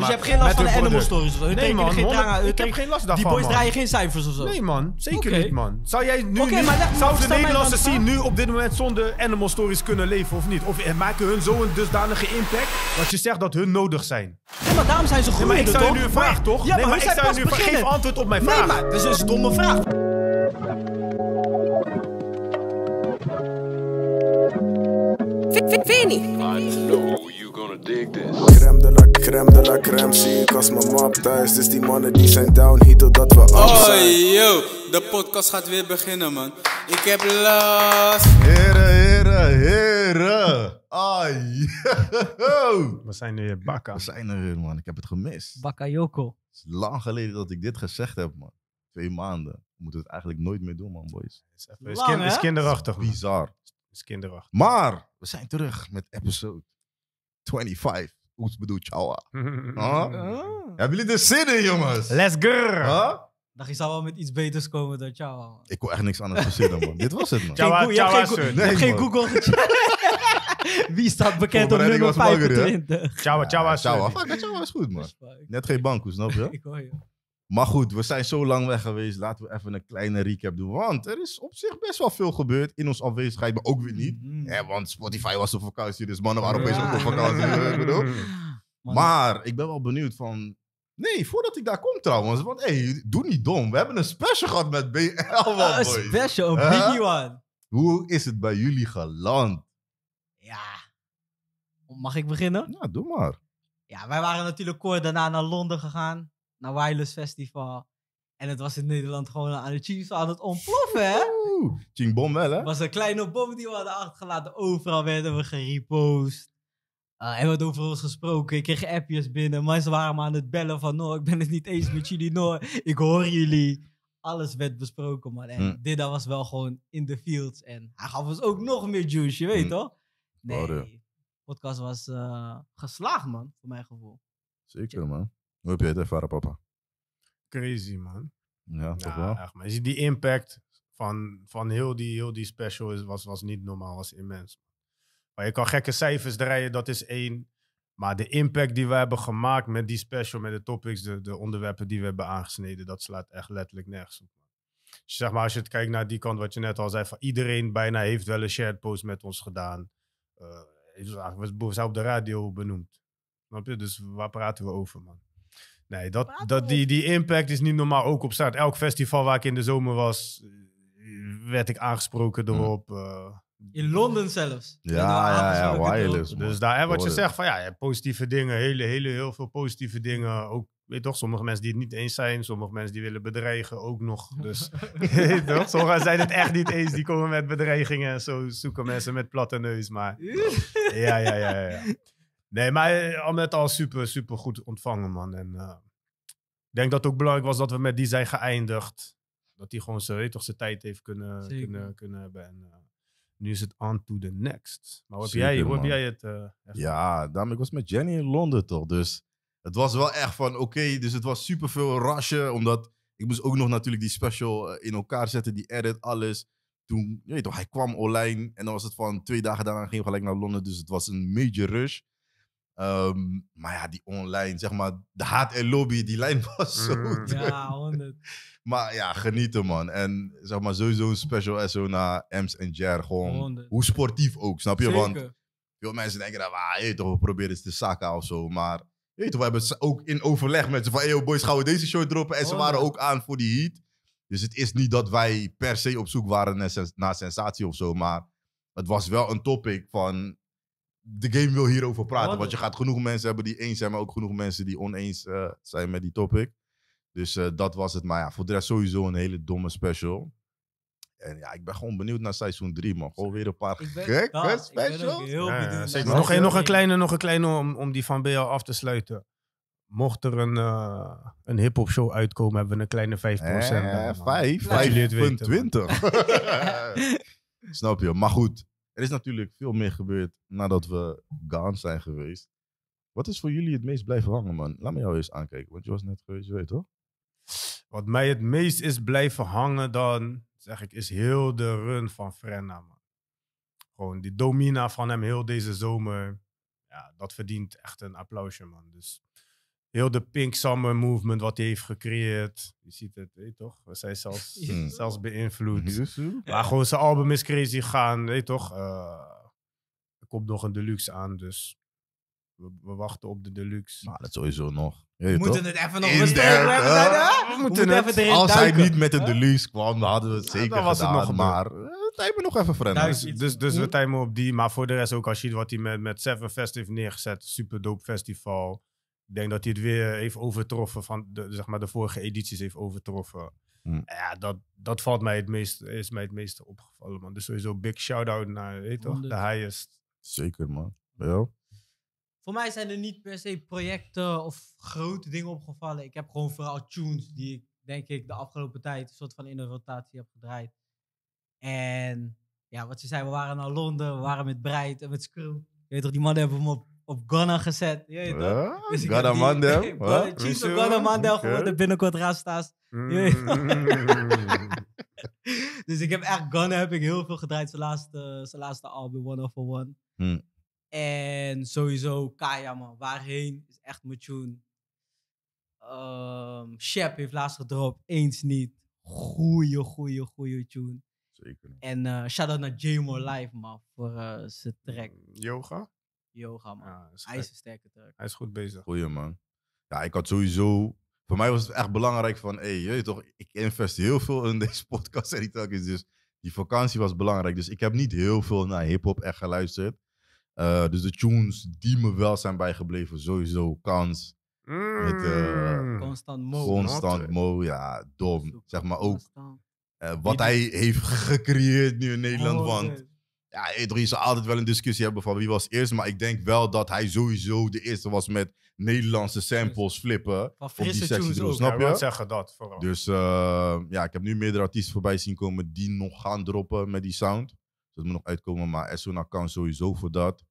Dus je hebt geen last van de Animal Stories of zo? Nee man, ik heb geen last daarvan Die boys draaien geen cijfers of zo? Nee man, zeker niet man. Zou jij nu zou de Nederlandse scene nu op dit moment zonder Animal Stories kunnen leven of niet? Of eh, maken hun zo'n dusdanige impact dat je zegt dat hun nodig zijn? Nee, maar daarom zijn ze goed. maar ik stel nu een vraag toch? Ja, maar, ik stel nu Geef antwoord op mijn vraag. Nee, maar dat is een stomme vraag. Vinnie gonna dig this. de la crème de la crème, zie ik als mijn map thuis. Dus die mannen die zijn down hier totdat we af zijn. Oh yo, de podcast gaat weer beginnen man. Ik heb last. Heren, heren, heren. Ai. We zijn nu weer bakka. We zijn er weer man, ik heb het gemist. Bakayoko. Het is lang geleden dat ik dit gezegd heb man. Twee maanden. We moeten het eigenlijk nooit meer doen man boys. Het is, kinder, kinderachtig Bizar. is kinderachtig. Maar we zijn terug met episode 25. Oes bedoelt Chawa. Hebben jullie er zin in, jongens? Let's go! Huh? Ah. Dacht, je zou wel met iets beters komen dan Chawa. Ik wil echt niks anders verzinnen, man. Dit was het, man. Chawa, Geen geen geen Google Wie staat bekend op nummer 25? Chawa, Chawa, Chawa. Chawa. Fuck, dat was is goed, man. Net geen hoe snap je? Ik hoor je. Maar goed, we zijn zo lang weg geweest. Laten we even een kleine recap doen. Want er is op zich best wel veel gebeurd in ons afwezigheid, maar ook weer niet. Mm. want Spotify was op vakantie, dus mannen waren opeens ja. ook op vakantie. Maar ik ben wel benieuwd van... Nee, voordat ik daar kom trouwens. Want hey, doe niet dom. We hebben een special gehad met BL. Een special, een Hoe is het bij jullie geland? Ja. Mag ik beginnen? Ja, doe maar. Ja, wij waren natuurlijk kort daarna naar Londen gegaan naar Wireless Festival. En het was in Nederland gewoon aan de Chiefs aan het ontploffen, hè? Ching bom wel, hè? Het was een kleine bom die we hadden achtergelaten. Overal werden we gerepost. Uh, en wat over ons gesproken. Ik kreeg appjes binnen. ze waren me aan het bellen van... noor. ik ben het niet eens met jullie. No, ik hoor jullie. Alles werd besproken, man. En mm. Hm. Dida was wel gewoon in de fields. En hij gaf ons ook nog meer juice, je weet hm. toch? Nee, de podcast was eh, geslaagd, man. Voor mijn gevoel. Zeker, man. Hoe heb je het ervaren, papa? Crazy, man. Ja, toch ja, nou, wel? Echt, ziet Die impact van, van heel, die, heel die special was, was niet normaal, was immens. Maar je kan gekke cijfers draaien, dat is één. Maar de impact die we hebben gemaakt met die special, met de topics, de, de onderwerpen die we hebben aangesneden, dat slaat echt letterlijk nergens op. Dus zeg maar, als je het kijkt naar die kant, wat je net al zei, van iedereen bijna heeft wel een shared post met ons gedaan. Uh, we zijn op de radio benoemd. Snap je? Dus waar praten we over, man? Nee, dat, dat, die, die impact is niet normaal. Ook op start. Elk festival waar ik in de zomer was, werd ik aangesproken hmm. erop. Eh. in Londen zelfs. Ja, ja, ja, wireless. Dus daar, en wat je zegt, van ja, positieve dingen, hele, hele, heel veel positieve dingen. Ook, weet toch, sommige mensen die het niet eens zijn, sommige mensen die willen bedreigen ook nog. Dus, toch, sommigen zijn het echt niet eens, die komen met bedreigingen en zo zoeken mensen met platte neus. Maar ja, ja, ja, ja. Nee, maar eh, net al super, super goed ontvangen, man. En eh, ik denk dat het ook belangrijk was dat we met die zijn geëindigd. Dat die gewoon zijn, toch, zijn tijd heeft kunnen, kunnen, kunnen hebben. En, eh, nu is het on to the next. Maar hoe heb, jij, hoe heb jij het? Uh, ja, was ik was met Jenny in Londen toch. Dus het was wel echt van oké. dus het was super veel rasje. Omdat ik moest ook nog natuurlijk die special in elkaar zetten. Die edit, alles. Toen, je weet toch, hij kwam online. En dan was het van twee dagen daarna ging we gelijk naar Londen. Dus het was een major rush. Ehm, maar ja, die online, zeg maar, de haat en lobby, die lijn was zo. Mm. Ja, 100. maar ja, genieten, man. En zeg maar, sowieso een special SO naar Ems en Jer. Gewoon, hoe sportief ook, snap je? Want veel mensen denken dat, ah, toch, we proberen het te zakken of zo. Maar hey, toch, we hebben ook in overleg met ze van, hey, boys, gaan we deze show droppen? En ze waren ook aan voor die heat. Dus het is niet dat wij per se op zoek waren naar, naar sensatie of zo. Maar het was wel een topic van de game wil hierover praten. want je gaat genoeg mensen hebben die eens zijn, maar ook genoeg mensen die oneens eh, zijn met die topic. Dus eh, dat was het. Maar ja, voor de rest sowieso een hele domme special. En ja, ik ben gewoon benieuwd naar seizoen 3, man. Gewoon weer een paar gekke nou, specials. ja, nog, een, nog, een kleine, nog een kleine om, om die van BL af te sluiten. Mocht er een, uh, een hip-hop show uitkomen, hebben we een kleine 5%. Eh, 5? 5,20. Snap je? Maar goed, er is natuurlijk veel meer gebeurd nadat we gaan zijn geweest. Wat is voor jullie het meest blijven hangen, man? Laat me jou eens aankijken, want je was net geweest, weet hoor. Wat mij het meest is blijven hangen dan, zeg ik, is heel de run van Frenna, man. Gewoon die domina van hem heel deze zomer. Ja, dat verdient echt een applausje, man. Dus heel de Pink Summer Movement wat hij heeft gecreëerd. Je ziet het, weet toch? We zijn zelfs, zelfs beïnvloed. Maar gewoon zijn album is crazy gaan, weet toch? Eh, er komt nog een deluxe aan, dus we, wachten op de deluxe. Maar dat sowieso nog. we moeten het even nog eens We moeten het even Als hij niet met een deluxe kwam, dan hadden we het zeker ja, dan was het nog maar... Eh, nog even veranderen. Nou, dus, dus, dus we hm? tijmen op die. Maar voor de rest ook als je wat hij met, met Seven Festive neergezet. Super dope festival ik denk dat hij het weer heeft overtroffen van de, zeg maar, de vorige edities heeft overtroffen. Mm. Nou ja, dat, dat valt mij het meest, is mij het meeste opgevallen, man. Dus sowieso big shout-out naar weet toch, de highest. Zeker, man. Ja. Voor mij zijn er niet per se projecten of grote dingen opgevallen. Ik heb gewoon vooral tunes die ik, denk ik, de afgelopen tijd een soort van in een rotatie heb gedraaid. En ja, wat ze zei, we waren naar Londen, we waren met Breit en met Screw. Je weet toch, die mannen hebben hem op op Ghana gezet. Jeetje, ja, dus Ghana Mandel. Chiefs op Ghana Mandel geworden binnenkort Rasta's. Mm. dus ik heb echt Ghana heb ik heel veel gedraaid. Zijn laatste, zijn album, One of One. Mm. En sowieso Kaya, man. Waarheen is echt mijn tune. Ehm, Shep heeft laatst gedropt. Eens niet. Goeie, goeie, goeie tune. Zeker. En uh, shout-out naar J-More Live, man, voor uh, zijn track. Mm, Yoga? yoga, man. hij is een sterke Turk. Hij is goed bezig. Goeie, man. Ja, ik had sowieso... Voor mij was het echt belangrijk van... hey, je toch, ik investeer heel veel in deze podcast en die Dus die vakantie was belangrijk. Dus ik heb niet heel veel naar hip-hop echt geluisterd. Eh, dus de tunes die me wel zijn bijgebleven, sowieso Kans. Met, eh, mm. constant Mo. Constant ja, dom. Zeg maar ook eh, wat hij heeft gecreëerd nu in Nederland. want ja, zou altijd wel een discussie hebben van wie was eerst. Maar ik denk wel dat hij sowieso de eerste was met Nederlandse samples flippen. Van die tunes ook. Snap je? Ja, zeggen dat vooral. Dus eh, ja, ik heb nu meerdere artiesten voorbij zien komen die nog gaan droppen met die sound. dat moet nog uitkomen. Maar Esona nou kan sowieso voor dat.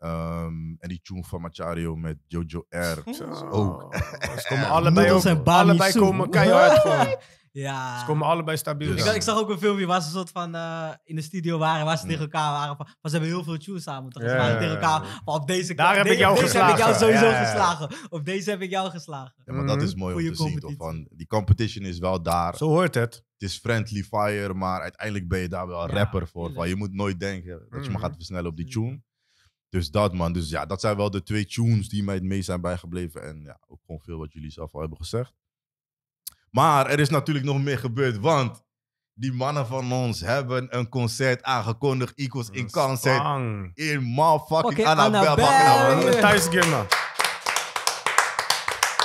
Ehm, en die tune van Machario met Jojo R. Ook. Oh, ze komen allebei, op, allebei komen keihard gewoon. Ja. Ze komen allebei stabiel. Ik, ik, zag ook een filmpje waar ze soort van eh, in de studio waren, waar ze mm. tegen elkaar waren. maar ze hebben heel veel tunes samen. Toch? ze waren tegen elkaar. maar op deze, Daar heb, ik jou deze geslagen. heb ik jou sowieso geslagen. Op deze heb ik jou geslagen. Ja, maar dat is mm. mooi om te zien. Toch? Van, die competition is wel daar. Zo hoort het. Het is friendly fire, maar uiteindelijk ben je daar wel rapper voor. Van, je moet nooit denken dat je maar mm. gaat versnellen op die tune. Dus dat man. Dus ja, dat zijn wel de twee tunes die mij het meest zijn bijgebleven. En ja, ook gewoon veel wat jullie zelf al hebben gezegd. Maar er is natuurlijk nog meer gebeurd, want die mannen van ons hebben een concert aangekondigd. Equals in concert in motherfucking Annabelle. Annabelle. Thuisgimmer.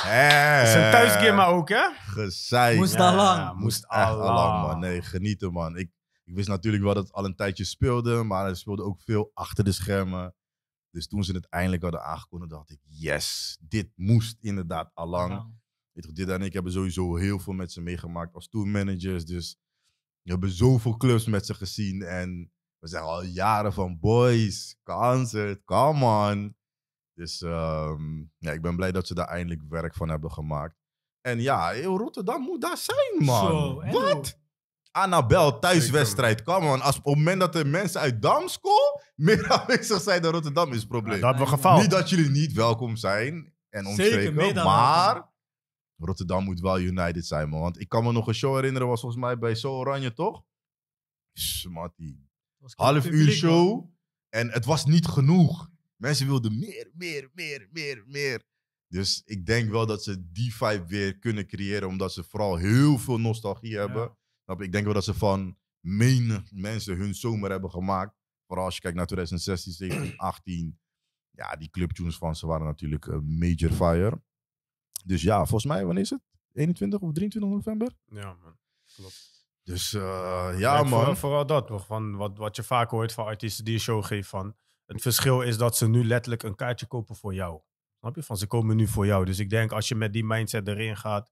Hey. Het is een ook, hè? Gezeik. Moest al lang. Ja, moest al lang, man. Nee, genieten, man. Ik, ik wist natuurlijk wel dat het al een tijdje speelde, maar er speelde ook veel achter de schermen. Dus toen ze het eindelijk hadden aangekondigd, dacht ik, yes, dit moest inderdaad allang. lang. dit en ik hebben sowieso heel veel met ze meegemaakt als tourmanagers. Dus we hebben zoveel clubs met ze gezien. En we zeggen al jaren van boys, concert, come on. Dus ehm, ja, ik ben blij dat ze daar eindelijk werk van hebben gemaakt. En ja, Rotterdam moet daar zijn, man. Zo, Wat? Annabel thuiswedstrijd. Come on, als, op het moment dat de mensen uit Damschool meer aanwezig zijn dan Rotterdam is het probleem. dat hebben we gefaald. Niet dat jullie niet welkom zijn en omstreken, maar... Rotterdam moet wel united zijn, man. Want ik kan me nog een show herinneren, was volgens mij bij Zo Oranje, toch? Smartie. Half uur show en het was niet genoeg. Mensen wilden meer, meer, meer, meer, meer. Dus ik denk wel dat ze die vibe weer kunnen creëren, omdat ze vooral heel veel nostalgie hebben. Ik denk wel dat ze van menig mensen hun zomer hebben gemaakt. Vooral als je kijkt naar 2016, 17, 18. Ja, die clubtunes van ze waren natuurlijk een major fire. Dus ja, volgens mij, wanneer is het? 21 of 23 november? Ja, man. Klopt. Dus eh, ja, man. Vooral, dat, Van wat, wat je vaak hoort van artiesten die een show geven van... Het verschil is dat ze nu letterlijk een kaartje kopen voor jou. Snap je? Van ze komen nu voor jou. Dus ik denk als je met die mindset erin gaat,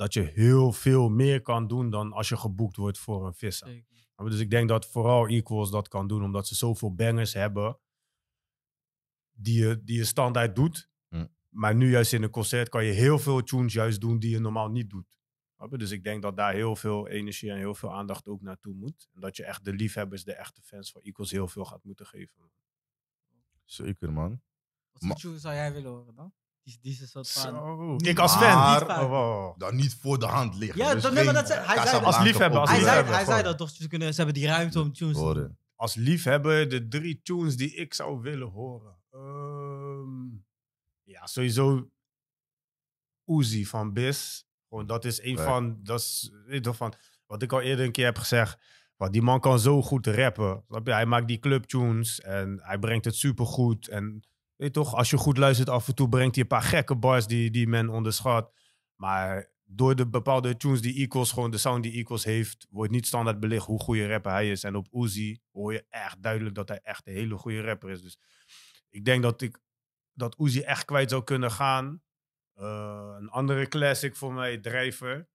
dat je heel veel meer kan doen dan als je geboekt wordt voor een vissa. Dus ik denk dat vooral Equals dat kan doen, omdat ze zoveel bangers hebben die je, die je standaard doet. Mm. Maar nu juist in een concert kan je heel veel tunes juist doen die je normaal niet doet. Dus ik denk dat daar heel veel energie en heel veel aandacht ook naartoe moet. En dat je echt de liefhebbers, de echte fans van Equals heel veel gaat moeten geven. Zeker man. Wat voor zou jij willen horen dan? Die, die is Ik als fan. Maar, niet oh, Dat niet voor de hand ligt. Ja, nee, maar dat hij zei, als liefhebber. hij, zei, hij zei dat toch, ze, kunnen, ze hebben die ruimte om tunes te Als liefhebber, de drie tunes die ik zou willen horen. Ehm, ja, sowieso Oezie van Bis. Gewoon, dat is een van, dat is, weet van, wat ik al eerder een keer heb gezegd. Wat die man kan zo goed rappen. Hij maakt die club tunes en hij brengt het supergoed. En Weet toch, als je goed luistert af en toe brengt hij een paar gekke bars die, die men onderschat. Maar door de bepaalde tunes die Equals, gewoon de sound die Equals heeft, wordt niet standaard belicht hoe goede rapper hij is. En op Uzi hoor je echt duidelijk dat hij echt een hele goede rapper is. Dus ik denk dat ik dat Uzi echt kwijt zou kunnen gaan. Eh, een andere classic voor mij, Drijver.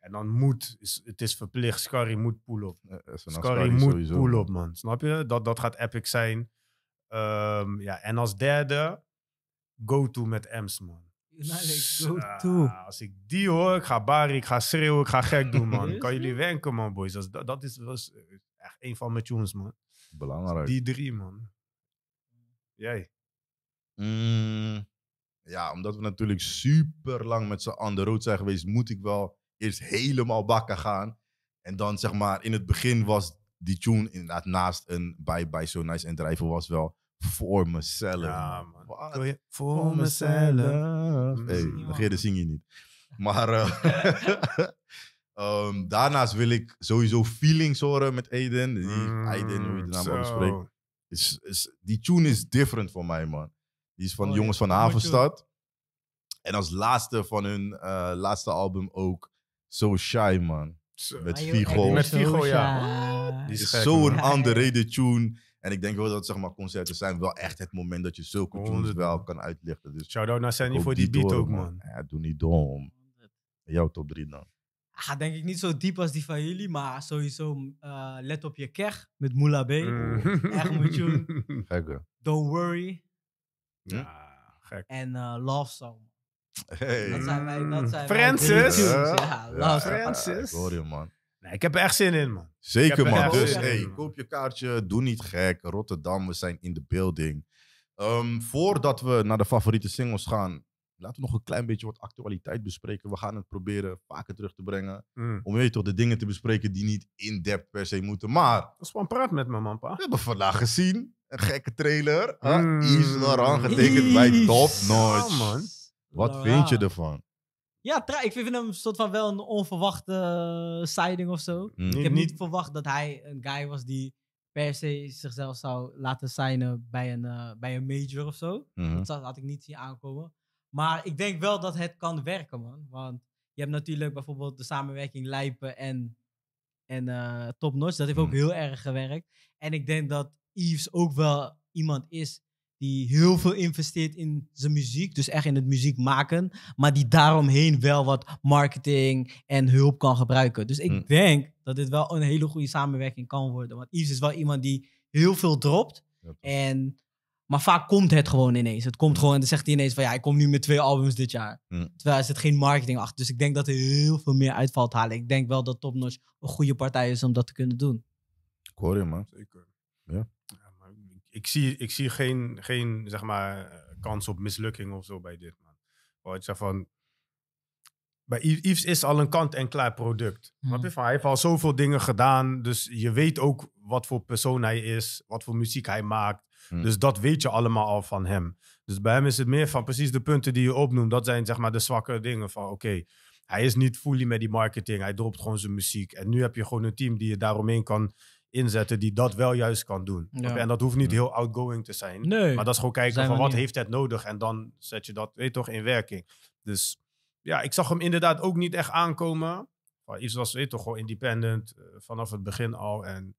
En dan moet, het is verplicht, Scarry moet pull-up. Scarry moet pull-up, man. Snap je? Dat, dat gaat epic zijn. Ehm, ja, en als derde, go-to met Ems, man. Go-to. Ah, als ik die hoor, ik ga bari ik ga schreeuwen, ik ga gek doen, man. kan jullie wenken, man, boys. Dat, is, was eh, echt een van mijn tunes, man. Belangrijk. Die drie, man. Jij? Mm, ja, omdat we natuurlijk super lang met z'n aan de zijn geweest, moet ik wel eerst helemaal bakken gaan. En dan zeg maar, in het begin was die tune inderdaad naast een Bye Bye So Nice en Drijven was wel voor mezelf. Ja, man. voor, mezelf. mezelf. negeren mm. zing je niet. Maar eh, ehm, daarnaast wil ik sowieso feelings horen met Aiden. Die, mm, Aiden, hoe je de naam so. spreekt. Is, is, die tune is different voor mij, man. Die is van oh, de jongens van oh Havenstad. En als laatste van hun eh, laatste album ook So Shy, man. Met ah, Figo. Met Figo, ja. Die is, is zo'n andere tune en ik denk wel dat zeg maar, concerten zijn wel echt het moment dat je zulke tunes wel kan uitlichten. Dus Shout-out naar Sandy voor die beat ook, man. Ja, doe niet dom. Jouw top 3 dan? Ga ah, denk ik niet zo diep als die van jullie, maar sowieso eh, let op je keg met Moula B. Mm. Echt moet je. Don't worry. Ja, gek. En eh, Love Song. Hey. Dat zijn wij. Dat zijn Francis. ja, Love Francis. hoor man. Nee, ik heb er echt zin in, man. Zeker, man. Dus hey, koop je kaartje, doe niet gek. Rotterdam, we zijn in de building. Ehm, voordat we naar de favoriete singles gaan, laten we nog een klein beetje wat actualiteit bespreken. We gaan het proberen vaker terug te brengen. Mm. Om weet je toch de dingen te bespreken die niet in depth per se moeten. Maar. Dat is gewoon praat met me, man, pa. We hebben vandaag gezien. Een gekke trailer. Mm. Huh? Is getekend bij Top Notch. man. Wat vind je ervan? Ja, ik vind hem soort van wel een onverwachte eh, siding of zo. Mm. Ik heb niet verwacht dat hij een guy was die per se zichzelf zou laten signen bij een, eh, bij een major of zo. Mhm. Dat had ik niet zien aankomen. Maar ik denk wel dat het kan werken, man. Want je hebt natuurlijk bijvoorbeeld de samenwerking Lijpen en, en eh, Top Notch. Dat heeft ook mhm. heel erg gewerkt. En ik denk dat Yves ook wel iemand is die heel veel investeert in zijn muziek, dus echt in het muziek maken, maar die daaromheen wel wat marketing en hulp kan gebruiken. Dus ik hmm. denk dat dit wel een hele goede samenwerking kan worden, want Yves is wel iemand die heel veel dropt en maar vaak komt het gewoon ineens. Het komt hmm. gewoon en dan zegt hij ineens van ja, ik kom nu met twee albums dit jaar. Hmm. Terwijl er zit geen marketing achter. Dus ik denk dat er heel veel meer uitvalt halen. Ik denk wel dat Topnotch een goede partij is om dat te kunnen doen. Ik hoor je man. Zeker. Ja ik zie, ik zie geen, geen zeg maar, eh, kans op mislukking of zo bij dit. Man. ik zeg van, bij Yves is al een kant-en-klaar product. Mm. van, hij heeft al zoveel dingen gedaan. Dus je weet ook wat voor persoon hij is. Wat voor muziek hij maakt. Hmm. Dus dat weet je allemaal al van hem. Dus bij hem is het meer van precies de punten die je opnoemt. Dat zijn zeg maar de zwakke dingen van oké. hij is niet fully met die marketing. Hij dropt gewoon zijn muziek. En nu heb je gewoon een team die je daaromheen kan inzetten die dat wel juist kan doen. Ja. En dat hoeft niet heel outgoing te zijn. Nee, maar dat is gewoon kijken van wat heeft het nodig en dan zet je dat weet toch in werking. Dus ja, ik zag hem inderdaad ook niet echt aankomen. iets was weet toch gewoon independent eh, vanaf het begin al. En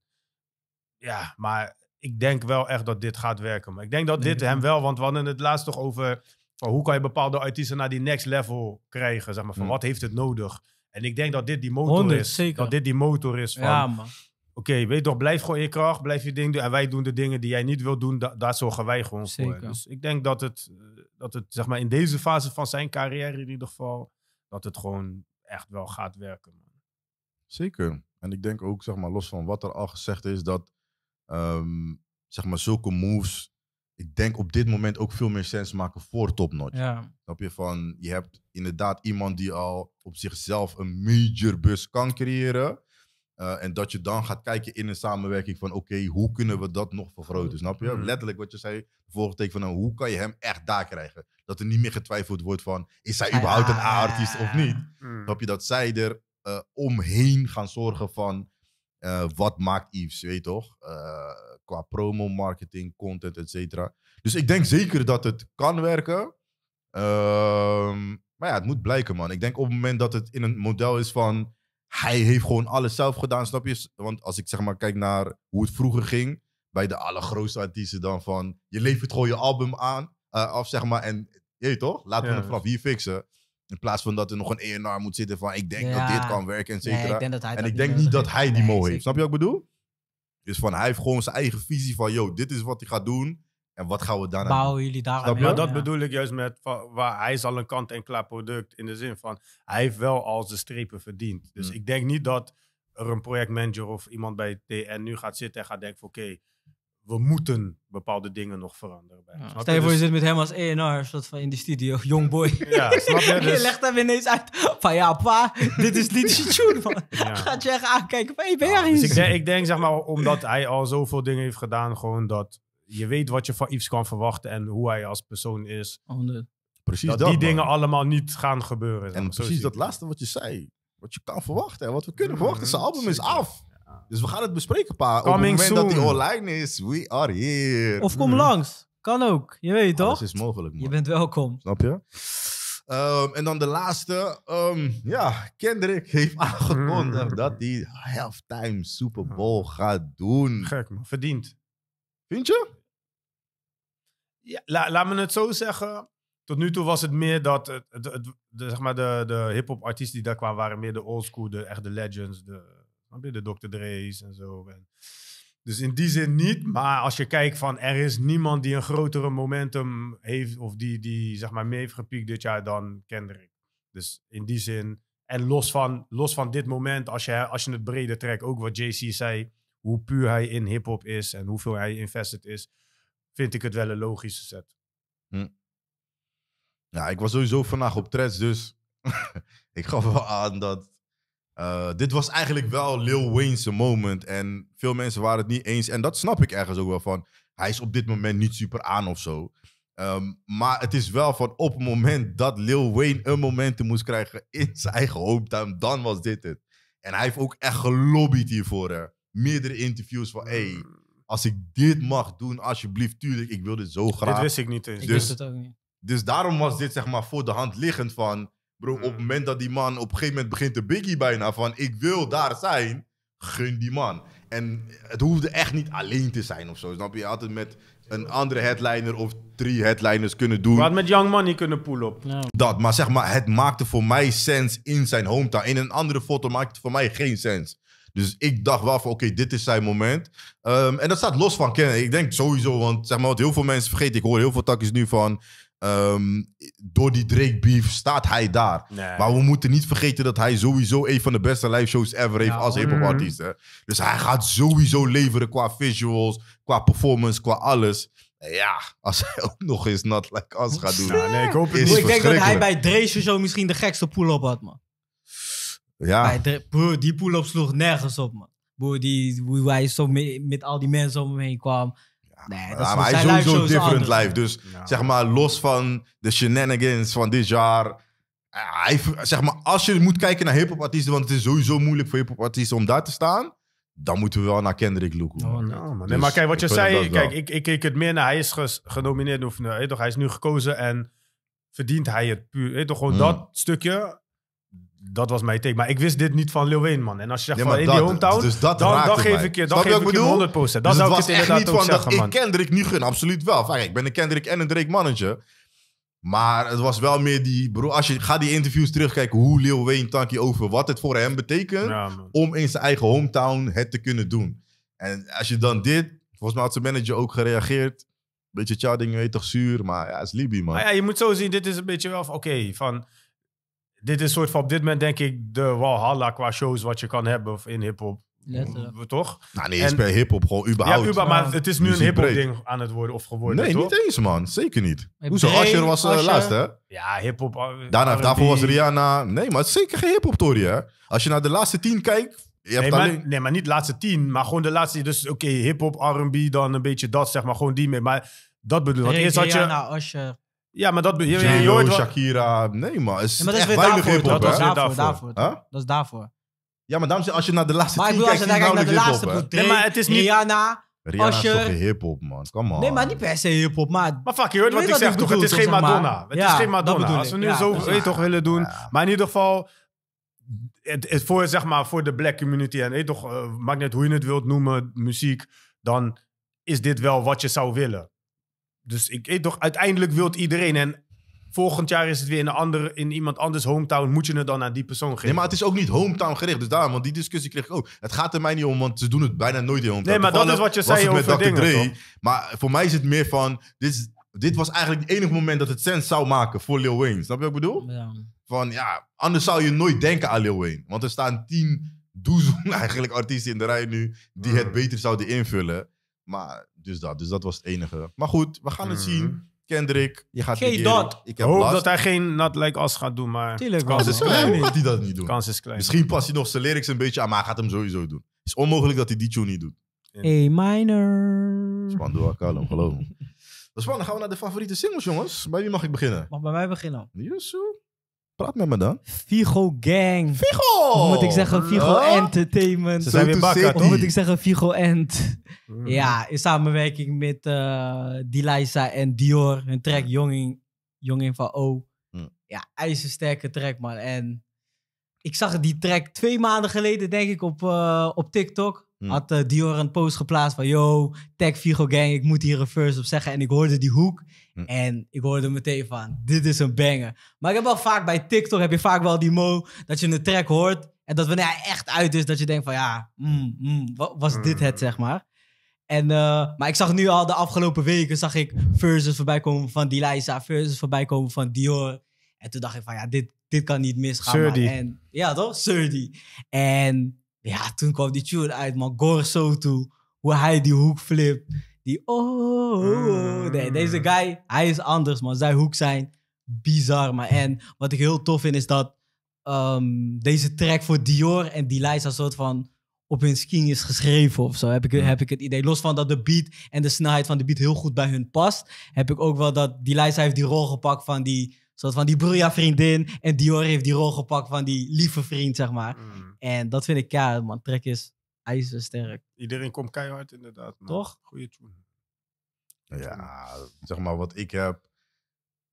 ja, maar ik denk wel echt dat dit gaat werken. Maar ik denk dat dit hem wel, want we hadden het laatst toch over van hoe kan je bepaalde artiesten naar die next level krijgen, zeg maar. Van wat heeft het nodig? En ik denk dat dit die motor is. Dat dit die motor is van... Ja, oké, okay, weet toch, blijf gewoon je kracht, blijf je ding doen. En wij doen de dingen die jij niet wilt doen, da daar zorgen wij gewoon voor. Dus ik denk dat het, eh, dat het, zeg maar, in deze fase van zijn carrière in ieder geval, dat het gewoon echt wel gaat werken. Man. Zeker. En ik denk ook, zeg maar, los van wat er al gezegd is, dat, ehm, zeg maar, zulke moves, ik denk op dit moment ook veel meer sens maken voor topnotch. Ja. je van, je hebt inderdaad iemand die al op zichzelf een major bus kan creëren eh, en dat je dan gaat kijken in een samenwerking van oké, hoe kunnen we dat nog vergroten, snap je? Mhm. Letterlijk wat je zei, volgende teken van nou, hoe kan je hem echt daar krijgen? Dat er niet meer getwijfeld wordt van, is hij überhaupt een A-artiest ah. of niet? Mm. je, dat zij er eh, omheen gaan zorgen van eh, wat maakt Yves, weet toch? qua promo, marketing, content, et cetera. Dus ik denk zeker dat het kan werken. Ehm, maar ja, het moet blijken man. Ik denk op het moment dat het in een model is van hij heeft gewoon alles zelf gedaan, snap je? Want als ik zeg maar kijk naar hoe het vroeger ging, bij de allergrootste artiesten dan van, je levert gewoon je album aan, eh, af zeg maar, en je toch? Laten we het vanaf hier fixen. In plaats van dat er nog een ENR moet zitten van, ik denk dat dit kan werken, en cetera. en ik denk niet dat hij die nee, mo heeft, snap je wat ik bedoel? Dus van, hij heeft gewoon zijn eigen visie van, yo, dit is wat hij gaat doen. En wat gaan we dan? Bouwen jullie dat bedoel ik juist met waar hij is al een kant-en-klaar product. In de zin van hij heeft wel al zijn strepen verdiend. Dus hmm. ik denk niet dat er een projectmanager of iemand bij TN nu gaat zitten en gaat denken: oké, we moeten bepaalde dingen nog veranderen. Bij. Ja. je voor, dus je zit met hem als ENR, soort van in de studio, jong boy. Ja, snap je? Dus... Je legt hem ineens uit van ja, pa, dit is niet je tune, Gaat je echt aankijken van, hey, ben jij dus ik, denk, ik denk, zeg maar, omdat hij al zoveel dingen heeft gedaan, gewoon dat je weet wat je van Yves kan verwachten en hoe hij als persoon is. Oh, nee. Precies dat, dat die dingen allemaal niet gaan gebeuren. En precies dat laatste wat je zei. Wat je kan verwachten en wat we kunnen verwachten. Zijn mm, album is af. Dus we gaan het bespreken, pa. Coming Op het moment dat hij online is, we are here. Of kom mm. langs. Kan ook. Je weet toch? Dat is mogelijk, Je bent welkom. Snap je? Ehm, en dan de laatste. Um, ja, Kendrick heeft aangekondigd dat hij halftime Super Bowl gaat doen. Gek, man. Verdiend. Vind je? ja, laat me het zo zeggen. Tot nu toe was het meer dat het, het, de, zeg maar de, de hip-hop artiesten die daar kwamen, waren meer de oldschool, de echt de legends, de, de Dr. Dre's en zo. dus in die zin niet. Maar als je kijkt van er is niemand die een grotere momentum heeft. Of die, die zeg maar mee heeft gepiekt dit jaar dan Kendrick. Dus in die zin. En los van, los van dit moment, als je, als je het breder trekt. Ook wat JC zei. Hoe puur hij in hip hop is. En hoeveel hij invested is vind ik het wel een logische set. Hm. Nou, ik was sowieso vandaag op trends, dus ik gaf wel aan dat. Eh, dit was eigenlijk wel Lil Wayne's moment. En veel mensen waren het niet eens. En dat snap ik ergens ook wel van. Hij is op dit moment niet super aan of zo. Ehm, maar het is wel van op het moment dat Lil Wayne een momentum moest krijgen in zijn eigen hometown, dan was dit het. En hij heeft ook echt gelobbyd hiervoor. Meerdere interviews van, hey, hmm als ik dit mag doen, alsjeblieft, tuurlijk, ik wil dit zo graag. Dit wist ik niet eens. Dus, ik wist het ook niet. Dus daarom was dit zeg maar voor de hand liggend van, bro, op het mm. moment dat die man op een gegeven moment begint te biggie bijna van, ik wil daar zijn, gun die man. En het hoefde echt niet alleen te zijn of zo, snap je? Altijd met een andere headliner of drie headliners kunnen doen. Wat met Young Money kunnen poolen op. Nou. Dat, maar zeg maar, het maakte voor mij sens in zijn hometown. In een andere foto maakte het voor mij geen sens. Dus ik dacht wel van, oké, dit is zijn moment. Ehm, en dat staat los van kennen. Ik denk sowieso, want zeg maar, wat heel veel mensen vergeten. Ik hoor heel veel takjes nu van... Ehm, door die Drake beef staat hij daar. Maar we moeten niet vergeten dat hij sowieso een van de beste live shows ever heeft als hip artiest. Hè? Dus hij gaat sowieso leveren qua visuals, qua performance, qua alles. Ja, als hij ook nog eens nat like us gaat doen. nee, ik hoop het niet. Ik denk dat hij bij Drake zo misschien de gekste pull op had, man. Ja. die pull op sloeg nergens op, man. Broer, die, hoe hij zo mee, met al die mensen om hem heen kwam. Nee, dat is, maar hij is sowieso een different life. Dus zeg maar, los van de shenanigans van dit jaar. Eh, hij, zeg maar, als je moet kijken naar hip-hop artiesten, want het is sowieso moeilijk voor hip-hop artiesten om daar te staan. Dan moeten we wel naar Kendrick Luke. Oh, nee, maar dus kijk, wat je zei, kijk, ik, ik keek het meer naar. Hij is genomineerd, of nee, nou, toch, hij is nu gekozen en verdient hij het puur. Toch, gewoon mm. dat stukje dat was mijn take. Maar ik wist dit niet van Lil Wayne, man. En als je zegt van in die hometown, dus dan, geef ik je, dan geef ik, je 100%. Dus dat zou ik het niet man. Kendrick nu gun, absoluut wel. ik ben een Kendrick en een Drake manager, Maar het was wel meer die... Bro, als je gaat die interviews terugkijken, hoe Lil Wayne tankie over wat het voor hem betekent... om in zijn eigen hometown het te kunnen doen. En als je dan dit... Volgens mij had zijn manager ook gereageerd. Beetje tja, dingen weet toch zuur, maar ja, het is Libby man. Maar ja, je moet zo zien, dit is een beetje wel Oké, van dit is soort van op dit moment denk ik de walhalla qua shows wat je kan hebben in hiphop, Toch? Nou, nee, is bij hiphop gewoon überhaupt. Ja, uber, maar het is nu een hiphop ding aan het worden of geworden. Nee, niet eens, man. Zeker niet. Hoezo? Asher was eh, laatst, hè? Ja, hiphop. Eh, Daarna, daarvoor was Rihanna. Nee, maar het is zeker geen hip-hop hè? Als je naar de laatste tien kijkt. Je hebt nee, maar, nee, maar niet de laatste tien, maar gewoon de laatste. Dus oké, hiphop, hip RB, dan een beetje dat, zeg maar. Gewoon die mee. Maar dat bedoel ik. Eerst had je. Rihanna, Asher. Ja, maar dat... Je, je Django, hoort Shakira. Nee, maar het is, Ja, maar dat is echt weer daarvoor. hip-hop, Dat hè? daarvoor. Dat is daarvoor. Ja, maar dames, als je naar de laatste Maar ik tien als kijkt, je naar de laatste maar het is niet- Rihanna. Rihanna is toch hip-hop, man. Come on. Nee, maar niet per se hiphop, maar... Maar fuck, je hoort Je wat weet ik zeg toch? Het is geen Madonna. Het is geen Madonna. bedoel Als we nu zo dus- toch willen doen. Maar in ieder geval, het, het voor, zeg maar, voor de black community en weet toch, eh, maakt niet hoe je het wilt noemen, muziek, dan is dit wel wat je zou willen dus ik ik toch, uiteindelijk wilt iedereen. En volgend jaar is het weer in, een andere, in iemand anders hometown. Moet je het dan aan die persoon geven? Nee, maar het is ook niet hometown gericht. Dus daarom, want die discussie kreeg ik ook. Het gaat er mij niet om, want ze doen het bijna nooit in hometown. Nee, maar dat is wat je zei over dingen. Maar voor mij is het meer van... Dit, dit was eigenlijk het enige moment dat het sens zou maken voor Lil Wayne. Snap je wat ik bedoel? Ja. Van ja, anders zou je nooit denken aan Lil Wayne. Want er staan tien doezoen eigenlijk artiesten in de rij nu... die mm. het beter zouden invullen. Maar dus dat, dus dat was het enige. Maar goed, we gaan het mhm. zien. Kendrick, je gaat hey, dat. Ik hoop dat hij geen Not Like Us gaat doen, maar... Tuurlijk kans is klein. Hoe gaat hij dat niet doen? Kans is klein. Misschien past hij nog zijn lyrics een beetje aan, maar hij gaat hem sowieso doen. Het is onmogelijk dat hij die tune niet doet. Hey, minor. Spando Akalo, geloof me. Dat is spannend. Dan gaan we naar de favoriete singles, jongens. Bij wie mag ik beginnen? Mag bij mij beginnen. Yes, Praat met me dan. Figo Gang. Figo. moet ik zeggen Vigo Entertainment? Ze zijn weer bakken, moet ik zeggen Vigo Ent? Mm. Ja, in samenwerking met uh, eh, Delisa en Dior. een track mm. Jongin, Jongin van O. Mm. Ja, ijzersterke track, man. En ik zag die track twee maanden geleden, denk ik, op, eh, op TikTok. Hm. Had uh, Dior een post geplaatst van... Yo, tag Figo Gang, ik moet hier een verse op zeggen. En ik hoorde die hoek. Hm. En ik hoorde meteen van, dit is een banger. Maar ik heb wel vaak bij TikTok, heb je vaak wel die mo... dat je een track hoort en dat wanneer hij echt uit is, dat je denkt van... ja, mm, mm, was dit het, hm. zeg maar. En, eh, maar ik zag nu al de afgelopen weken... zag ik verses voorbij komen van Delisa, verses voorbij komen van Dior. En toen dacht ik van, ja, dit, dit kan niet misgaan. En, ja, toch? Surdy. En ja, toen kwam die tune uit, man. Gore toe Hoe hij die hoek flipt. Die oh. oh, oh. Nee, mm. deze guy, hij is anders, man. Zijn hoek zijn bizar, man. En wat ik heel tof vind, is dat ehm, deze track voor Dior en Delilah een soort van op hun skin is geschreven of zo. Heb ik, heb ik het idee. Los van dat de beat en de snelheid van de beat heel goed bij hun past, heb ik ook wel dat Delilah heeft die rol gepakt van die soort van die broeia-vriendin. En Dior heeft die rol gepakt van die lieve vriend, zeg maar. Mm. En dat vind ik, ja, man, Trek is ijzersterk. Iedereen komt keihard, inderdaad. Man. Toch? Goeie tune. Ja, zeg maar wat ik heb.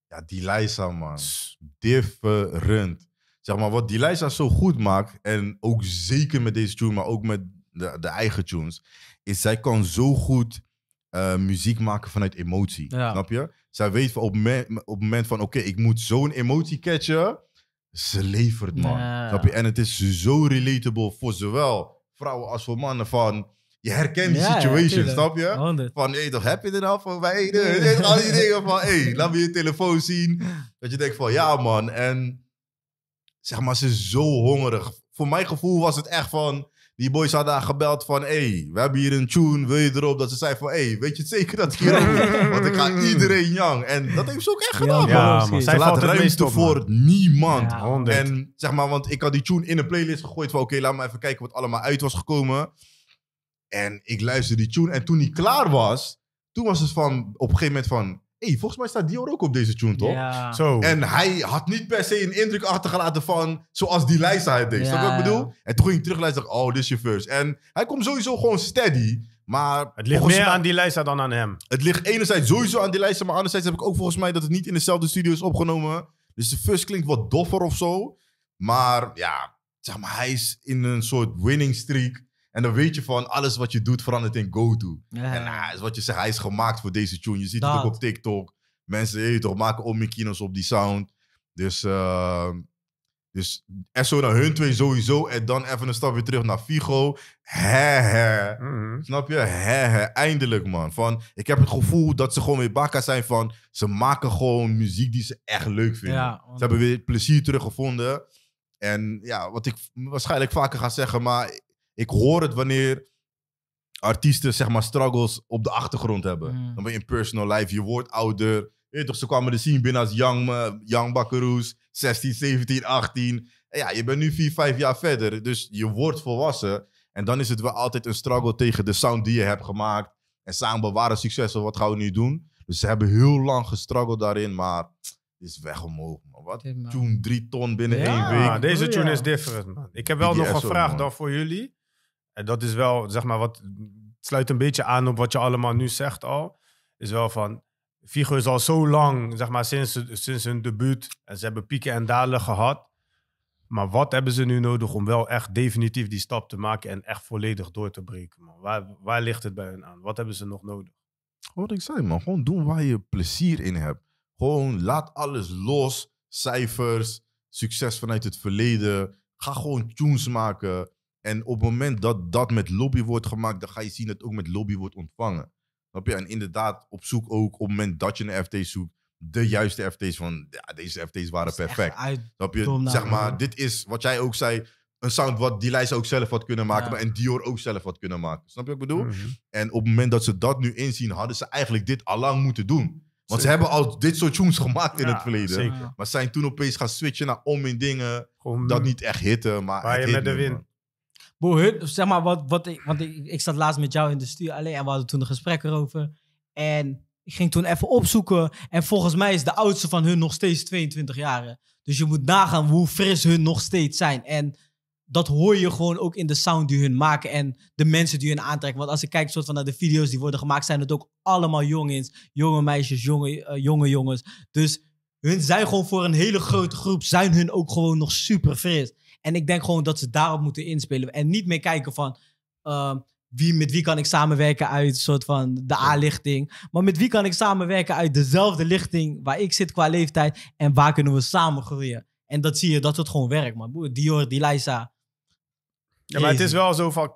Ja, die man. Different. Zeg maar wat die zo goed maakt. En ook zeker met deze tune, maar ook met de, de eigen tunes. Is zij kan zo goed eh, muziek maken vanuit emotie. Snap je? Zij weet op, op het moment van, oké, ik moet zo'n emotie catchen. Ze levert, man. Snap je? En het is zo relatable voor zowel vrouwen als voor mannen van... Je herkent die ja, situation, snap je? Van, hé, toch heb je er nou van bij? Al die dingen van, hé, laat me je telefoon zien. Dat je denkt van, ja, man. En zeg maar, ze is zo hongerig. Voor mijn gevoel was het echt van die boys hadden haar gebeld van, hey, we hebben hier een tune, wil je erop? Dat ze zei van, hey, weet je het zeker dat ik hier op Want ik ga iedereen yang. En dat heeft ze ook echt gedaan. man. ze laat ruimte voor niemand. en zeg maar, want ik had die tune in een playlist gegooid van, oké, laat maar even kijken wat allemaal uit was gekomen. En ik luisterde die tune en toen die klaar was, toen was het van, op een gegeven moment van, hey, volgens mij staat Dior ook op deze tune, toch? Ja. Zo. En hij had niet per se een indruk achtergelaten van zoals die lijsta het deed. Ja, wat ik bedoel? En toen ging ik terugluisteren, oh, dit is je first. En hij komt sowieso gewoon steady. Maar het ligt meer aan die lijsta dan aan hem. Het ligt enerzijds sowieso aan die lijsta, maar anderzijds heb ik ook volgens mij dat het niet in dezelfde studio is opgenomen. Dus de first klinkt wat doffer of zo. Maar ja, zeg maar, hij is in een soort winning streak. En dan weet je van alles wat je doet verandert in go-to. En nou, is wat je zegt, hij is gemaakt voor deze tune. Je ziet het ook op TikTok. Mensen hey, toch, maken omikino's op die sound. Dus, uh, dus SO naar hun twee sowieso. En dan even een stap weer terug naar Figo. He, mhm. Snap je? He, Eindelijk, man. Van, ik heb het gevoel dat ze gewoon weer baka zijn van... ze maken gewoon muziek die ze echt leuk vinden. Ze hebben weer plezier teruggevonden. En ja, wat ik waarschijnlijk vaker ga zeggen, maar ik hoor het wanneer artiesten, zeg maar, struggles op de achtergrond hebben. Mm. Dan ben je in personal life, je wordt ouder. Je toch, ze kwamen de zien binnen als young, uh, young 16, 17, 18. ja, je bent nu 4, 5 jaar verder, dus je wordt volwassen. En dan is het wel altijd een struggle tegen de sound die je hebt gemaakt. En samen waren succesvol, wat gaan we nu doen? Dus ze hebben heel lang gestruggeld daarin, maar het is weg omhoog. Maar wat? Tune drie ton binnen ja, één week. Deze tune is different, man. Ik heb wel nog een vraag dan voor jullie. En dat is wel, zeg maar, wat sluit een beetje aan op wat je allemaal nu zegt al. Is wel van, Figo is al zo lang, zeg maar, sinds, sinds hun debuut. En ze hebben pieken en dalen gehad. Maar wat hebben ze nu nodig om wel echt definitief die stap te maken en echt volledig door te breken? Man? Waar, waar ligt het bij hen aan? Wat hebben ze nog nodig? Wat ik zei, man. Gewoon doen waar je plezier in hebt. Gewoon laat alles los. Cijfers, succes vanuit het verleden. Ga gewoon tunes maken. En op het moment dat dat met lobby wordt gemaakt, dan ga je zien dat het ook met lobby wordt ontvangen. Snap je? En inderdaad, op zoek ook op het moment dat je een FT zoekt, de juiste FT's van, ja, deze FT's waren perfect. Snap je? Zeg maar, dit is wat jij ook zei, een sound wat die lijst ook zelf had kunnen maken, maar en Dior ook zelf had kunnen maken. Snap je wat ik bedoel? Mhm. En op het moment dat ze dat nu inzien, hadden ze eigenlijk dit allang moeten doen. Want ze hebben al dit soort tunes gemaakt in het verleden. Zeker. Maar zijn toen opeens gaan switchen naar om in dingen. dat mm. niet echt hitten, maar. Waar je met de wind. Bro, zeg maar, wat, wat ik, want ik, ik zat laatst met jou in de stuur alleen en we hadden toen een gesprek erover. En ik ging toen even opzoeken. En volgens mij is de oudste van hun nog steeds 22 jaar. Dus je moet nagaan hoe fris hun nog steeds zijn. En dat hoor je gewoon ook in de sound die hun maken en de mensen die hun aantrekken. Want als ik kijk soort van naar de video's die worden gemaakt, zijn het ook allemaal jongens, jonge meisjes, jonge, eh, jonge jongens. Dus hun zijn gewoon voor een hele grote groep, zijn hun ook gewoon nog super fris. En ik denk gewoon dat ze daarop moeten inspelen. En niet meer kijken van ehm, wie, met wie kan ik samenwerken uit soort van de A-lichting. Maar met wie kan ik samenwerken uit dezelfde lichting waar ik zit qua leeftijd. En waar kunnen we samen groeien. En dat zie je, dat het gewoon werkt, man. Dior, Delisa. Ja, maar het is wel zo van...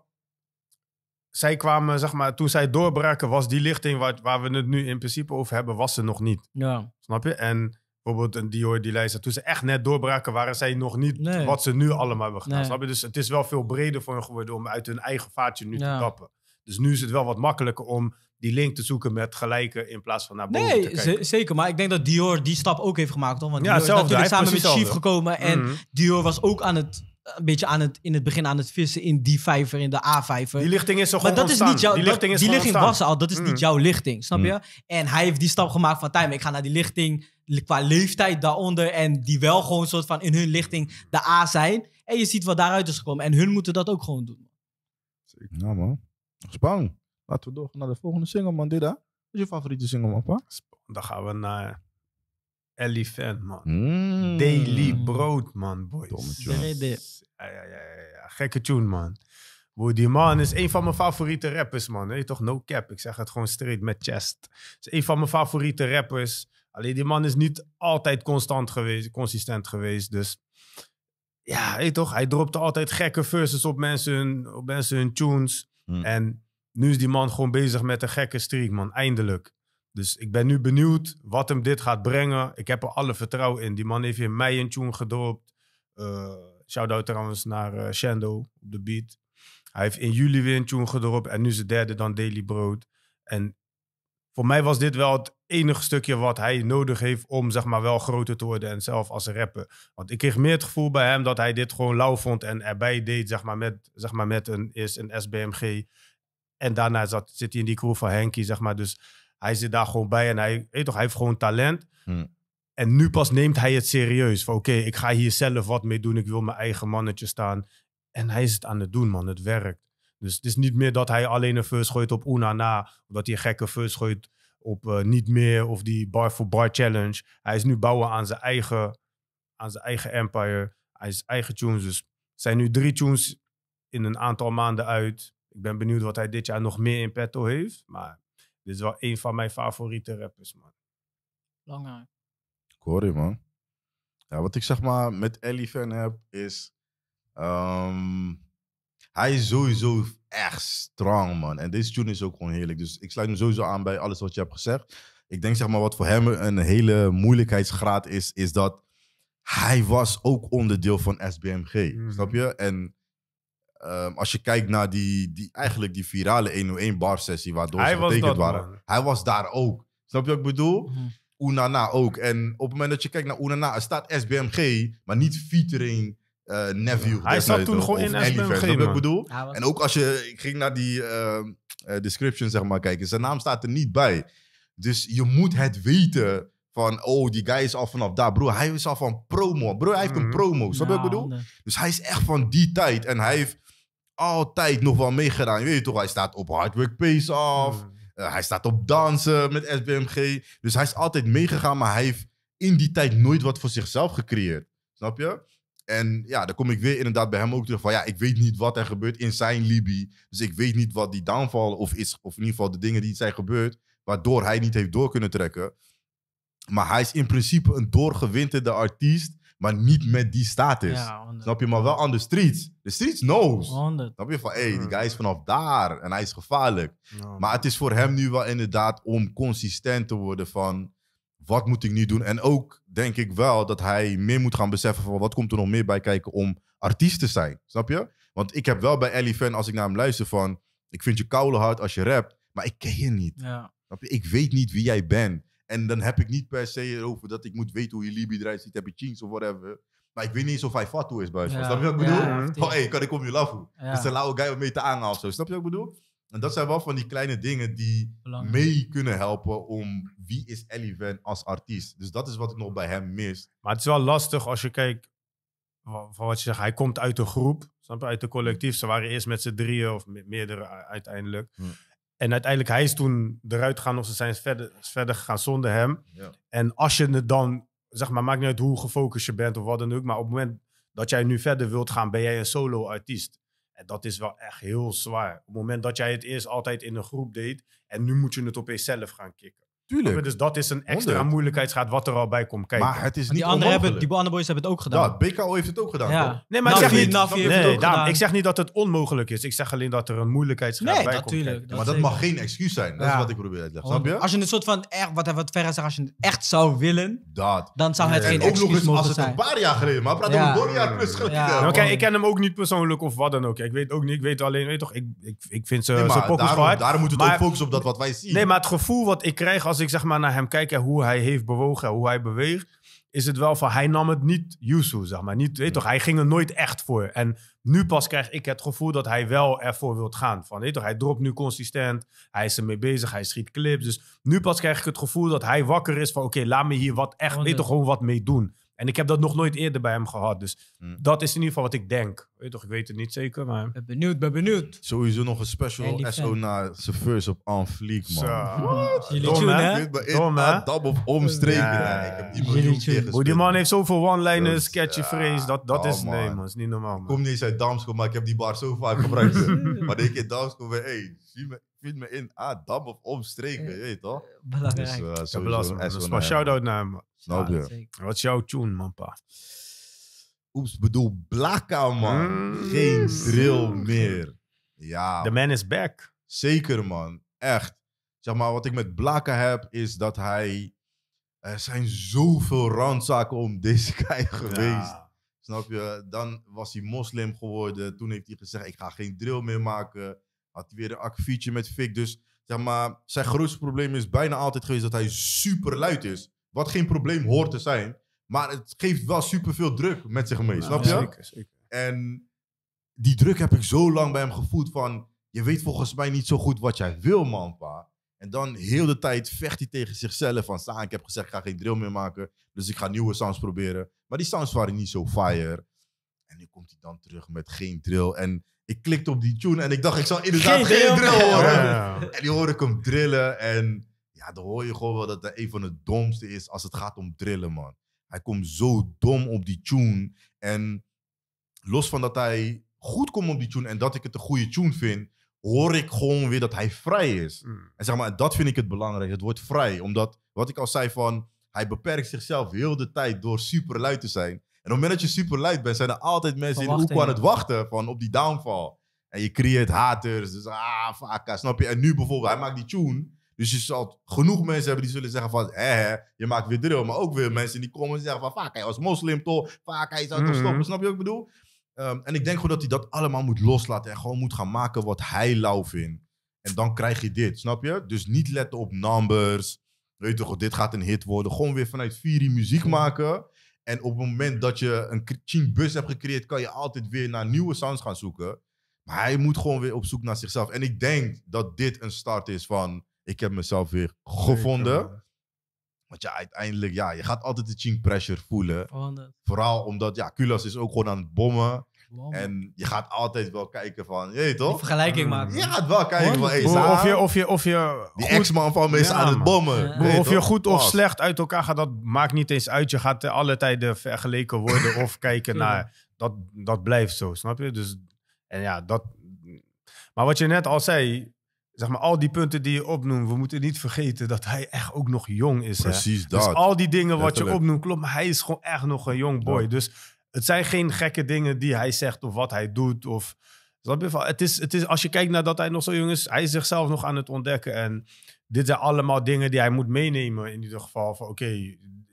Zij kwamen, zeg maar, toen zij doorbraken was die lichting waar, waar we het nu in principe over hebben, was ze nog niet. Ja. Snap je? En Bijvoorbeeld een Dior, die lijst. Toen ze echt net doorbraken, waren zij nog niet wat ze nu allemaal hebben gedaan. Snap je? Dus het is wel veel breder voor hen geworden om uit hun eigen vaatje nu te kappen. Dus nu is het wel wat makkelijker om die link te zoeken met gelijke in plaats van naar boven nee, te kijken. Nee, zeker. Maar ik denk dat Dior die stap ook heeft gemaakt. Hoor. Want ja, Dior is natuurlijk samen met Chief gekomen. En mhm. Dior was ook aan het een beetje aan het, in het begin aan het vissen in die vijver, in de A-vijver. Die lichting is zo gewoon dat Is niet jouw, die lichting, die lichting was al, dat is niet mhm. jouw lichting, snap je? Mhm. En hij heeft die stap gemaakt van, time, ik ga naar die lichting qua leeftijd daaronder en die wel gewoon soort van in hun lichting de A zijn. En je ziet wat daaruit is gekomen. En hun moeten dat ook gewoon doen. Zeker. Nou, man. Spang. Laten we doorgaan naar de volgende single, man. Dida. Wat is je favoriete single, man? Pa? Dan gaan we naar Elephant, man. Mm. Daily Brood, man, boys. Ja, ja, Gekke tune, man. Boy, man is een van mijn favoriete rappers, man. Weet toch? No cap. Ik zeg het gewoon straight met chest. Is een van mijn favoriete rappers. Alleen die man is niet altijd constant geweest, consistent geweest. Dus ja, weet toch? Hij dropte altijd gekke verses op mensen, op mensen hun tunes. Hmm. En nu is die man gewoon bezig met een gekke streak, man. Eindelijk. Dus ik ben nu benieuwd wat hem dit gaat brengen. Ik heb er alle vertrouwen in. Die man heeft in mei een tune gedropt. Uh, Shout-out trouwens naar uh, Shando op de beat. Hij heeft in juli weer een tune gedropt. En nu is het derde dan Daily Brood. En voor mij was dit wel het enige stukje wat hij nodig heeft om zeg maar wel groter te worden en zelf als rapper. Want ik kreeg meer het gevoel bij hem dat hij dit gewoon lauw vond en erbij deed zeg maar met, zeg maar met een, is een SBMG. En daarna zat, zit hij in die crew van Henky zeg maar. Dus hij zit daar gewoon bij en hij, weet toch, hij heeft gewoon talent. Hmm. En nu pas neemt hij het serieus. Van oké, ik ga hier zelf wat mee doen. Ik wil mijn eigen mannetje staan. En hij is het aan het doen, man. Het werkt. Dus het is niet meer dat hij alleen een first gooit op Una na. Of dat hij een gekke first gooit op eh, niet meer. Of die bar voor bar challenge. Hij is nu bouwen aan zijn eigen, aan zijn eigen empire. Hij is eigen tunes. Dus zijn nu drie tunes in een aantal maanden uit. Ik ben benieuwd wat hij dit jaar nog meer in petto heeft. Maar dit is wel een van mijn favoriete rappers, man. Lange. Ik hoor je, man. Ja, wat ik zeg maar met Ellie fan heb, is... Ehm, hij is sowieso echt strong, man. En deze tune is ook gewoon heerlijk. Dus ik sluit me sowieso aan bij alles wat je hebt gezegd. Ik denk, zeg maar, wat voor hem een hele moeilijkheidsgraad is, is dat hij was ook onderdeel van SBMG. Mhm. Snap je? En ehm, als je kijkt naar die, die, eigenlijk die virale 101 bar sessie, waardoor hij ze getekend waren. Hij was daar ook. Snap je wat ik bedoel? Mm. Oenana ook. En op het moment dat je kijkt naar Oenana, er staat SBMG, maar niet featuring eh, Neville. Hij zat toen gewoon in SBMG, man. ik bedoel. en ook als je, ik ging naar die eh, eh, description zeg maar kijken. Zijn naam staat er niet bij. Dus je moet het weten van, oh, die guy is al vanaf daar. Bro, hij is al van promo. Bro, hij heeft een mhm. promo. Snap je wat ik nou, bedoel? Dus hij is echt van die tijd. En hij heeft altijd nog wel meegedaan. Je weet toch, hij staat op Hardwork Pace af. Mhm. hij staat op dansen met SBMG. Dus hij is altijd meegegaan, maar hij heeft in die tijd nooit wat voor zichzelf gecreëerd. Snap je? En ja, dan kom ik weer inderdaad bij hem ook terug van ja, ik weet niet wat er gebeurt in zijn Libië. Dus ik weet niet wat die downfall of is, of in ieder geval de dingen die zijn gebeurd, waardoor hij niet heeft door kunnen trekken. Maar hij is in principe een doorgewinterde artiest, maar niet met die status. Snap je? Maar wel aan de streets. De streets knows. Snap je? Van, hé, hey, die guy is vanaf daar en hij is gevaarlijk. Maar het is voor hem nu wel inderdaad om consistent te worden van wat moet ik nu doen? En ook denk ik wel dat hij meer moet gaan beseffen van wat komt er nog meer bij kijken om artiest te zijn. Snap je? Want ik heb wel bij Ellie Fan, als ik naar hem luister, van ik vind je koude hard als je rapt, maar ik ken je niet. Ja. Snap je? Ik weet niet wie jij bent. En dan heb ik niet per se erover dat ik moet weten hoe je Liby eruit ziet, heb je jeans of whatever. Maar ik weet niet eens of hij fatu is bij ja. Snap je wat ik bedoel? oh, hey, kan ik om je lachen? Dat is een lauwe guy om mee te aanhalen of zo. Snap je wat ik bedoel? En dat zijn wel van die kleine dingen die mee kunnen helpen om wie is Ellie Van als artiest. Dus dat is wat ik nog bij hem mis. Maar het is wel lastig als je kijkt van wat je zegt. Hij komt uit de groep, uit de collectief. Ze waren eerst met z'n drieën of meerdere uiteindelijk. En uiteindelijk, hij is toen eruit gegaan of ze zijn verder, verder gegaan zonder hem. En als je het dan, zeg maar, maakt niet uit hoe gefocust je bent of wat dan ook. Maar op het moment dat jij nu verder wilt gaan, ben jij een solo-artiest dat is wel echt heel zwaar. Op het moment dat jij het eerst altijd in een groep deed en nu moet je het opeens zelf gaan kicken. Dus dat is een extra 100. moeilijkheidsgraad wat er al bij komt Kijk, Maar het is niet die andere hebben, Die andere boys hebben het ook gedaan. Ja, BKO heeft het ook gedaan. Nee, maar ik, zeg niet, nee, ik zeg niet dat het onmogelijk is. Ik zeg alleen dat er een moeilijkheidsgraad nee, bij maar dat mag geen excuus zijn. Dat is wat ik probeer uit te leggen. Snap je? Als je een soort van echt, wat, wat Verre zegt, als je het echt zou willen, dat. dan zou het geen excuus zijn. als het een paar jaar geleden, maar praat over jaar plus Ik ken hem ook niet persoonlijk of wat dan ook. Ik weet ook niet, ik weet alleen, weet toch, ik vind ze pokkels hard. Daarom moeten we toch focussen op dat wat wij zien. Nee, maar het gevoel wat ik krijg als ik zeg maar naar hem kijk hoe hij heeft bewogen en hoe hij beweegt, is het wel van hij nam het niet Yusu, zeg maar. Niet, weet toch, hij ging er nooit echt voor. En nu pas krijg ik het gevoel dat hij wel ervoor wil gaan. Van, weet toch, hij dropt nu consistent, hij is ermee bezig, hij schiet clips. Dus nu pas krijg ik het gevoel dat hij wakker is van oké, laat me hier wat echt, weet toch, gewoon wat mee doen. En ik heb dat nog nooit eerder bij hem gehad. Dus hmm. dat is in ieder geval wat ik denk. Weet toch, ik weet het niet zeker, maar... Ben benieuwd, benieuwd. Sowieso nog een special hey, SO naar chauffeurs op Anfleek, man. Zo. Dom, hè? Dom, hè? Dab of omstreken. Ik heb die Hoe die man heeft zoveel one-liners, sketchy phrase. Dat, dat oh, is... Man. Nee, man. is niet normaal, man. kom niet eens uit Damsko, maar ik heb die bar zo vaak gebruikt. maar denk keer Damsko weer... Hey, vind me in Adam ah, of omstreken, eh, je weet toch? Eh, belangrijk. Dus, uh, shout-out naar hem. je? Wat is jouw tune, man, pa? Oeps, bedoel Blaka, man. Mm. Geen drill meer. Ja. The man is back. Zeker, man. Echt. Zeg maar, wat ik met Blaka heb, is dat hij... Er zijn zoveel randzaken om deze guy geweest. Snap je? Dan was hij moslim geworden. Toen heeft hij gezegd, ik ga geen drill meer maken. Had hij weer een akkefietje met Fik. Dus zeg maar, zijn grootste probleem is bijna altijd geweest dat hij super luid is. Wat geen probleem hoort te zijn. Maar het geeft wel super veel druk met zich mee, snap je? zeker. En die druk heb ik zo lang bij hem gevoeld van... Je weet volgens mij niet zo goed wat jij wil, man, En dan heel de tijd vecht hij tegen zichzelf. Van, ik heb gezegd, ik ga geen drill meer maken. Dus ik ga nieuwe sounds proberen. Maar die sounds waren niet zo fire. En nu komt hij dan terug met geen drill. En ik klikte op die tune en ik dacht, ik zal inderdaad geen, geen drill, horen. En die hoor ik hem drillen. En ja, dan hoor je gewoon wel dat hij een van de domste is als het gaat om drillen, man. Hij komt zo dom op die tune. En los van dat hij goed komt op die tune en dat ik het een goede tune vind, hoor ik gewoon weer dat hij vrij is. Hmm. En zeg maar, dat vind ik het belangrijk. Het wordt vrij. Omdat, wat ik al zei van, hij beperkt zichzelf heel de tijd door super luid te zijn. En op het moment dat je super light bent, zijn er altijd mensen in de hoek aan het wachten van op die downfall. En je creëert haters, dus ah, vaak, ah, snap je? En nu bijvoorbeeld, hij maakt die tune. Dus je zal genoeg mensen hebben die zullen zeggen van, hè, je maakt weer drill. Maar ook weer mensen die komen en zeggen van, vaak hij was moslim toch, vaak hij zou toch mhm. stoppen. Snap je wat ik bedoel? Ehm, en ik denk gewoon dat hij dat allemaal moet loslaten en gewoon moet gaan maken wat hij lauw vindt. En dan krijg je dit, snap je? Dus niet letten op numbers. Weet je toch, dit gaat een hit worden. Gewoon weer vanuit Fury muziek maken. En op het moment dat je een ching bus hebt gecreëerd, kan je altijd weer naar nieuwe sounds gaan zoeken. Maar hij moet gewoon weer op zoek naar zichzelf. En ik denk dat dit een start is van, ik heb mezelf weer gevonden. Want ja, uiteindelijk, ja, je gaat altijd de ching pressure voelen. Vooral omdat, ja, Kulas is ook gewoon aan het bommen. En je gaat altijd wel kijken van, je toch? vergelijking mm. maken. Je gaat wel kijken van, hey, of je, of je, of je Die ex-man van me aan het bommen. of je goed of slecht uit elkaar gaat, dat maakt niet eens uit. Je gaat alle tijden vergeleken worden of kijken naar... Dat, dat blijft zo, snap je? Dus, en ja, dat... Maar wat je net al zei, zeg maar, al die punten die je opnoemt, we moeten niet vergeten dat hij echt ook nog jong is. Precies dus dat. Dus al die dingen wat je opnoemt, klopt, maar hij is gewoon echt nog een jong boy. Dus het zijn geen gekke dingen die hij zegt of wat hij doet. Of, het is, het is, als je kijkt naar dat hij nog zo jong is, hij is zichzelf nog aan het ontdekken. En dit zijn allemaal dingen die hij moet meenemen. In ieder geval van oké,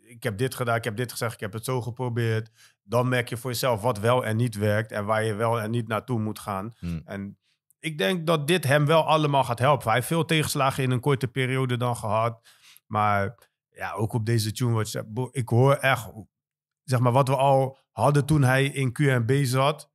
ik heb dit gedaan, ik heb dit gezegd, ik heb het zo geprobeerd. Dan merk je voor jezelf wat wel en niet werkt en waar je wel en niet naartoe moet gaan. Hmm. En ik denk dat dit hem wel allemaal gaat helpen. Hij heeft veel tegenslagen in een korte periode dan gehad. Maar ja, ook op deze tune. Ik hoor echt, zeg maar, wat we al hadden toen hij in QMB zat,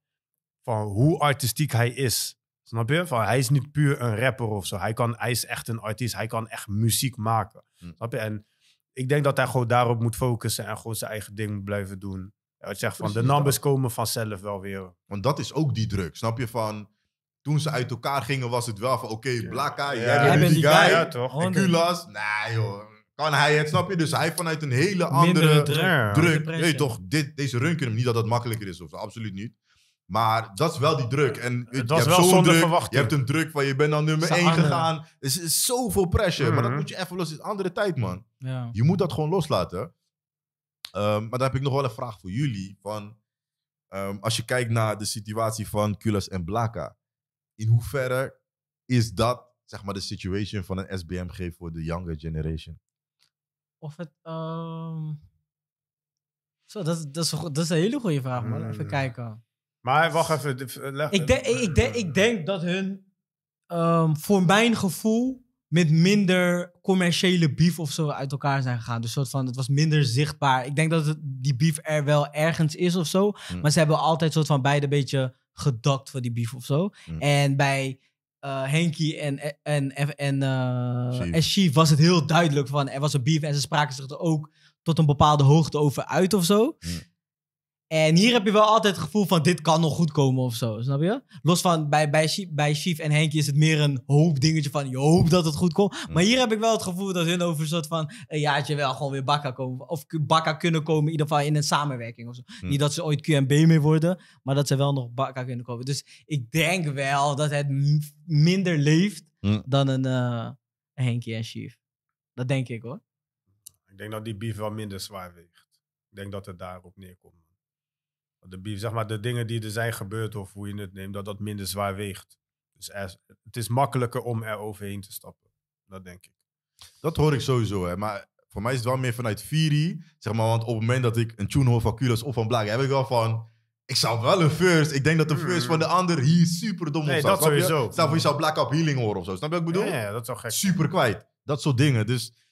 van hoe artistiek hij is. Snap je? Van, hij is niet puur een rapper of zo. Hij, kan, hij is echt een artiest. Hij kan echt muziek maken. Hm. Snap je? En ik denk dat hij gewoon daarop moet focussen en gewoon zijn eigen ding blijven doen. Ik zeg van, de numbers komen vanzelf wel weer. Want dat is ook die druk, snap je? Van, toen ze uit elkaar gingen was het wel van, oké, okay, ja. jij bent die guy. toch? En Kulas, nee joh kan hij het, snap je? Dus hij vanuit een hele andere druk. nee, toch, dit, deze run kunnen hem niet dat dat makkelijker is of zo, absoluut niet. Maar dat is wel die druk. En je, hebt zo'n druk, je hebt een druk van je bent dan nummer 1 gegaan. Er is, is, zoveel pressure, maar dat mhm. moet je even los. Het is andere tijd, man. Ja. Je moet dat gewoon loslaten. Ehm, maar dan heb ik nog wel een vraag voor jullie. Van, ehm, als je kijkt naar de situatie van Kulas en Blaka. In hoeverre is dat zeg maar, de situation van een SBMG voor de younger generation? Of het. Ehm, zo, dat, is, dat, is, dat is een hele goede vraag, man. Even hmm. kijken. Maar wacht even. ik, denk, ik, denk, ik denk dat hun, um, voor mijn gevoel, met minder commerciële beef of zo uit elkaar zijn gegaan. Dus soort van, het was minder zichtbaar. Ik denk dat die beef er wel ergens is of zo. Hmm. Maar ze hebben altijd soort van beide een beetje gedakt voor die beef of zo. Hmm. En bij uh, eh, Henky en, en, en, uh, was het heel duidelijk van er was een beef en ze spraken zich er ook tot een bepaalde hoogte over uit of zo. Hmm. En hier heb je wel altijd het gevoel van dit kan nog goed komen of zo, snap je? Los van bij, bij, bij Chief en Henkie is het meer een hoop dingetje van je hoopt dat het goed komt. Mm. Maar hier heb ik wel het gevoel dat hun over een soort van een eh, jaartje wel gewoon weer bakka komen. Of bakka kunnen komen in ieder geval in een samenwerking of zo. Mm. Niet dat ze ooit QMB meer worden, maar dat ze wel nog bakka kunnen komen. Dus ik denk wel dat het minder leeft mm. dan een uh, Henkie en Chief. Dat denk ik hoor. Ik denk dat die beef wel minder zwaar weegt. Ik denk dat het daarop neerkomt de zeg maar, de dingen die er zijn gebeurd of hoe je het neemt, dat dat minder zwaar weegt. Dus het is makkelijker om er overheen te stappen. Dat denk ik. Dat hoor ik sowieso, hè. Maar voor mij is het wel meer vanuit Firi, zeg maar. Want op het moment dat ik een tune hoor van Kulas of van Black, heb ik wel van... Ik zou wel een first. Ik denk dat de first van de hmm. ander hier super dom nee, op staat. dat sowieso. je zou Black Up Healing horen of zo. Snap je wat ik bedoel? Ja, dat zou gek. Super kwijt. Dat soort dingen. Dus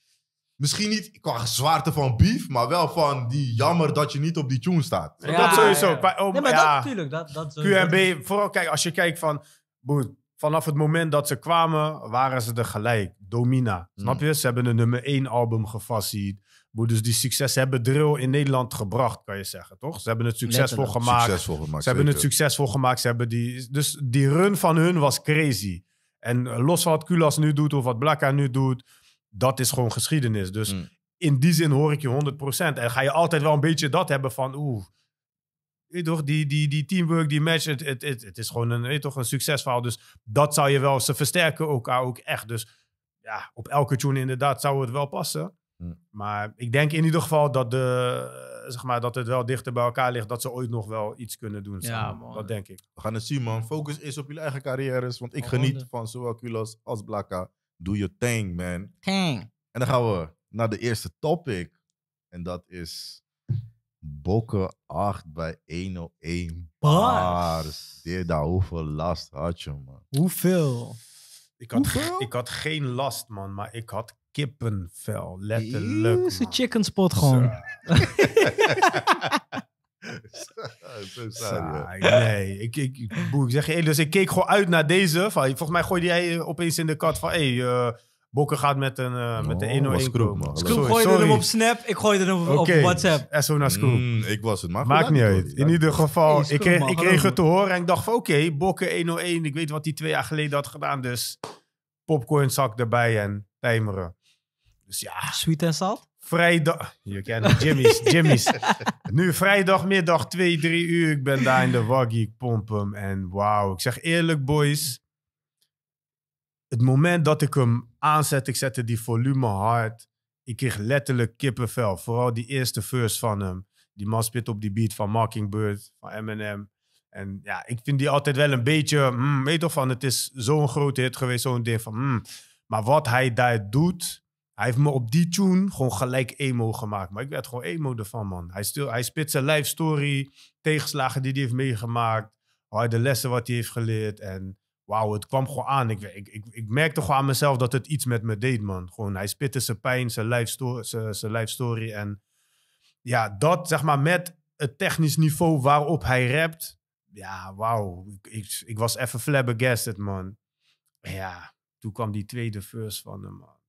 Misschien niet qua zwaarte van beef, maar wel van die jammer dat je niet op die tune staat. dat sowieso. Ja, ja. Oh, nee, maar natuurlijk. Dat, dat QMB, vooral kijk, als je kijkt van... Boe, vanaf het moment dat ze kwamen, waren ze er gelijk. Domina. Hmm. Snap je? Ze hebben een nummer 1 album Boe, Dus die succes hebben drill in Nederland gebracht, kan je zeggen, toch? Ze hebben het succesvol gemaakt. succesvol gemaakt. Ze hebben het succesvol gemaakt. Ze hebben die, dus die run van hun was crazy. En eh, los van wat Kulas nu doet of wat Blakka nu doet dat is gewoon geschiedenis. Dus mm. in die zin hoor ik je 100%. En ga je altijd wel een beetje dat hebben van, oeh, toch, die, die, die teamwork, die match, het, het, het, het is gewoon een, toch, een succesverhaal. Dus dat zou je wel, ze versterken elkaar ah, ook echt. Dus ja, op elke tune inderdaad zou het wel passen. Mm. Maar ik denk in ieder geval dat, de, zeg maar, dat het wel dichter bij elkaar ligt. Dat ze ooit nog wel iets kunnen doen. Ja, man. Dat denk ik. We gaan het zien, man. Focus is op jullie eigen carrières. Want ik geniet van zowel Kulas als Blakka. Do your thing, man. Thing. En dan gaan we naar de eerste topic. En dat is Bokken 8 bij 101 bars. Deer, daar hoeveel last had je, man? Hoeveel? Ik had, ik had geen last, man. Maar ik had kippenvel, letterlijk. Dat is een chicken spot gewoon. Zo saai, Nee, ik, ik, boe, ik zeg je, dus ik keek gewoon uit naar deze. Van, volgens mij gooide jij opeens in de kat van... Hey, uh, eh, Bokken gaat met een, eh, met een 1-0 Scroop, man. Scroop gooide hem op Snap, ik gooide hem op, okay. op WhatsApp. SO naar Scroop. Mm, ik was het, maar Maakt niet uit. In ieder geval, ik, kreeg, ik kreeg het te horen en ik dacht van... Oké, okay, Bokken 1 Ik weet wat hij twee jaar geleden had gedaan, dus... Popcornzak erbij en timeren. Dus ja. Sweet en zout? Vrijdag. Je kent Jimmy's. Jimmy's. nu vrijdagmiddag, twee, drie uur. Ik ben daar in de waggie. Ik pomp hem. En wauw. Ik zeg eerlijk, boys. Het moment dat ik hem aanzet, ik zette die volume hard. Ik kreeg letterlijk kippenvel. Vooral die eerste verse van hem. Die maspit op die beat van Mockingbird, van Eminem. En ja, ik vind die altijd wel een beetje, hmm, weet toch van, het is zo'n grote hit geweest, zo'n ding van, hmm. maar wat hij daar doet, hij heeft me op die tune gewoon gelijk emo gemaakt. Maar ik werd gewoon emo ervan, man. Hij, stil, hij spit zijn life story, tegenslagen die hij heeft meegemaakt, de lessen wat hij heeft geleerd. En wauw, het kwam gewoon aan. Ik, ik, ik, ik merkte gewoon aan mezelf dat het iets met me deed, man. Gewoon, hij spitte zijn pijn, zijn life, story, zijn, zijn life story. En ja, dat zeg maar met het technisch niveau waarop hij rapt. Ja, wauw. Ik, ik, ik was even flabbergasted, man. Ja, toen kwam die tweede verse van hem, man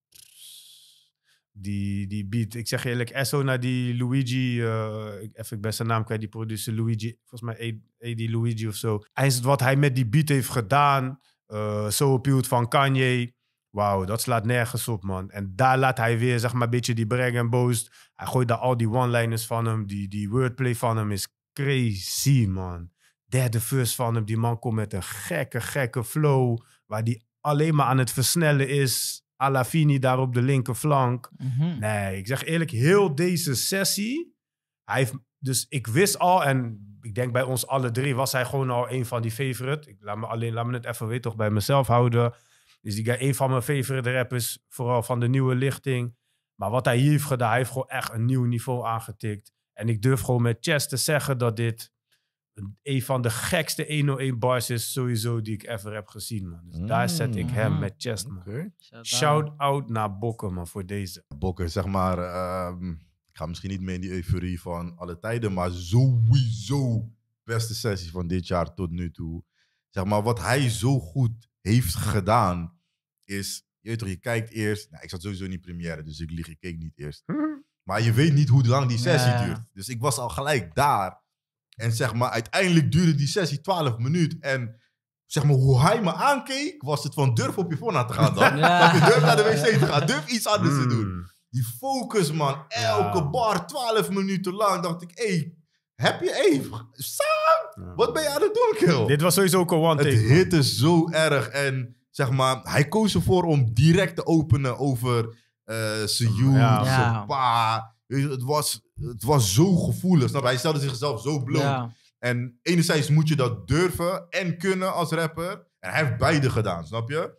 die, die beat. Ik zeg je eerlijk, Esso naar die Luigi, uh, even ik best zijn naam kwijt, die producer Luigi, volgens mij AD Luigi of zo. Hij wat hij met die beat heeft gedaan, uh, So Appealed van Kanye. Wauw, dat slaat nergens op, man. En daar laat hij weer, zeg maar, een beetje die brag en boost. Hij gooit daar al die one-liners van hem. Die, die wordplay van hem is crazy, man. Derde first van hem. Die man komt met een gekke, gekke flow. Waar die alleen maar aan het versnellen is. Alavini daar op de linkerflank. flank. Mhm. Nee, ik zeg eerlijk, heel deze sessie. Hij heeft, dus ik wist al, en ik denk bij ons alle drie was hij gewoon al een van die favorite. Ik laat me alleen laat me het even weer toch bij mezelf houden. Dus die guy, een van mijn favorite rappers, vooral van de nieuwe lichting. Maar wat hij hier heeft gedaan, hij heeft gewoon echt een nieuw niveau aangetikt. En ik durf gewoon met chest te zeggen dat dit een van de gekste 101 bars is sowieso die ik ever heb gezien, man. Dus daar zet ik mm. hem met chest, man. Shout-out naar Bokken, man, voor deze. Bokken, zeg maar... Ehm, ik ga misschien niet mee in die euforie van alle tijden, maar sowieso beste sessie van dit jaar tot nu toe. Zeg maar, wat hij zo goed heeft gedaan, is... Je weet toch, je kijkt eerst... Nou, ik zat sowieso in première, dus ik lieg, ik keek niet eerst. Hm. Maar je weet niet hoe lang die sessie duurt. Dus ik was al gelijk daar en zeg maar, uiteindelijk duurde die sessie 12 minuten. En zeg maar, hoe hij me aankeek, was het van durf op je voornaam te gaan dan. Dat je durf naar de wc te gaan, durf iets anders te hmm. doen. Die focus, man. Elke bar, 12 minuten lang, dacht ik, hey, heb je even? Sam, wat ben je aan het doen, kill? Dit was sowieso ook een one Het hitte zo erg. En zeg maar, hij koos ervoor om direct te openen over uh, zijn pa het was, het was zo gevoelig. Snap? Hij stelde zichzelf zo bloot. En enerzijds moet je dat durven en kunnen als rapper. En hij heeft beide gedaan, snap je?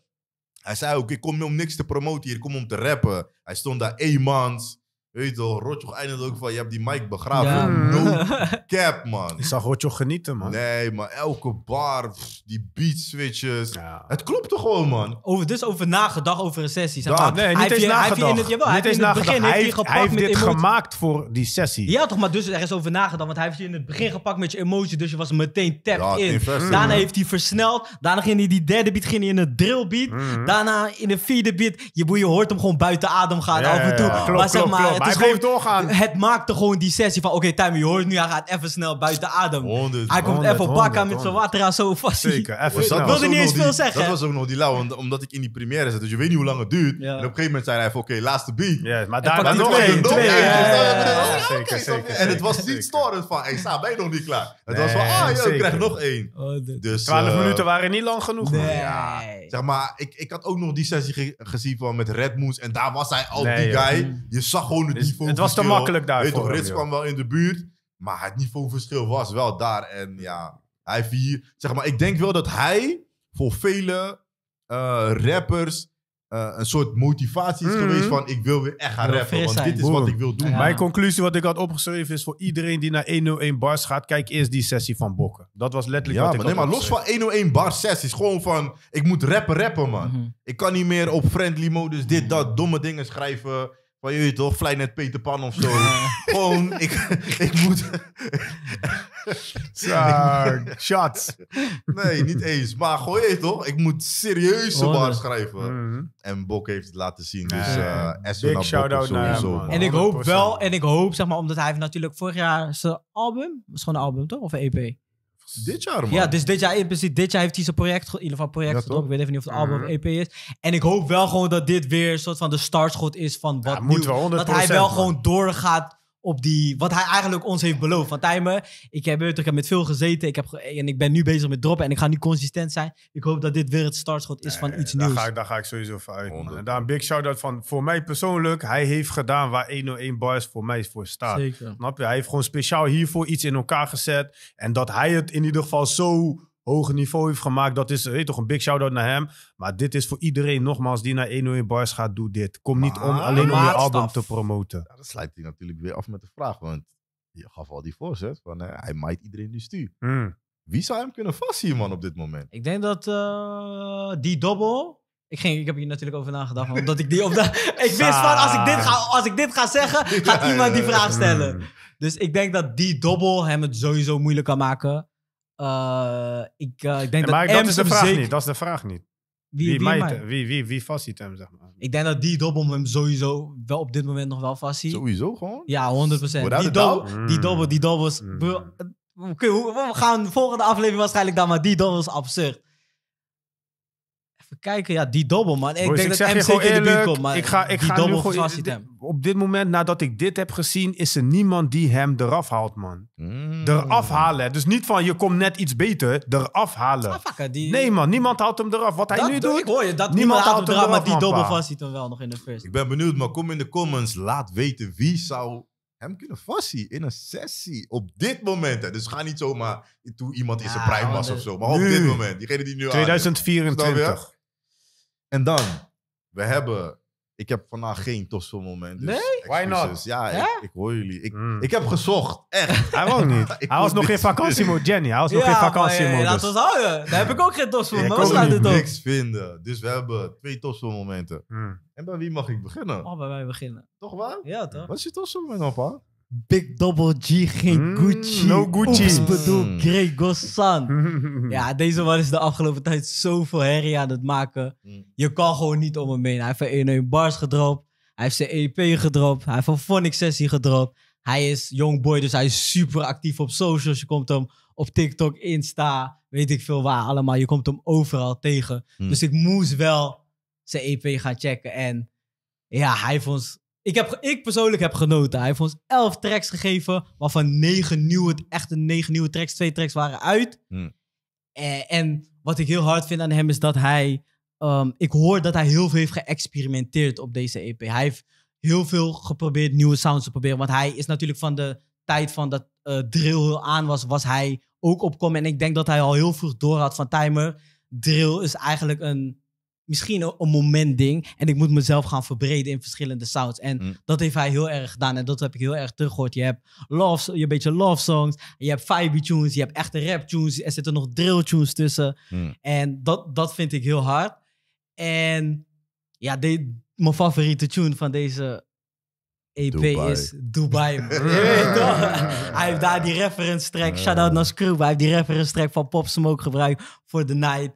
Hij zei ook, ik kom om niks te promoten hier, ik kom om te rappen. Hij stond daar maand. Weet je wel, Rotjoch ook van, je hebt die Mike begraven. No cap, man. Ik zag Rotjoch genieten, man. Nee, maar elke bar, die beat switches. Het klopt toch gewoon, man? Over, dus over nagedacht over een sessie. Zeg maar. Nee, niet eens nagedacht. Hij heeft in het, het begin hij heeft, hij heeft dit gemaakt voor die sessie. Ja, toch, maar dus er is over nagedacht. Want hij heeft je in het begin gepakt met je emotie, dus je was meteen tapped in. Daarna heeft hij versneld. Daarna ging hij die derde beat ging hij in een drill beat. Mhm. Daarna in de vierde beat. Je, je hoort hem gewoon buiten adem gaan af en toe. maar zeg maar doorgaan. Het maakte gewoon die sessie van: oké, okay, je hoort nu, hij gaat even snel buiten adem. hij komt even even bakken met zijn water aan zo vast. Zeker, Ik wilde niet eens veel zeggen. Dat was ook nog die lauw, omdat ik in die première zat. Dus je weet niet hoe lang het duurt. En op een gegeven moment zei hij: oké, laatste beat. maar daar nog twee. En het was niet storend van: hé, sta, bij nog niet klaar? Het was van: ah, ik krijg nog één. Oh, dus, 12 eh, minuten waren niet lang genoeg. zeg maar, ik had ook nog die sessie gezien van met Red Moons. En daar was hij al die guy. Je zag gewoon het, was te makkelijk daarvoor. Rits kwam wel in de buurt. Maar het niveauverschil was wel daar. En ja, hij vier. Zeg maar, ik denk wel dat hij voor vele eh, rappers eh, een soort motivatie is mhm. geweest van ik wil weer echt gaan rappen, want dit is wat ik wil doen. Mijn conclusie wat ik had opgeschreven is voor iedereen die naar 101 bars gaat, kijk eerst die sessie van Bokken. Dat was letterlijk ja, wat ik nee, maar los van 101 bars sessies, gewoon van ik moet rappen, rappen man. Mhm. Ik kan niet meer op friendly modus dit, dat, domme dingen schrijven. Van je toch, vlij net Peter Pan of zo. Gewoon, ik, ik moet... Zaak, shots. Nee, niet eens. Maar gooi toch? Ik moet serieuze bar schrijven. Mhm. En Bok heeft het laten zien. Dus uh, shout-out En ik hoop wel, en ik hoop zeg maar, omdat hij natuurlijk vorig jaar zijn album, was gewoon een album toch? Of een EP? Dit jaar, man. Ja, dus dit jaar, in principe, dit jaar heeft hij zijn project, in ieder geval project ja, Ik weet even niet of het mhm. album of e EP is. En ik hoop wel gewoon dat dit weer een soort van de startschot is van wat dat hij wel gewoon doorgaat op die, wat hij eigenlijk ons heeft beloofd. Van Tijmen, ik heb, ik met veel gezeten ik heb, en ik ben nu bezig met droppen en ik ga nu consistent zijn. Ik hoop dat dit weer het startschot is van iets nieuws. Ga ik, daar ga ik sowieso van uit. En daar een big shout-out van, voor mij persoonlijk, hij heeft gedaan waar 101 Bars voor mij voor staat. Zeker. Snap je? Hij heeft gewoon speciaal hiervoor iets in elkaar gezet en dat hij het in ieder geval zo hoger niveau heeft gemaakt. Dat is eh, weet toch een big shout-out naar hem. Maar dit is voor iedereen, nogmaals, die naar in Bars gaat, doe dit. Kom niet om, alleen om je album te promoten. Ja, dat sluit hij natuurlijk weer af met de vraag. Want je gaf al die voorzet van eh, hij maait iedereen nu stuurt. Hmm. Wie zou hem kunnen vastzien, man, op dit moment? Ik denk dat eh, die dobbel. Ik, ging, ik heb hier natuurlijk over nagedacht, omdat ik die op de, Ik wist van, als ik, dit ga, als ik dit ga zeggen, gaat iemand die vraag stellen. Hmm. Dus ik denk dat die dobbel hem het sowieso moeilijk kan maken. Eh, ik, eh, ik denk maar dat is de vraag niet. Dat is de vraag niet. Wie, wie, wie, wie, wie, wie hem, zeg maar. Ik denk dat die dobbel hem sowieso wel op dit moment nog wel vastzit. Sowieso gewoon? Ja, 100%. Die dobbel, die dobbel, die dobbel Mm. Eh, we gaan de volgende aflevering waarschijnlijk dan, maar die dobbel is absurd kijken, ja, die dobbel, man. Ik Broers, denk ik dat MC in de buurt komt, ik ga, ik die ga dobbel gewoon, Op dit moment, nadat ik dit heb gezien, is er niemand die hem eraf haalt, man. Mm. Eraf halen. Dus niet van, je komt net iets beter. Eraf halen. Ah, nee, man. Niemand haalt hem eraf. Wat hij nu doet... niemand haalt hem eraf, maar die dobbel vastzit hem wel nog in de first. Ik ben benieuwd, maar kom in de comments. Laat weten wie zou hem kunnen vastzien in een sessie. Op dit moment. Hè. Dus ga niet zomaar toe iemand in zijn ja, prime was of zo. Maar op dit moment. Diegene die nu 2024. En dan, we hebben... Ik heb vandaag geen topspelmoment. Dus nee? Why not? Ja, Ik, hoor jullie. Ik, hmm. ik heb gezocht. Echt. Hij wou niet. hij was nog geen vakantiemodus, Jenny. Hij was nog geen eh, vakantiemodus. Ja, dat was houden. Daar heb ik ook geen topspelmoment. Ja, ik niks vinden. Dus we hebben twee topspelmomenten. Hmm. En bij wie mag ik beginnen? Oh, bij mij beginnen. Toch waar? Ja, toch? Wat is je topspelmoment, papa? Big Double G, geen mm, Gucci. no Gucci. bedoel mm. Grey ja, deze man is de afgelopen tijd zoveel herrie aan het maken. Mm. Je kan gewoon niet om hem heen. Hij heeft een 1 bars gedropt. Hij heeft zijn EP gedropt. Hij heeft een Phonic sessie gedropt. Hij is Youngboy, boy, dus hij is super actief op socials. Je komt hem op TikTok, Insta, weet ik veel waar allemaal. Je komt hem overal tegen. Dus ik moest wel zijn EP gaan checken. En ja, hij vond ik, heb, ik persoonlijk heb genoten. Hij heeft ons elf tracks gegeven, waarvan negen nieuwe, echte 9 nieuwe tracks, twee tracks waren uit. Hmm. Eh, en, wat ik heel hard vind aan hem is dat hij. Ehm, ik hoor dat hij heel veel heeft geëxperimenteerd op deze EP. Hij heeft heel veel geprobeerd nieuwe sounds te proberen. Want hij is natuurlijk van de tijd van dat eh, drill heel aan was, was hij ook opkomen. En ik denk dat hij al heel vroeg door had van Timer. Drill is eigenlijk een misschien een, moment ding. En ik moet mezelf gaan verbreden in verschillende sounds. En mm. dat heeft hij heel erg gedaan. En dat heb ik heel erg teruggehoord. Je hebt love, je een beetje love songs. Je hebt vibe tunes. Je hebt echte rap tunes. Er zitten nog drill tunes tussen. Mm. En dat, dat vind ik heel hard. En ja, de, mijn favoriete tune van deze EP is Dubai. hij heeft daar die reference track. Shout out naar Scrooge. Hij heeft die reference track van Pop Smoke gebruikt voor The Night.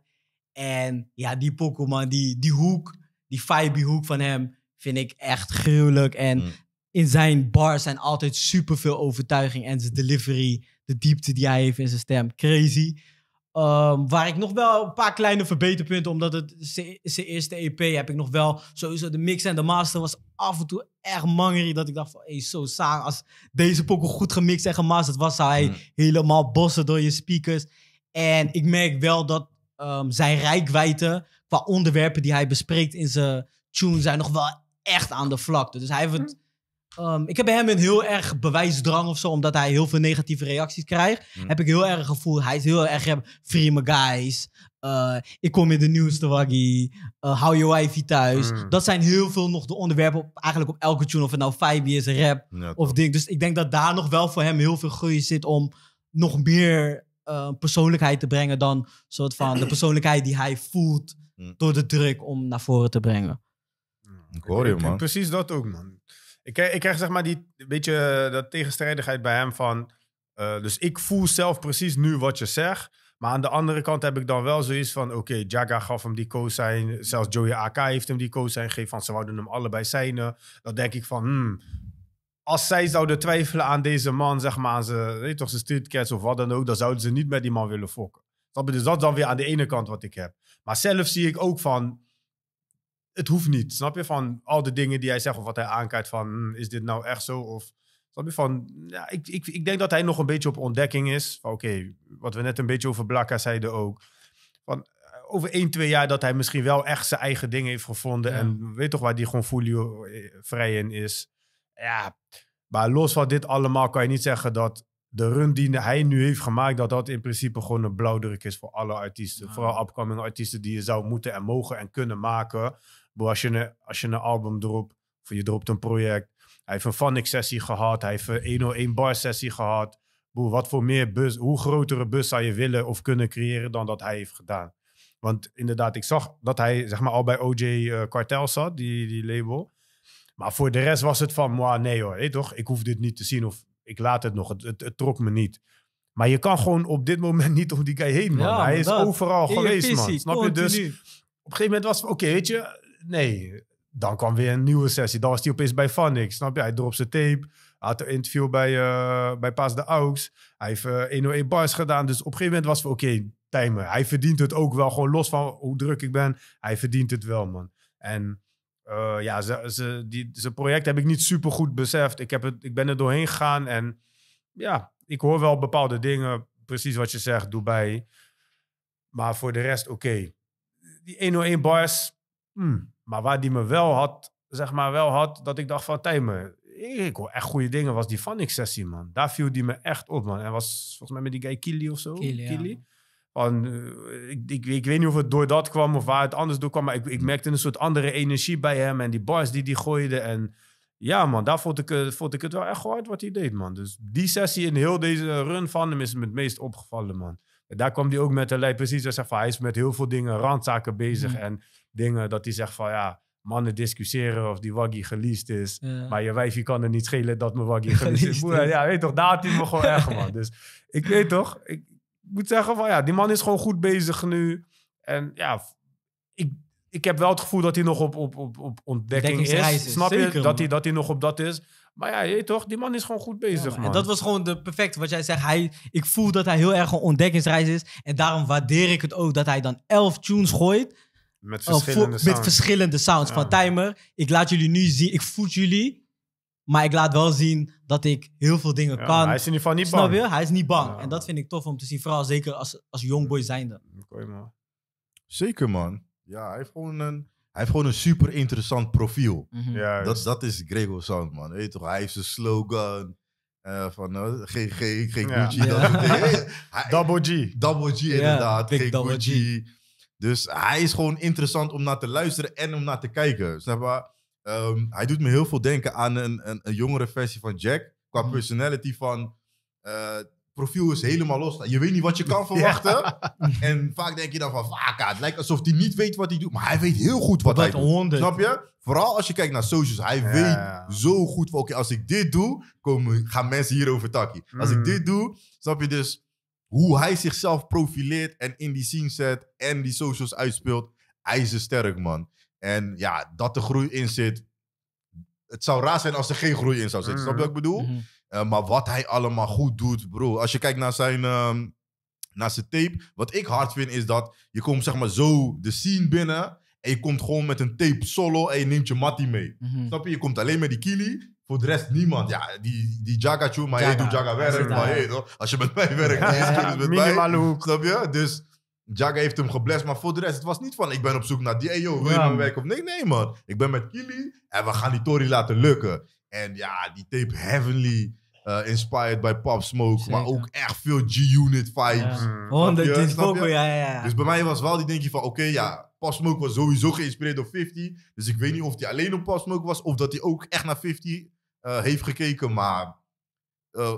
En ja, die Pokémon, die, die hoek, die vibe hoek van hem, vind ik echt gruwelijk. En hmm. in zijn bars zijn altijd superveel overtuiging en zijn delivery, de diepte die hij heeft in zijn stem, crazy. Ehm, waar ik nog wel een paar kleine verbeterpunten, omdat het zijn eerste EP heb ik nog wel sowieso de mix en de master was af en toe echt mangerie dat ik dacht van, hey, zo saai. Als deze pokoe goed gemixt en gemasterd was, hij hmm. helemaal bossen door je speakers. En ik merk wel dat Ehm, zijn rijkwijde qua onderwerpen die hij bespreekt in zijn tune zijn nog wel echt aan de vlakte. Dus hij heeft hm. ehm, ik heb bij hem een heel erg bewijsdrang of zo, omdat hij heel veel negatieve reacties krijgt. Hm. Heb ik heel erg gevoel, hij is heel erg free my guys. Eh, ik kom in de nieuwste waggy. Eh, hou je wifi thuis. Hm. Dat zijn heel veel nog de onderwerpen op, eigenlijk op elke tune. Of het nou Fibi is, rap of ding. Dus ik denk dat daar nog wel voor hem heel veel groei zit om nog meer uh, persoonlijkheid te brengen dan soort van de persoonlijkheid die hij voelt mm. door de druk om naar voren te brengen. Ik hoor je, man. Precies dat ook, man. Ik krijg, ik krijg zeg maar die beetje dat tegenstrijdigheid bij hem van. Eh, dus ik voel zelf precies nu wat je zegt. Maar aan de andere kant heb ik dan wel zoiets van: oké, Jaga gaf hem die co zijn, Zelfs Joey AK heeft hem die co zijn, gegeven. Van ze wouden hem allebei zijn. Dan denk ik van: hmm, als zij zouden twijfelen aan deze man, zeg maar, aan zijn, weet toch, zijn streetcats of wat dan ook, dan zouden ze niet met die man willen fokken. Dus dat is dan weer aan de ene kant wat ik heb. Maar zelf zie ik ook van, het hoeft niet. Snap je? Van al de dingen die hij zegt of wat hij aankijkt van, hm, is dit nou echt zo? Of, snap je? Van, ja, ik, ik, ik denk dat hij nog een beetje op ontdekking is. Oké, wat we net een beetje over Blakka zeiden ook. Van, eh, over één, twee jaar dat hij misschien wel echt zijn eigen dingen heeft gevonden. En weet toch waar die gewoon Fulio eh, vrij in is ja, maar los van dit allemaal kan je niet zeggen dat de run die hij nu heeft gemaakt, dat dat in principe gewoon een blauwdruk is voor alle artiesten. Vooral upcoming artiesten die je zou moeten en mogen en kunnen maken. als je een, als je een album dropt, of je dropt een project. Hij heeft een Fanic sessie gehad, hij heeft een 101 bar sessie gehad. Boe, wat voor meer bus, hoe grotere bus zou je willen of kunnen creëren dan dat hij heeft gedaan? Want inderdaad, ik zag dat hij zeg maar, al bij OJ Cartel eh, zat, die, die label. Maar voor de rest was het van, maar nee hoor, toch? ik hoef dit niet te zien of ik laat het nog. Het, het, trok me niet. Maar je kan gewoon op dit moment niet om die guy heen, man. Hij is overal geweest, man. Snap je? Dus op een gegeven moment was het oké, weet je, nee. Dan kwam weer een nieuwe sessie. Dan was hij opeens bij Fanny. snap je? Hij dropt zijn tape had een interview bij, eh, bij Paas de Aux. Hij heeft uh, eh, 101 bars gedaan. Dus op een gegeven moment was het oké, okay, timer. Hij verdient het ook wel, gewoon los van hoe druk ik ben. Hij verdient het wel, man. En eh, ja, ze, die, ze project heb ik niet super goed beseft. Ik, heb het, ik ben er doorheen gegaan en ja, ik hoor wel bepaalde dingen. Precies wat je zegt, Dubai. Maar voor de rest, oké. Okay. Die 101 bars, hmm, maar waar die me wel had, zeg maar wel had, dat ik dacht van, Tijmen, ik hoor echt goede dingen, was die ik sessie man. Daar viel die me echt op, man. En was volgens mij met die guy Kili of zo. Eh, ik, ik, weet niet of het door dat kwam of waar het anders door kwam. Maar ik, ik mm. merkte een soort andere energie bij hem. En die bars die hij gooide. En ja, man, daar vond ik, eh, vond ik het wel echt hard wat hij deed, man. Dus die sessie in heel deze run van hem is me het meest opgevallen, man. En daar kwam hij ook met een lijn precies. Hij hij is met heel veel dingen, randzaken bezig. Mm. En dingen dat hij zegt van, ja, mannen discussiëren of die Waggie geleased is. Maar je wijfje kan er niet schelen dat mijn waggy geleased is. ja, weet toch, daar had hij me gewoon echt, man. Dus ik weet toch, ik, moet zeggen van ja, die man is gewoon goed bezig nu. En ja, ik, ik heb wel het gevoel dat hij nog op, op, op, op ontdekking is. Snap je? Dat hij, dat hij nog op dat is. Maar ja, je toch, die man is gewoon goed bezig, man. En dat was gewoon de perfecte, wat jij zegt. Hij, ik voel dat hij heel erg een ontdekkingsreis is. En daarom waardeer ik het ook dat hij dan elf tunes gooit. Met verschillende sounds. Met verschillende sounds van Timer. Ik laat jullie nu zien, ik voed jullie maar ik laat wel zien dat ik heel veel dingen ja, kan. Hij is in ieder geval niet Snap bang. Je? Hij is niet bang. En dat vind ik tof om te zien. Vooral zeker als, als jongboy zijnde. man. Zeker, man. Ja, hij heeft gewoon een, hij heeft gewoon een super interessant profiel. Mhm. ja, dat, dat is Gregor Sound, man. Weet toch? Hij heeft zijn slogan. Eh, van eh, geen, geen, geen Gucci. Dat double G. Double G, inderdaad. geen Gucci. Dus hij is gewoon interessant om naar te luisteren en om naar te kijken. Snap je? Ehm, hij doet me heel veel denken aan een, een, jongere versie van Jack. Qua mm. personality van... Uh, profiel is helemaal los. Je weet niet wat je kan verwachten. En vaak denk je dan van, ah, het lijkt alsof hij niet weet wat hij doet. Maar hij weet heel goed wat, hij doet. Snap je? Vooral als je kijkt naar socials. Hij weet zo goed, oké, als ik dit doe, komen, gaan mensen hierover takkie. Als ik mm. dit doe, snap je dus hoe hij zichzelf profileert en in die scene zet en die socials uitspeelt. Hij is sterk, man. En ja, dat de groei in zit. Het zou raar zijn als er geen groei in zou zitten. Snap je wat ik bedoel? Mhm. Eh, maar wat hij allemaal goed doet, bro. Als je kijkt naar zijn, ehm, naar zijn tape. Wat ik hard vind is dat je komt zeg maar zo de scene binnen. En je komt gewoon met een tape solo en je neemt je mattie mee. Mhm. Snap je? Je komt alleen met die kili. Voor de rest niemand. Ja, die, die Jagachu, maar jij doet Jaga werk. Maar als je met mij werkt, met mij. Snap je? Dus Jaga heeft hem geblest, maar voor de rest, het was niet van ik ben op zoek naar die, hey yo, wil je mijn werk of nee? Nee man, ik ben met Kili en we gaan die Tory laten lukken. En ja, die tape Heavenly, eh, inspired by Pop Smoke, maar ook echt veel G-Unit vibes. Honderd ja. ja, ja, Dus bij mij was wel die denkje van, oké ja, Pop Smoke was sowieso geïnspireerd door 50. Dus ik weet niet of hij alleen op Pop Smoke was of dat hij ook echt naar 50 eh, heeft gekeken, maar... Eh,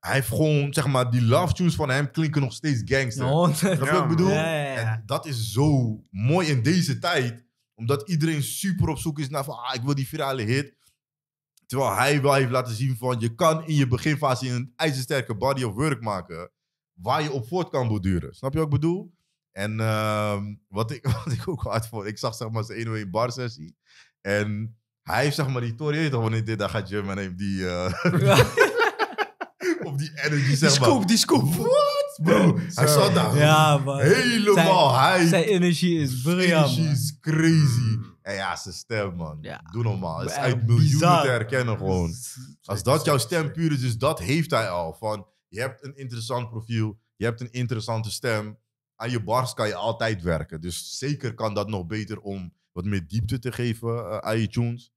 hij heeft gewoon, zeg maar, die love tunes van hem klinken nog steeds gangster. dat wat ik bedoel? en dat is zo mooi in deze tijd. Omdat iedereen super op zoek is naar van, ah, ik wil die virale hit. Terwijl hij wel heeft laten zien van, je kan in je beginfase een ijzersterke body of work maken. Waar je op voort kan borduren. Snap je wat ik bedoel? En ehm, wat, ik, wat ik ook hard vond, ik zag zeg maar zijn 1 bar sessie. En hij heeft zeg maar die Tory, wanneer dit, daar gaat je en neemt die... Uh, die energy, zeg die Scoop, die scoop. What, bro? Hij zat daar ja, man. helemaal zijn, high. Zijn energie is briljant. Energie is crazy. Mm. En ja, zijn stem, man. Doe normaal. Het is uit miljoenen te herkennen gewoon. Als dat jouw stem puur is, dus dat heeft hij al. Van, je hebt een interessant profiel. Je hebt een interessante stem. Aan je bars kan je altijd werken. Dus zeker kan dat nog beter om wat meer diepte te geven uh, aan je tunes.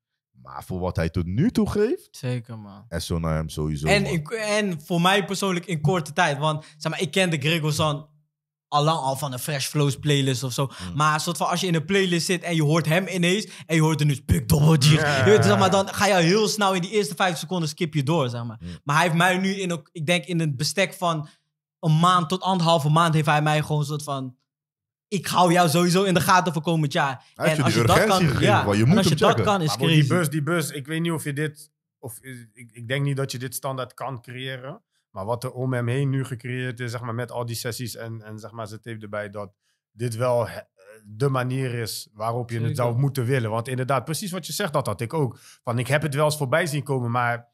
Maar voor wat hij tot nu toe geeft. Zeker, man. En zo naar hem sowieso. En, en voor mij persoonlijk in korte tijd. Want zeg maar, ik kende de allang al van een Fresh Flows playlist of zo. Maar soort van als je in een playlist zit en je hoort hem ineens. en je hoort er nu Big Double G. zeg maar, dan ga je heel snel in die eerste vijf seconden skip je door. Zeg maar. maar hij heeft mij nu in, ik denk in een bestek van een maand tot anderhalve maand. heeft hij mij gewoon een soort van ik hou jou sowieso in de gaten voor komend jaar. en als je dat kan, gegeven, ja, je moet als je dat kan, is crazy. Die bus, die bus, ik weet niet of je dit, of ik, ik denk niet dat je dit standaard kan creëren. Maar wat er om hem heen nu gecreëerd is, zeg maar, met al die sessies en, en zeg maar, ze heeft erbij dat dit wel eh, de manier is waarop je het zou moeten willen. Want inderdaad, precies wat je zegt, dat had ik ook. Van ik heb het wel eens voorbij zien komen, maar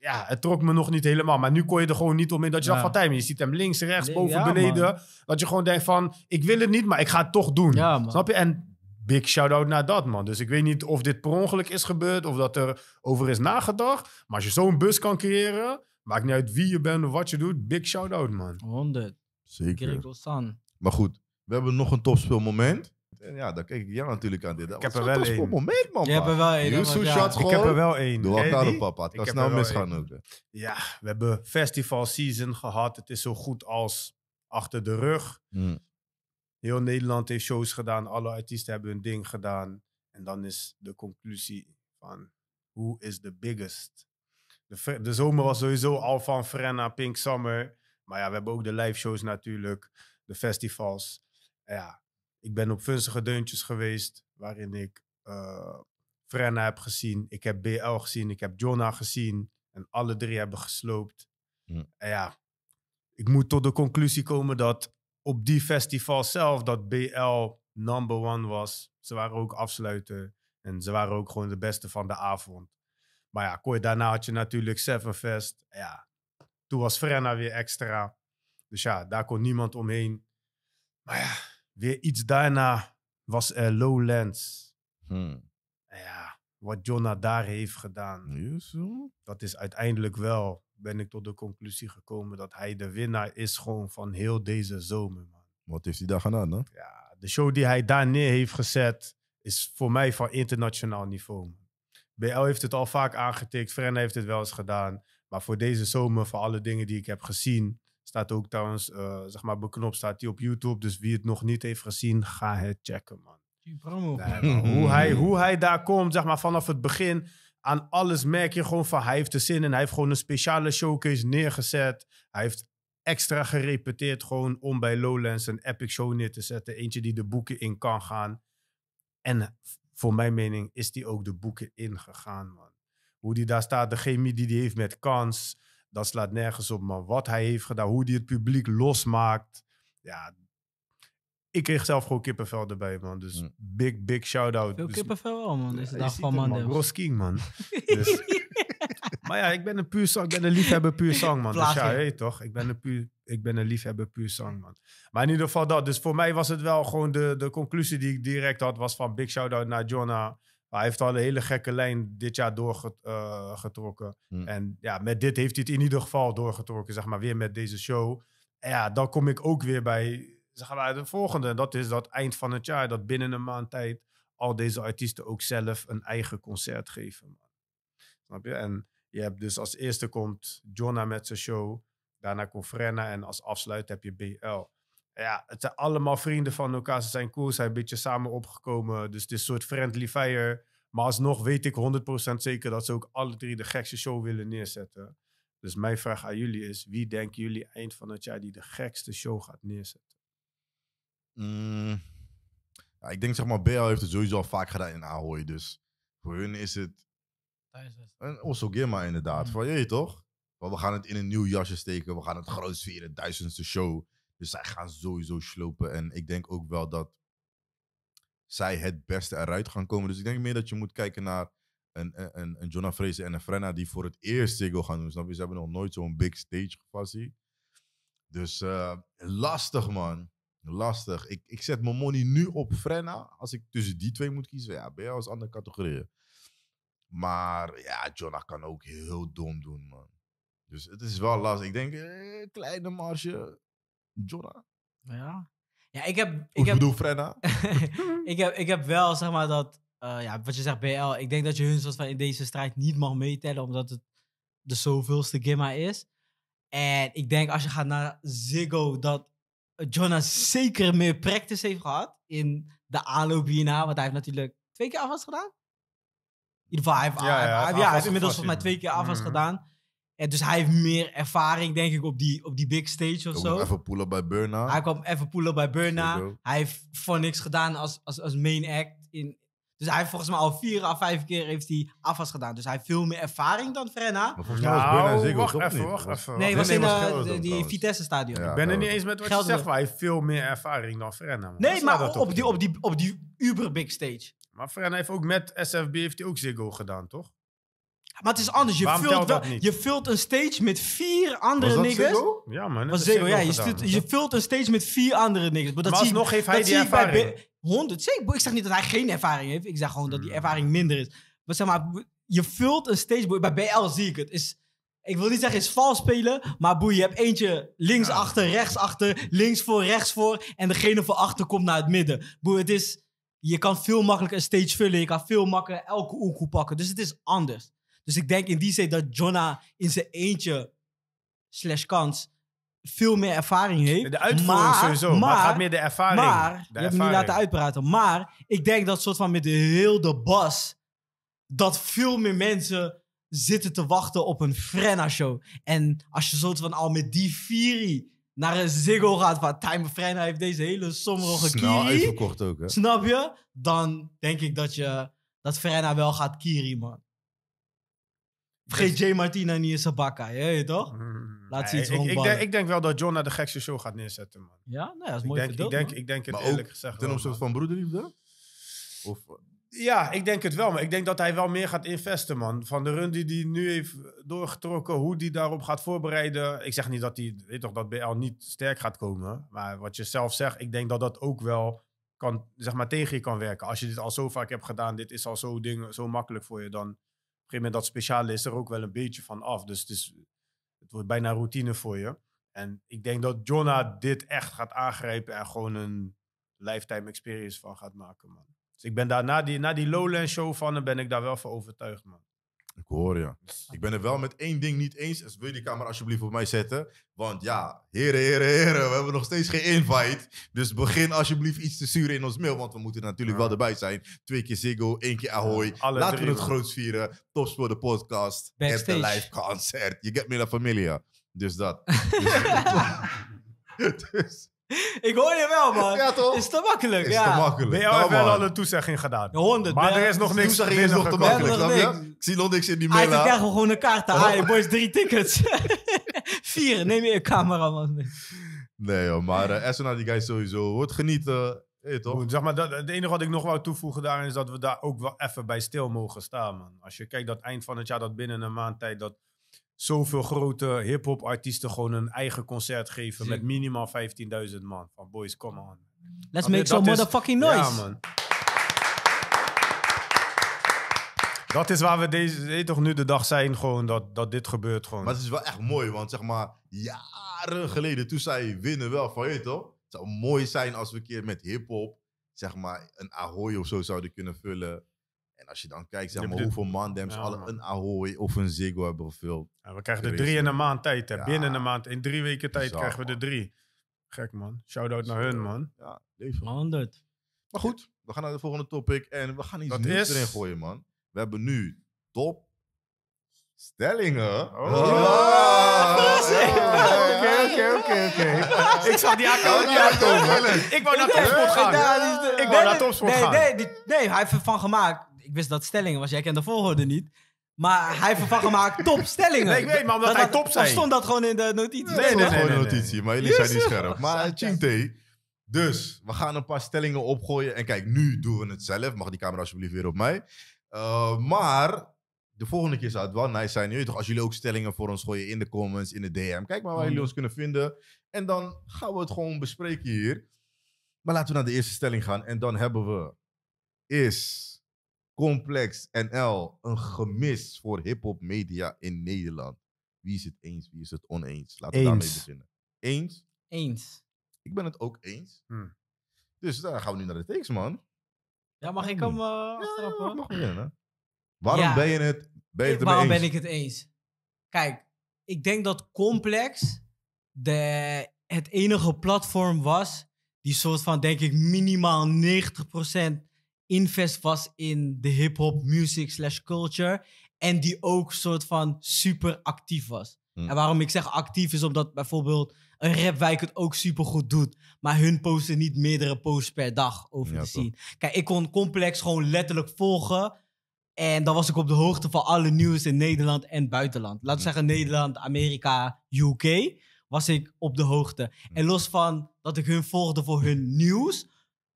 ja, het trok me nog niet helemaal. Maar nu kon je er gewoon niet omheen dat je ja. dacht van tijd. Je ziet hem links, rechts, boven, beneden. Dat je gewoon denkt van, ik wil het niet, maar ik ga het toch doen. Snap je? En big shout-out naar dat, man. Dus ik weet niet of dit per ongeluk is gebeurd of dat er over is nagedacht. Maar als je zo'n bus kan creëren, maakt niet uit wie je bent of wat je doet. Big shout-out, man. 100. Zeker. Maar goed, we hebben nog een topspeelmoment ja, dan kijk ik jou natuurlijk aan dit. ik heb er wel een. moment, man. Je hebt er wel één. shot Ik heb er wel één. Doe wat nou papa. Dat is nou misgaan ook. Ja, we hebben festival season gehad. Het is zo goed als achter de rug. Hmm. Heel Nederland heeft shows gedaan. Alle artiesten hebben hun ding gedaan. En dan is de conclusie van who is the biggest? De, de zomer was sowieso al van Frenna, Pink Summer. Maar ja, we hebben ook de live shows natuurlijk. De festivals. ja, ik ben op vunstige deuntjes geweest, waarin ik eh, Frenna heb gezien, ik heb BL gezien, ik heb Jonna gezien. En alle drie hebben gesloopt. Hm. En ja, ik moet tot de conclusie komen dat op die festival zelf dat BL number one was. Ze waren ook afsluiten en ze waren ook gewoon de beste van de avond. Maar ja, kort daarna had je natuurlijk Sevenfest. Ja, toen was Frenna weer extra. Dus ja, daar kon niemand omheen. Maar ja, Weer iets daarna was er Lowlands. Hmm. Ja, wat Jonna daar heeft gedaan. Dat is uiteindelijk wel, ben ik tot de conclusie gekomen dat hij de winnaar is gewoon van heel deze zomer. Man. Wat heeft hij daar gedaan dan? Ja, de show die hij daar neer heeft gezet is voor mij van internationaal niveau. BL heeft het al vaak aangetikt, Fren heeft het wel eens gedaan. Maar voor deze zomer, voor alle dingen die ik heb gezien, Staat ook trouwens, eh, zeg maar, beknopt staat hij op YouTube. Dus wie het nog niet heeft gezien, ga het checken, man. hoe, hij, hoe hij daar komt, zeg maar, vanaf het begin aan alles merk je gewoon van hij heeft de zin en hij heeft gewoon een speciale showcase neergezet. Hij heeft extra gerepeteerd gewoon om bij Lowlands een epic show neer te zetten. Eentje die de boeken in kan gaan. En voor mijn mening is die ook de boeken ingegaan, man. Hoe die daar staat, de chemie die die heeft met Kans dat slaat nergens op. Maar wat hij heeft gedaan, hoe hij het publiek losmaakt. Ja, ik kreeg zelf gewoon kippenvel erbij, man. Dus mm. big, big shout-out. Veel dus, kippenvel wel, man. Deze de dag van man. Ross King, man. maar ja, ik ben een puur zang. Ik ben een liefhebber puur zang, man. Dus ja, hey, toch? Ik ben, een puur, ik ben een liefhebber puur zang, man. Maar in ieder geval dat. Dus voor mij was het wel gewoon de, de conclusie die ik direct had, was van big shout-out naar Jonna. Maar hij heeft al een hele gekke lijn dit jaar doorgetrokken. Eh, hmm. En ja, met dit heeft hij het in ieder geval doorgetrokken, zeg maar, weer met deze show. En ja, dan kom ik ook weer bij zeg maar, de volgende. dat is dat eind van het jaar, dat binnen een maand tijd al deze artiesten ook zelf een eigen concert geven. Snap je? En je hebt dus als eerste komt Jonna met zijn show. Daarna komt Frenna en als afsluit heb je BL ja, het zijn allemaal vrienden van elkaar. Ze zijn cool, ze zijn een beetje samen opgekomen. Dus dit is een soort friendly fire. Maar alsnog weet ik 100% zeker dat ze ook alle drie de gekste show willen neerzetten. Dus mijn vraag aan jullie is: wie denken jullie eind van het jaar die de gekste show gaat neerzetten? Mm. ja, ik denk zeg maar, BL heeft het sowieso al vaak gedaan in Ahoy. Dus voor hun is het een Gimma, inderdaad. Mm. Van je toch? Want we gaan het in een nieuw jasje steken. We gaan het groot vieren, duizendste show. Dus zij gaan sowieso slopen. En ik denk ook wel dat zij het beste eruit gaan komen. Dus ik denk meer dat je moet kijken naar een, een, een Jonah Fraser en een Frenna die voor het eerst single gaan doen. Snap je? Ze hebben nog nooit zo'n big stage gefasie. Dus eh, lastig, man. Lastig. Ik, ik zet mijn money nu op Frenna. Als ik tussen die twee moet kiezen, ja, ben je als andere categorieën. Maar ja, Jonah kan ook heel dom doen, man. Dus het is wel lastig. Ik denk, eh, kleine marge. Jorah. Ja. Ja, ik heb... Ik heb, bedoel, Frenna. ik, heb, ik heb wel, zeg maar, dat... Eh, ja, wat je zegt, BL. Ik denk dat je hun soort van in deze strijd niet mag meetellen, omdat het de zoveelste Gimma is. En ik denk als je gaat naar Ziggo, dat Jonah zeker meer practice heeft gehad in de aanloop hierna. Want hij heeft natuurlijk twee keer afwas gedaan. In ieder geval, hij heeft, ja, ja, ja, hij inmiddels volgens mij twee keer afwas mhm. gedaan. En dus hij heeft meer ervaring, denk ik, op die, op die big stage of zo. Even poelen bij Burna. Hij kwam even poelen bij Burna. Hij heeft voor niks gedaan als, als, als main act. In, dus hij heeft volgens mij al vier à vijf keer heeft hij afwas gedaan. Dus hij heeft veel meer ervaring dan Frenna. Maar volgens mij was nou, Burna en toch even, Wacht even, Nee, was in eh, die Vitesse-stadion. ik ben het niet eens met wat je zegt, maar hij heeft veel meer ervaring dan Frenna. Nee, maar nou op die, op, die, op die uber big stage. Maar Frenna heeft ook met SFB heeft hij ook Ziggo gedaan, toch? Maar het is anders. Je, vult, je vult een stage met vier andere niggers. Ja, man. dat is ja. Je, je vult een stage met vier andere niggas. Maar dat Maar zie ik- dat zie ik bij 100, Ik zeg niet dat hij geen ervaring heeft. Ik zeg gewoon dat die hmm. ervaring minder is. Maar zeg maar, je vult een stage. Bij BL zie ik het. Is, ik wil niet zeggen is vals spelen, maar boei, je hebt eentje links achter, rechts achter, links voor, rechts voor. En degene voor achter komt naar het midden. Boei, het is, je kan veel makkelijker een stage vullen. Je kan veel makkelijker elke oekoe pakken. Dus het is anders. Dus ik denk in die zin dat Jonna in zijn eentje, slash kans, veel meer ervaring heeft. De uitvoering sowieso, maar, gaat meer de ervaring. Maar, de je niet laten uitpraten. Maar ik denk dat soort van met de heel de bas, dat veel meer mensen zitten te wachten op een Frenna-show. En als je soort van al met die Fury naar een Ziggo gaat van Time Frenna heeft deze hele sommige kiri. Snel ook, Snap je? Dan denk ik dat je dat Frenna wel gaat kiri, man. Vergeet Martina niet in Sabaka, je weet toch? Mm, Laat ze iets ik, ik denk, ik, denk, wel dat John naar de gekste show gaat neerzetten, man. Ja, nou, nee, dat is ik mooi denk, ik denk, ik denk, het eerlijk gezegd ten opzichte van broederliefde? Of... Ja, ik denk het wel. Maar ik denk dat hij wel meer gaat investen, man. Van de run die hij nu heeft doorgetrokken, hoe die daarop gaat voorbereiden. Ik zeg niet dat hij, weet toch, dat BL niet sterk gaat komen. Maar wat je zelf zegt, ik denk dat dat ook wel kan, zeg maar, tegen je kan werken. Als je dit al zo vaak hebt gedaan, dit is al zo, ding, zo makkelijk voor je, dan een gegeven moment dat speciale is er ook wel een beetje van af. Dus het, is, het wordt bijna routine voor je. En ik denk dat Jonna dit echt gaat aangrijpen en gewoon een lifetime experience van gaat maken, man. Dus ik ben daar na die, na die Lowland show van, ben ik daar wel van overtuigd, man. Ik hoor je. Ik ben het wel met één ding niet eens. Dus wil je die camera alsjeblieft op mij zetten? Want ja, heren, heren, heren, we hebben nog steeds geen invite. Dus begin alsjeblieft iets te sturen in ons mail. Want we moeten natuurlijk wel erbij zijn. Twee keer Ziggo, één keer Ahoy. Laten we het groots vieren. Topsport de podcast. Het live concert. Je get me la familia. Dus dat. Dus- dus- Ik hoor je wel, man. Ja, toch? Is te makkelijk, Is ja. te makkelijk. Oh, wel al een toezegging gedaan. 100. Maar er is nog niks. Toezegging is nog te makkelijk, Ik zie nog niks in die mail. Dan krijgen we gewoon een kaart. Hey, oh. boys, drie tickets. Vier, neem je camera, man. Nee, joh, maar uh, die guy sowieso. Wordt genieten. toch? zeg maar, dat, het enige wat ik nog wou toevoegen daarin is dat we daar ook wel even bij stil mogen staan, man. Als je kijkt dat eind van het jaar, dat binnen een maand tijd, dat zoveel grote hip-hop artiesten gewoon een eigen concert geven met minimaal 15.000 man. Van boys, come on. Let's make some motherfucking noise. Dat is waar we deze, toch nu de dag zijn, gewoon dat, dat dit gebeurt. Gewoon. Maar het is wel echt mooi, want zeg maar, jaren geleden, toen zij winnen wel van je toch? Het zou mooi zijn als we een keer met hip-hop, zeg maar, een Ahoy of zo zouden kunnen vullen als je dan kijkt zeg maar, hoeveel man ja, alle een Ahoy of een Ziggo hebben gevuld. Ja, we krijgen er drie in een maand tijd. Hè. Binnen een maand, in drie weken tijd krijgen we er drie. Gek man. Shout-out naar hun man. Ja, leven. 100. Maar goed, we gaan naar de volgende topic en we gaan iets is... erin gooien man. We hebben nu top Stellingen? Oh. Oké, oké, oké. Ik zag die aankomen. Ik wou naar Topsport gaan. Ik wou naar Topsport gaan. Nee, hij heeft ervan gemaakt ik wist dat stellingen was. Jij kent de volgorde niet. Maar hij vervangt hem haar topstellingen. Nee, ik weet, maar omdat dat, hij top zei. Of stond dat gewoon in de notitie? Nee, nee, nee, gewoon in de notitie. Maar jullie zijn niet scherp. Maar eh, Ching Dus, we gaan een paar stellingen opgooien. En kijk, nu doen we het zelf. Mag die camera alsjeblieft weer op mij. Eh, maar de volgende keer zou het wel nice zijn. nu toch, als jullie ook stellingen voor ons gooien in de comments, in de DM. Kijk maar waar jullie mm. ons kunnen vinden. En dan gaan we het gewoon bespreken hier. Maar laten we naar de eerste stelling gaan. En dan hebben we... Is Complex NL een gemis voor hip media in Nederland? Wie is het eens, wie is het oneens? Laten we daarmee beginnen. Eens? Eens. Ik ben het ook eens. Hmm. Dus daar gaan we nu naar de takes, man. Ja, mag ik hem uh, aftrappen? Ja, mag beginnen. Waarom ben je het, Waarom ben ik het eens? Kijk, ik denk dat Complex de, het enige platform was die soort van, denk ik, minimaal 90% invest was in de hip-hop music slash culture. En die ook soort van super actief was. Hmm. En waarom ik zeg actief is omdat bijvoorbeeld een rapwijk het ook super goed doet. Maar hun posten niet meerdere posts per dag over te zien. Kijk, ik kon Complex gewoon letterlijk volgen. En dan was ik op de hoogte van alle nieuws in Nederland en buitenland. Laten we hmm. zeggen Nederland, Amerika, UK. Was ik op de hoogte. Hmm. En los van dat ik hun volgde voor hun nieuws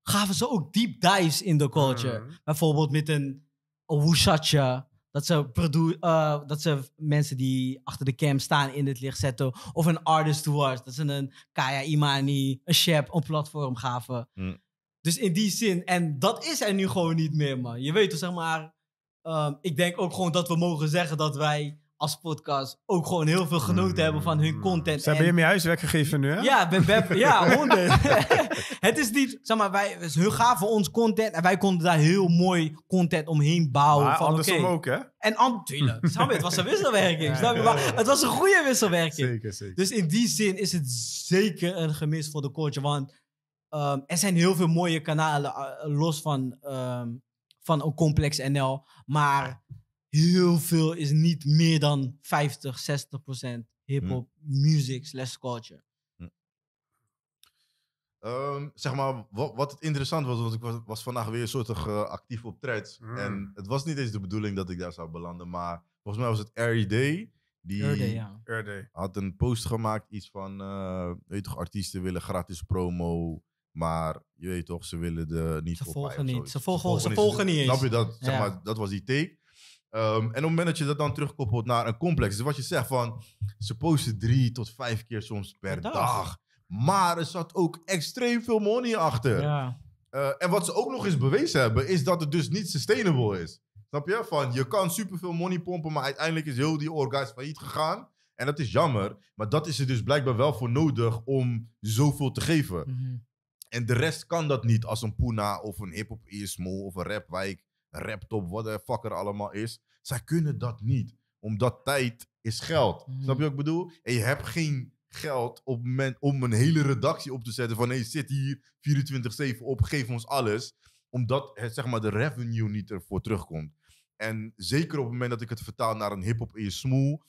gaven ze ook deep dives in de culture. Mhm. Bijvoorbeeld met een Woesatje. Dat ze, eh, dat ze mensen die achter de cam staan in het licht zetten. Of een artist towards. Dat ze een Kaya Imani, een Shep, een platform gaven. Mhm. Dus in die zin. En dat is er nu gewoon niet meer, man. Je weet toch, zeg maar. Ehm, ik denk ook gewoon dat we mogen zeggen dat wij als podcast ook gewoon heel veel genoten hebben van hun mm. content. Ze hebben je meer huiswerk gegeven nu, hè? Ja, be, ja honden. het is niet, zeg maar, wij, hun gaven ons content en wij konden daar heel mooi content omheen bouwen. Maar van, andersom ook, hè? En natuurlijk, snap je, het was een wisselwerking, het was een goede wisselwerking. Zeker, zeker. Dus in die zin is het zeker een gemis voor de coach, want ehm, er zijn heel veel mooie kanalen, eh, los van, ehm, van een complex NL, maar heel veel is niet meer dan 50, 60 procent hip-hop, hm. music slash culture. Hm. Ehm, zeg maar, wat, wat interessant was, want ik was, vandaag weer soort eh, actief op threads. Hm. En het was niet eens de bedoeling dat ik daar zou belanden, maar volgens mij was het RD Die had een post gemaakt, iets van, uh, weet toch, artiesten willen gratis promo, maar je weet toch, ze willen de niet Ze volgen niet, ze volgen, niet eens. Snap je dat? Zeg maar, dat was die take. Ehm, en op het moment dat je dat dan terugkoppelt naar een complex. Dus wat je zegt van, ze posten drie tot vijf keer soms per dag. Maar er zat ook extreem veel money achter. Ja. Eh, en wat ze ook nog eens bewezen hebben, is dat het dus niet sustainable is. Snap je? Van, je kan superveel money pompen, maar uiteindelijk is heel die orga's failliet gegaan. En dat is jammer, maar dat is er dus blijkbaar wel voor nodig om zoveel te geven. Mhm. En de rest kan dat niet als een Puna of een hip-hop Ismo e of een rapwijk Raptop, wat de fuck er allemaal is. Zij kunnen dat niet, omdat tijd is geld. Mhm. Snap je wat ik bedoel? En je hebt geen geld op om een hele redactie op te zetten van hé, zit hier 24-7 op, geef ons alles. Omdat het, zeg maar, de revenue niet ervoor terugkomt. En zeker op het moment dat ik het vertaal naar een hip-hop in je smoel,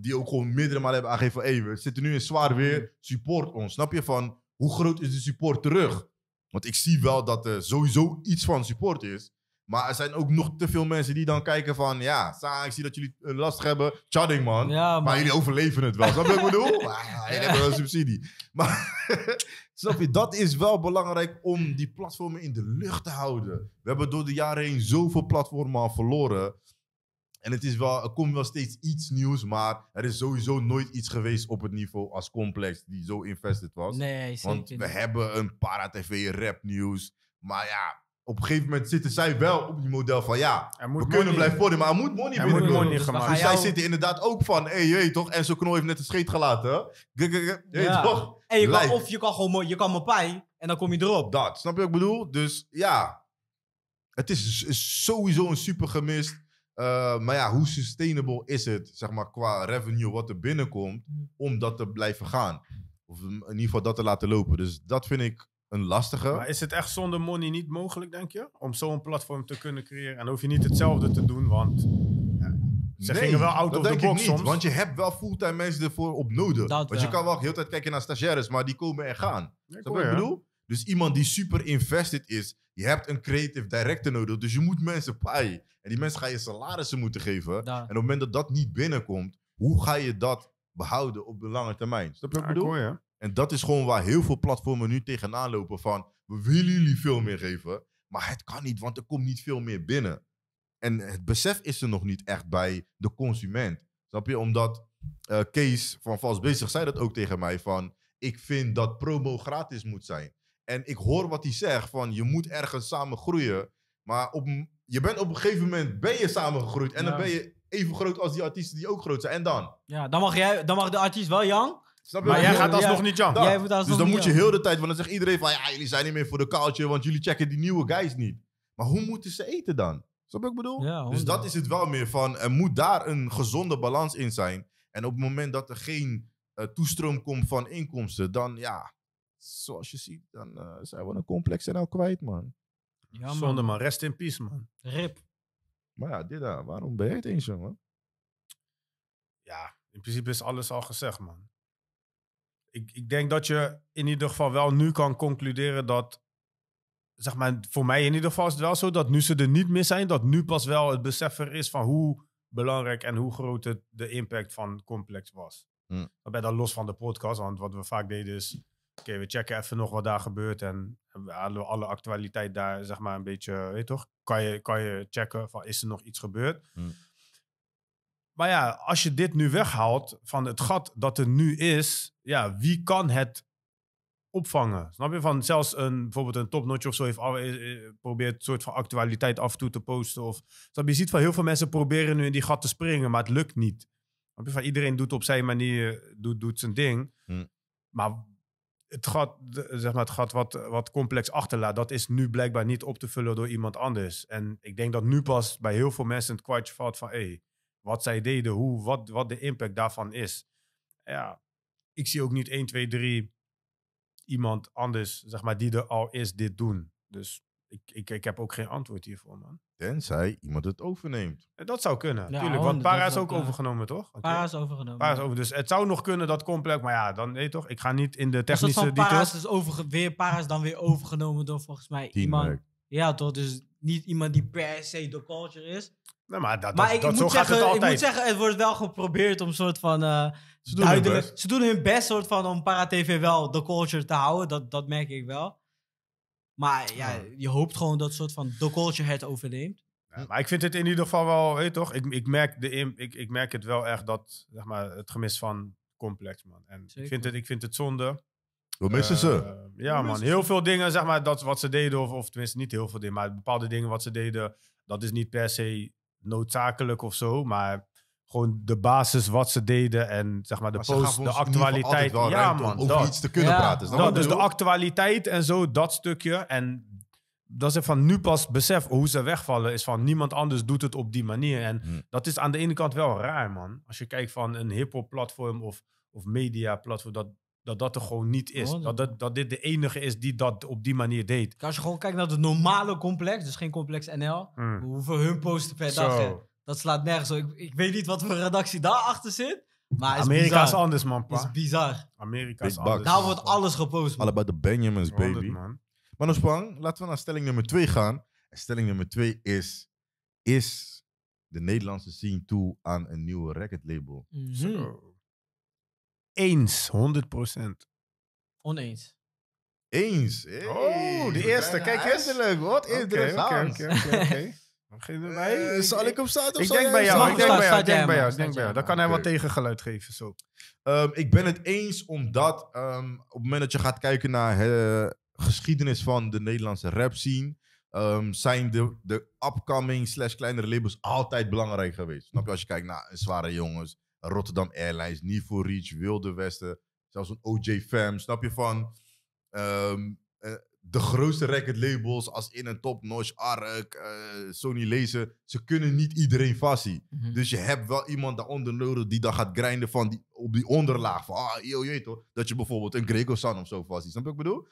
die ook gewoon meerdere malen hebben aangegeven: hé, hey, we zitten nu in zwaar weer, mhm. support ons. Snap je van hoe groot is de support terug? Want ik zie wel dat er sowieso iets van support is. Maar er zijn ook nog te veel mensen die dan kijken van... Ja, ik zie dat jullie eh, last hebben. Chadding, man. maar... jullie overleven het wel. Snap je wat ik bedoel? Ja, ah, jullie hebben wel een subsidie. Maar snap je, dat is wel belangrijk om die platformen in de lucht te houden. We hebben door de jaren heen zoveel platformen al verloren. En het is wel, er komt wel steeds iets nieuws, maar er is sowieso nooit iets geweest op het niveau als Complex die zo invested was. Nee, Want we hebben een para-tv rap nieuws, maar ja, op een gegeven moment zitten zij wel op die model van ja, we kunnen blijven worden, maar er moet money binnenkomen. dus gemaakt. zij zitten inderdaad ook van, hé, hey, hey, toch, zo Knol heeft net een scheet gelaten. Hey, toch? En je kan, of je kan gewoon, je kan pij en dan kom je erop. Dat, snap je wat ik bedoel? Dus ja, het is, sowieso een super gemist. Eh, maar ja, hoe sustainable is het, zeg maar, qua revenue wat er binnenkomt, mm. om dat te blijven gaan? Of in ieder geval dat te laten lopen. Dus dat vind ik een lastige. Maar is het echt zonder money niet mogelijk, denk je? Om zo'n platform te kunnen creëren? En hoef je niet hetzelfde te doen, want ze gingen wel auto. dat of denk box ik niet, soms. Want je hebt wel fulltime mensen ervoor op nodig. want je kan wel de hele tijd kijken naar stagiaires, maar die komen en gaan. Ja, dat wat ik bedoel? Dus iemand die super invested is, je hebt een creative director nodig. Dus je moet mensen paaien. En die mensen ga je salarissen moeten geven. En op het moment dat dat niet binnenkomt, hoe ga je dat behouden op de lange termijn? Snap je wat ik bedoel? En dat is gewoon waar heel veel platformen nu tegenaan lopen van... we willen jullie veel meer geven, maar het kan niet, want er komt niet veel meer binnen. En het besef is er nog niet echt bij de consument. Snap je? Omdat uh, Kees van Vals Bezig zei dat ook tegen mij van... ik vind dat promo gratis moet zijn. En ik hoor wat hij zegt van je moet ergens samen groeien. Maar op, je bent op een gegeven moment ben je samen gegroeid. En dan ben je even groot als die artiesten die ook groot zijn. En dan? Ja, dan mag, jij, dan mag de artiest wel Jan. Maar jij gaat alsnog niet jan. dus dan moet je heel de tijd, want dan zegt iedereen van ja, jullie zijn niet meer voor de kaaltje, want jullie checken die nieuwe guys niet. Maar hoe moeten ze eten dan? Snap ik bedoel? dus dat is het wel meer van, er moet daar een gezonde balans in zijn. En op het moment dat er geen eh, toestroom komt van inkomsten, dan ja, zoals je ziet, dan eh, zijn we een complex en al kwijt, man. Ja, man. Zonde, man. Rest in peace, man. Rip. Maar ja, dit, daar, waarom ben je het eens, jongen? Ja, in principe is alles al gezegd, man ik, ik denk dat je in ieder geval wel nu kan concluderen dat zeg maar, voor mij in ieder geval is het wel zo dat nu ze er niet meer zijn, dat nu pas wel het besef er is van hoe belangrijk en hoe groot het, de impact van Complex was. Hm. Waarbij dat los van de podcast, want wat we vaak deden is, oké, we checken even nog wat daar gebeurt en we halen alle actualiteit daar, zeg maar, een beetje, weet toch, kan je, kan je checken van is er nog iets gebeurd. Hm. Maar ja, als je dit nu weghaalt van het gat dat er nu is, ja, wie kan het opvangen? Snap je? Van zelfs een, bijvoorbeeld een topnotch of zo heeft, eh, eh, probeert een soort van actualiteit af en toe te posten. Of, snap je? ziet van heel veel mensen proberen nu in die gat te springen, maar het lukt niet. Snap je? Van iedereen doet op zijn manier doet, doet zijn ding. Hmm. Maar het gat, zeg maar het gat wat, wat complex achterlaat, dat is nu blijkbaar niet op te vullen door iemand anders. En ik denk dat nu pas bij heel veel mensen het kwartje valt van, hé, hey, wat zij deden, hoe, wat, wat de impact daarvan is. Ja, ik zie ook niet 1, 2, 3 iemand anders, zeg maar, die er al is, dit doen. Dus ik, ik, ik heb ook geen antwoord hiervoor, man. Tenzij iemand het overneemt. Eh, dat zou kunnen, natuurlijk. Want oh, Para is ook overgenomen, toch? Okay. Para is overgenomen. Para is over, dus het zou nog kunnen dat complex, maar ja, dan weet toch? Ik ga niet in de technische dus details. Para is weer, Para dan weer overgenomen door volgens mij iemand. Ja, toch? Dus niet iemand die per se de culture is. Nou, maar dat, dat, ik, moet zo zeggen, het altijd. Ik moet zeggen, het wordt wel geprobeerd om soort van... Eh, ze, doen ze hun best soort van om Paratv wel de culture te houden. Dat, dat merk ik wel. Maar ja, je hoopt gewoon dat soort van de culture het overneemt. maar ik vind het in ieder geval wel, weet toch? Ik, ik, merk de, ik, ik merk het wel echt dat, zeg maar, het gemis van complex, man. En ik vind, het, ik vind het zonde. Wat missen eh, ze. ja, man. Heel veel dingen, zeg maar, dat wat ze deden, of tenminste niet heel veel dingen, maar bepaalde dingen wat ze deden, dat is niet per se noodzakelijk of zo, maar gewoon de basis wat ze deden en zeg maar de post, de actualiteit. Ja, man, om iets te kunnen praten. Dat, dus de actualiteit en zo, dat stukje. En dat ze van nu pas besef hoe ze wegvallen, is van niemand anders doet het op die manier. En hmm. dat is aan de ene kant wel raar, man. Als je kijkt van een hip-hop platform of, of media platform, dat dat dat er gewoon niet is. Oh, dat, dat, dat dit de enige is die dat op die manier deed. Als je gewoon kijkt naar het normale complex, dus geen complex NL, mm. hoeveel hun posten per dag. Dat slaat nergens op. Ik, ik, weet niet wat voor redactie daarachter zit. Maar is Amerika is anders, man. Pa. Is bizar. Amerika is anders. Daar wordt alles gepost. Man. All about the Benjamins, baby. man. Maar Spang, laten we naar stelling nummer twee gaan. En stelling nummer 2 is: Is de Nederlandse scene toe aan een nieuwe record label. -hmm. Eens, 100%. Oneens. Eens. Oh, de eerste. Kijk, leuk Wat interessant. Oké, oké, oké. Uh, zal ik op staat ik denk bij jou, ik denk bij jou, denk bij jou, denk bij jou. Dan kan hij wat tegengeluid geven, zo. Ehm, ik ben het eens omdat um, op het moment dat je gaat kijken naar de eh, geschiedenis van de Nederlandse rap scene, ehm, zijn de, de upcoming slash kleinere labels altijd belangrijk geweest. Snap je? Als je kijkt naar eh, Zware Jongens, Rotterdam Airlines, niet Reach, Wilde Westen, zelfs een OJ Fam. Snap je van ehm, eh, de grootste record labels als in een Top Notch, Ark, eh, Sony Lezen. Ze kunnen niet iedereen vastzien. Mhm. Dus je hebt wel iemand daaronder nodig die dan gaat grinden van die, op die onderlaag. Van, ah, yo, je toch. Dat je bijvoorbeeld een Greco San of zo vastzien. Snap je wat ik bedoel?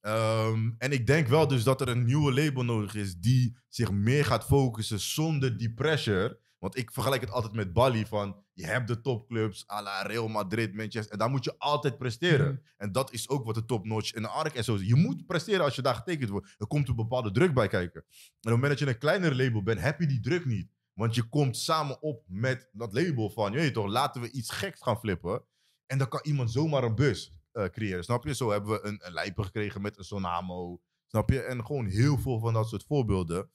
Ehm, en ik denk wel dus dat er een nieuwe label nodig is die zich meer gaat focussen zonder die pressure. Want ik vergelijk het altijd met Bali van je hebt de topclubs à la Real Madrid, Manchester. En daar moet je altijd presteren. Mhm. En dat is ook wat de topnotch in de ARK en zo is. Je moet presteren als je daar getekend wordt. Er komt een bepaalde druk bij kijken. En op het moment dat je een kleiner label bent, heb je die druk niet. Want je komt samen op met dat label van, je weet toch, laten we iets geks gaan flippen. En dan kan iemand zomaar een bus eh, creëren, snap je? Zo hebben we een, een lijper gekregen met een Sonamo, snap je? En gewoon heel veel van dat soort voorbeelden.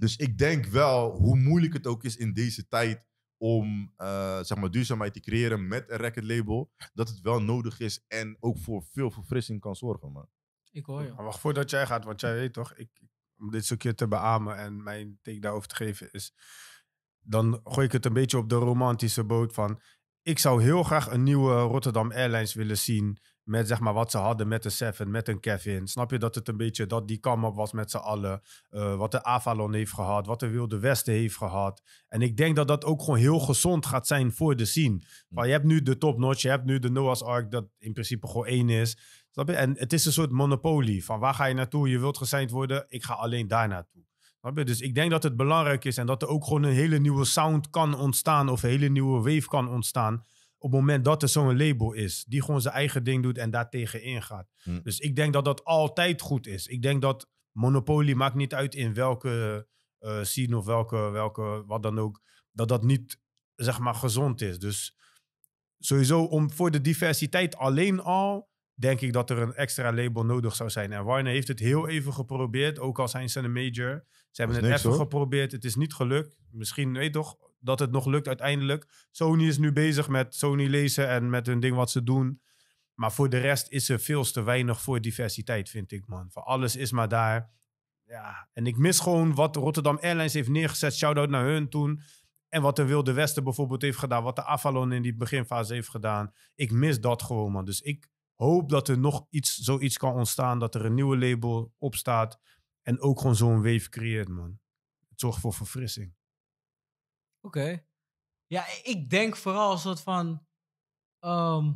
Dus ik denk wel, hoe moeilijk het ook is in deze tijd om eh, zeg maar duurzaamheid te creëren met een record label, dat het wel nodig is en ook voor veel verfrissing kan zorgen. Man. Ik hoor je. Maar wacht voordat jij gaat, want jij weet toch, ik, om dit stukje te beamen en mijn take daarover te geven is, dan gooi ik het een beetje op de romantische boot van, ik zou heel graag een nieuwe Rotterdam Airlines willen zien met zeg maar, wat ze hadden met de Seven, met een Kevin. Snap je dat het een beetje dat die kam op was met z'n allen. Eh, wat de Avalon heeft gehad, wat de Wilde Westen heeft gehad. En ik denk dat dat ook gewoon heel gezond gaat zijn voor de scene. Want hm. je hebt nu de topnotch, je hebt nu de Noah's Ark, dat in principe gewoon één is. Snap je? En het is een soort monopolie. Van waar ga je naartoe? Je wilt gesigned worden, ik ga alleen daar naartoe. Dus ik denk dat het belangrijk is en dat er ook gewoon een hele nieuwe sound kan ontstaan of een hele nieuwe wave kan ontstaan op het moment dat er zo'n label is, die gewoon zijn eigen ding doet en daartegen ingaat. Hm. Dus ik denk dat dat altijd goed is. Ik denk dat monopolie maakt niet uit in welke eh, scene of welke, welke, wat dan ook, dat dat niet, zeg maar, gezond is. Dus sowieso om, voor de diversiteit alleen al, denk ik dat er een extra label nodig zou zijn. En Warner heeft het heel even geprobeerd, ook al zijn ze een major. Ze hebben het even geprobeerd, het is niet gelukt. Misschien, weet toch, dat het nog lukt uiteindelijk. Sony is nu bezig met Sony lezen en met hun ding wat ze doen. Maar voor de rest is er veel te weinig voor diversiteit, vind ik, man. Voor alles is maar daar. Ja, en ik mis gewoon wat Rotterdam Airlines heeft neergezet. Shout-out naar hun toen. En wat de Wilde Westen bijvoorbeeld heeft gedaan. Wat de Avalon in die beginfase heeft gedaan. Ik mis dat gewoon, man. Dus ik hoop dat er nog iets, zoiets kan ontstaan. Dat er een nieuwe label opstaat. En ook gewoon zo'n wave creëert, man. Het zorgt voor verfrissing. Oké. Ja, ik denk vooral een soort van. Ehm,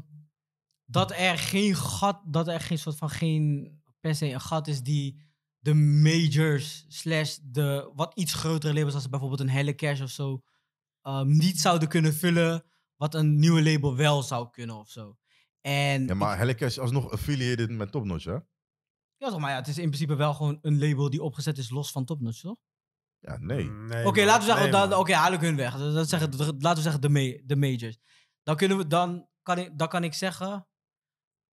dat er geen gat. Dat er geen soort van. Geen per se een gat is die de majors. Slash de wat iets grotere labels. Als bijvoorbeeld een Helle of zo. Ehm, niet zouden kunnen vullen. Wat een nieuwe label wel zou kunnen of zo. En ja, maar Helle Cash alsnog affiliated met Topnotch, hè? Ja, toch, maar ja, het is in principe wel gewoon een label die opgezet is los van Topnotch, toch? Ja, nee. Mm, oké, laten we zeggen, haal ik hun weg. Dat zeggen, laten we zeggen de, de majors. Dan, kunnen we, dan, kan, ik, dan kan ik zeggen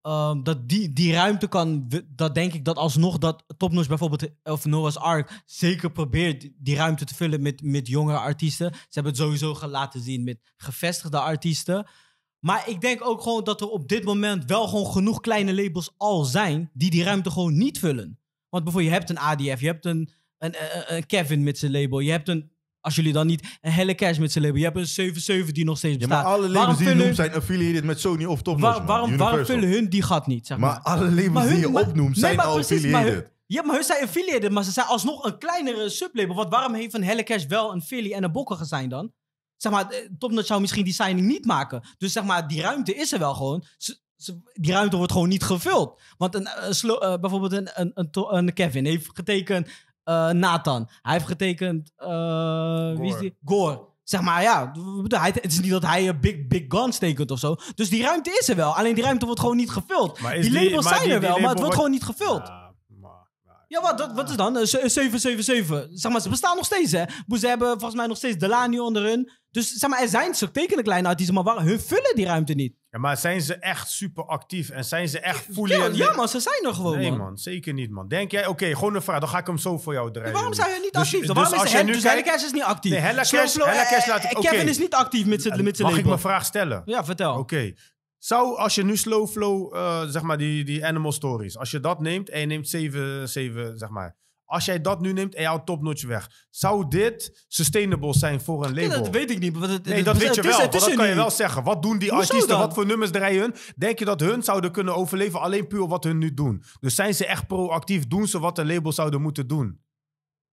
ehm, dat die, die ruimte kan... Dat denk ik dat alsnog dat Topnos bijvoorbeeld of Noah's Ark zeker probeert die ruimte te vullen met, met jongere artiesten. Ze hebben het sowieso laten zien met gevestigde artiesten. Maar ik denk ook gewoon dat er op dit moment wel gewoon genoeg kleine labels al zijn die die ruimte gewoon niet vullen. Want bijvoorbeeld je hebt een ADF, je hebt een een, eh, eh, een, Kevin met zijn label. Je hebt een als jullie dan niet een Helle cash met zijn label. Je hebt een 77 die nog steeds bestaat. Ja, maar alle labels die je noemt zijn affiliated met Sony of Top waarom, waarom, vullen hun die gat niet? Zeg maar. maar. alle labels maar hun, die je opnoemt zijn al precies, affiliated. ja, maar hun zijn affiliated, maar ze zijn alsnog een kleinere sublabel. Want waarom heeft een Helle cash wel een Philly en een Bokken zijn dan? Zeg maar, eh, Top zou misschien die signing niet maken. Dus zeg maar, die ruimte is er wel gewoon. die ruimte wordt gewoon niet gevuld. Want een, bijvoorbeeld een, een, een Kevin heeft getekend eh, Nathan. Hij heeft getekend. Gore. Eh, wie is die? Gore. Zeg maar, ja. Het is niet dat hij een big, big gun tekent of zo. Dus die ruimte is er wel. Alleen die ruimte wordt gewoon niet gevuld. Die, labels zijn er wel, maar het wordt gewoon niet gevuld. Ja. wat, wat, wat is dan? 777. Eh, zeg maar, ze bestaan nog steeds, hè? Ze hebben volgens mij nog steeds Delaney onder hun. Dus zeg maar, er zijn tekenen kleine artiesten, maar waar, hun vullen die ruimte niet. Ja, maar zijn ze echt super actief en zijn ze echt fully... Ja, ja ze zijn er gewoon, Nee, man. Zeker niet, man. Denk jij... Oké, gewoon een vraag. Dan ga ik hem zo voor jou draaien. waarom zijn jullie niet dus- actief? Dus waarom is dus is niet actief? Nee, Hella Cash- eh, laat- eh, ik oké. Kevin is niet actief met zijn leven. Mag ik mijn vraag stellen? Ja, vertel. Oké. Zou, als je nu slow flow, eh, zeg maar die, die animal stories, als je dat neemt en je neemt zeven, zeven zeg maar, als jij dat nu neemt en jouw topnotje weg, zou dit sustainable zijn voor een label? dat weet ik niet. nee, dat weet je wel. dat kan je wel zeggen. Wat doen die artiesten? Wat voor nummers draaien hun? Denk je dat hun zouden kunnen overleven alleen puur wat hun nu doen? Dus zijn ze echt proactief? Doen ze wat een label zouden moeten doen?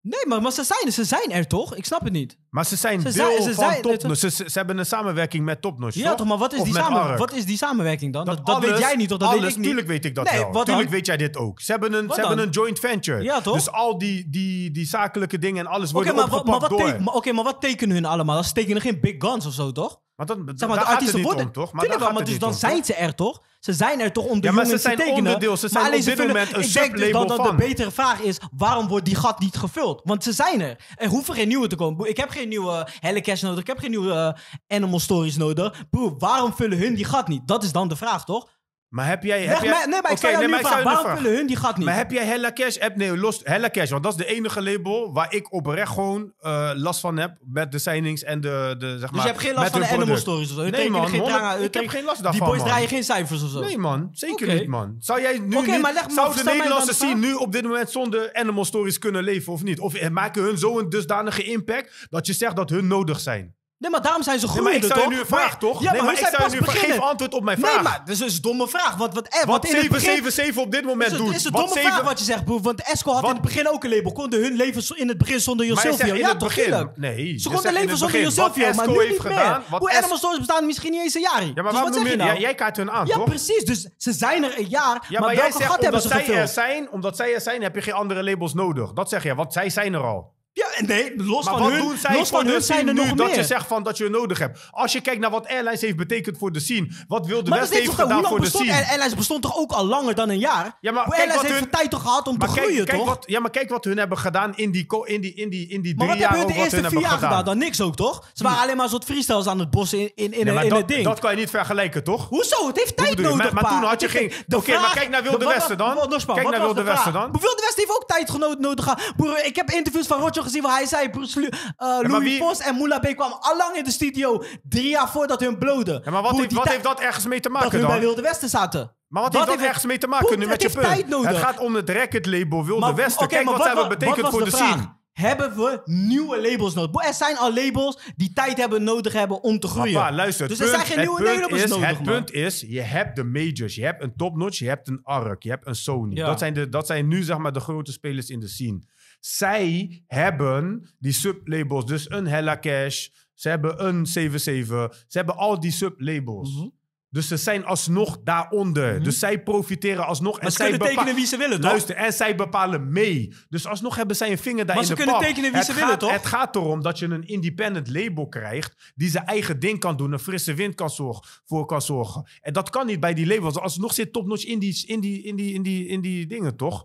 Nee, maar, maar ze, zijn, ze zijn er toch? Ik snap het niet. Maar ze zijn ze deel ze van Ze, ze, hebben een samenwerking met Topnotch, Ja toch, maar wat is, die, samen, wat is die samenwerking dan? Dat, weet jij niet, toch? Dat weet ik niet. Tuurlijk weet ik dat Nee, wel. weet jij dit ook. Ze hebben een, ze hebben een joint venture. Ja, toch? Dus al die, die, die zakelijke dingen en alles wordt worden maar, opgepakt maar, door. Oké, maar- oké, maar wat tekenen hun allemaal? Dat tekenen geen big guns of zo, toch? Maar dan, zeg maar, de artiesten worden. toch? tuurlijk wel, maar dus dan zijn ze er toch? Ze zijn er toch om de ja, jongens te tekenen? Ze zijn maar alleen op dit moment een Ik denk dus dat, dat de betere vraag is: waarom wordt die gat niet gevuld? Want ze zijn er. Er hoeven geen nieuwe te komen. Ik heb geen nieuwe eh, Hellcash nodig. Ik heb geen nieuwe eh, Animal Stories nodig. Broer, waarom vullen hun die gat niet? Dat is dan de vraag, toch? Maar heb jij... Heb nee, jij... Maar, nee, maar ik okay, nee, waarom willen hun die gat niet? Maar heb jij Hella Cash? Heb, nee, los Hella Cash. Want dat is de enige label waar ik oprecht gewoon eh, last van heb. Met de signings en de... de zeg dus je hebt geen last van de animal stories of zo? Nee man, ik heb geen last daarvan Die boys draaien geen cijfers of zo? Nee man, zeker niet man. Zou jij nu okay, de Nederlandse zien nu op dit moment zonder animal stories kunnen leven of niet? Of maken hun zo'n dusdanige impact dat je zegt dat hun nodig zijn? Nee, maar daarom zijn ze goed nee, maar nu een vraag, toch? Ja, nee, maar, maar ik stel je nu beginnen. Geef antwoord op mijn vraag. Nee, maar dus is een domme vraag. Wat, wat, wat, 777 op dit moment dus doet. Het is een domme vraag wat je zegt, Want Esco had in het begin ook een label. Konden hun leven in het begin zonder Josilvio. Ja, het toch begin. Nee. Ze konden leven zonder Josilvio, maar nu niet meer. Hoe Animal Stories bestaan misschien niet eens een jaar. Ja, maar dus wat zeg je nou? Jij kaart hun aan, toch? Ja, precies. Dus ze zijn er een jaar, maar welke gat hebben ze gevuld? Omdat zij er zijn, heb je geen andere labels nodig. Dat zeg je, want zij zijn er al. Ja, nee, los van hun, los van hun zijn nu dat je zegt van dat je nodig hebt. Als je kijkt naar wat airlines heeft betekend voor de scene, wat wilde de West heeft gedaan voor de scene. Airlines bestond toch ook al langer dan een jaar? Ja, maar kijk airlines wat heeft hun, tijd toch gehad om te kijk, groeien, kijk toch? Wat, ja, maar kijk wat hun hebben gedaan in die, in die, in die, in die drie jaar. Maar wat hebben hun de eerste vier jaar gedaan? Dan niks ook, toch? Ze waren alleen maar zo'n soort freestyles aan het bos in, in, in, het ding. Dat kan je niet vergelijken, toch? Hoezo? Het heeft tijd nodig, Maar toen had je geen... Oké, maar kijk naar Wilde Westen dan. Kijk naar Wilde Westen dan. Wilde Westen heeft ook tijd nodig gehad. Ik heb interviews van Roger gezien hij zei, Bruce eh, Louis Vos en Moula B kwamen allang in de studio drie jaar voordat hun bloden. Ja, maar wat, heeft, wat heeft dat ergens mee te maken dat dan? Dat bij Wilde Westen zaten. Maar wat, heeft dat ergens mee te maken nu met je punt? Tijd nodig. Het gaat om het recordlabel Wilde Westen. Kijk wat, wat, betekent voor de, de scene hebben we nieuwe labels nodig. Er zijn al labels die tijd hebben nodig hebben om te groeien. Papa, luister, dus er punt, zijn geen nieuwe labels nodig. Het punt is, je hebt de majors. Je hebt een topnotch, je hebt een Ark, je hebt een Sony. Dat, zijn de, dat zijn nu zeg maar de grote spelers in de scene. Zij hebben die sublabels, dus een Hella Cash, ze hebben een 77, ze hebben al die sublabels. Mm Dus ze zijn alsnog daaronder. Mhm. Dus zij profiteren alsnog. Maar en ze zij kunnen tekenen wie ze willen, toch? Luister, en zij bepalen mee. Dus alsnog hebben zij een vinger daarin. maar in de ze kunnen tekenen wie het ze gaat, willen, toch? Het gaat erom dat je een independent label krijgt... die zijn eigen ding kan doen, een frisse wind kan zorgen, voor kan zorgen. En dat kan niet bij die labels. Alsnog zit Topnotch in die, in die, in die, in die, in die dingen, toch?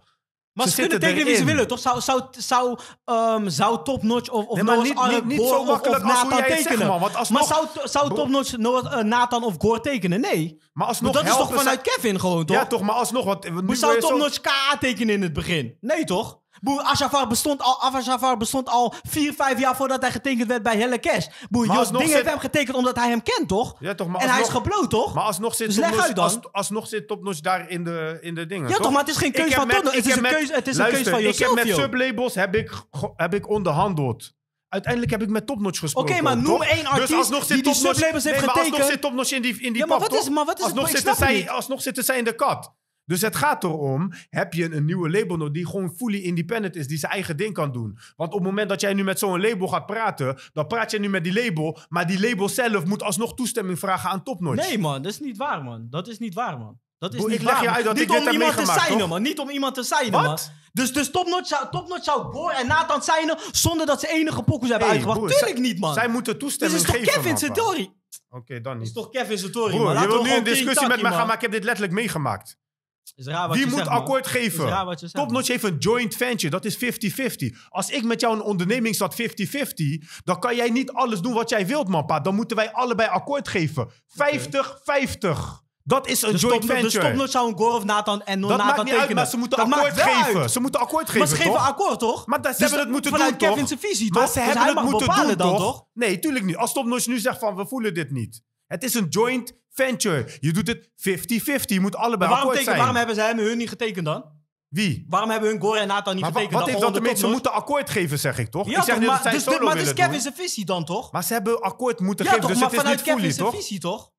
Maar ze, kunnen tekenen wie ze willen, toch? Zou, zou, zou, um, zou Topnotch of, of nee, niet, niet, zo makkelijk als Nathan tekenen? Zegt, man, maar zou, zou Topnotch eh, Nathan of Gore tekenen? Nee. Maar, alsnog maar dat is toch vanuit Kevin gewoon, toch? Ja, toch, maar alsnog. Want, nu maar zou Topnotch zo... KA tekenen in het begin? Nee, toch? Boer, bestond al, Ashafar bestond al vier, vijf jaar voordat hij getekend werd bij Helle Cash. Boer, Jos Dingen zit... heeft hem getekend omdat hij hem kent, toch? Ja, toch, maar en hij is gebloot, toch? Maar alsnog zit dus Topnotch als, alsnog zit Topnotch daar in de, in de dingen, Ja, toch? Maar het is geen keuze van Topnotch. Het is een keuze het is een van je. ik heb met sublabels heb ik, heb ik onderhandeld. Uiteindelijk heb ik met Topnotch gesproken. Oké, maar noem één dus artiest dus die die sublabels heeft getekend. Maar alsnog zit Topnotch in die, in die ja, maar wat is, maar wat is nog alsnog zitten zij in de kat. Dus het gaat erom, heb je een nieuwe label nodig die gewoon fully independent is, die zijn eigen ding kan doen. Want op het moment dat jij nu met zo'n label gaat praten, dan praat je nu met die label, maar die label zelf moet alsnog toestemming vragen aan Topnotch. Nee man, dat is niet waar man. Dat is niet waar man. Dat is niet niet ik leg je uit dat niet ik om iemand te zijn, man. Niet om iemand te zijn, man. Dus, dus Topnotch zou, top zou Boy en Nathan zijn zonder dat ze enige pokus hebben uitgebracht. Tuurlijk niet, man. Zij moeten toestemming dus geven. Dit is toch Kevin Satori? Oké, dan niet. Dit is toch Kevin Satori, man. je wilt nu een discussie met me gaan, maar ik heb dit letterlijk meegemaakt. Die moet akkoord geven? Topnotch heeft een joint venture, dat is 50-50. Als ik met jou een onderneming zat 50-50, dan kan jij niet alles doen wat jij wilt, man, Dan moeten wij allebei akkoord geven. 50-50. Dat is een dus joint venture. dus venture. Topnotch zou een Gorov, Nathan en dat Nathan maakt niet uit, maar ze moeten akkoord geven. Ze moeten akkoord geven, Maar ze geven akkoord, toch? Maar dat, ze dus hebben het moeten doen, toch? Kevin zijn visie, Maar ze Dus hebben het moeten bepalen dan, toch? Nee, tuurlijk niet. Als Topnotch nu zegt van, we voelen dit niet. Het is een joint venture. Je doet het 50-50. Je moet allebei waarom akkoord zijn. Waarom hebben hem hun niet getekend dan? Wie? Waarom hebben hun Gore en Nathan niet maar getekend? Wat heeft dat ermee? Ze moeten akkoord geven, zeg ik toch? Ja, maar, dat dus, solo maar dus Kevin is zijn visie dan toch? Maar ze hebben akkoord moeten ja, geven, toch, dus maar het is vanuit niet Kevin zijn visie toch?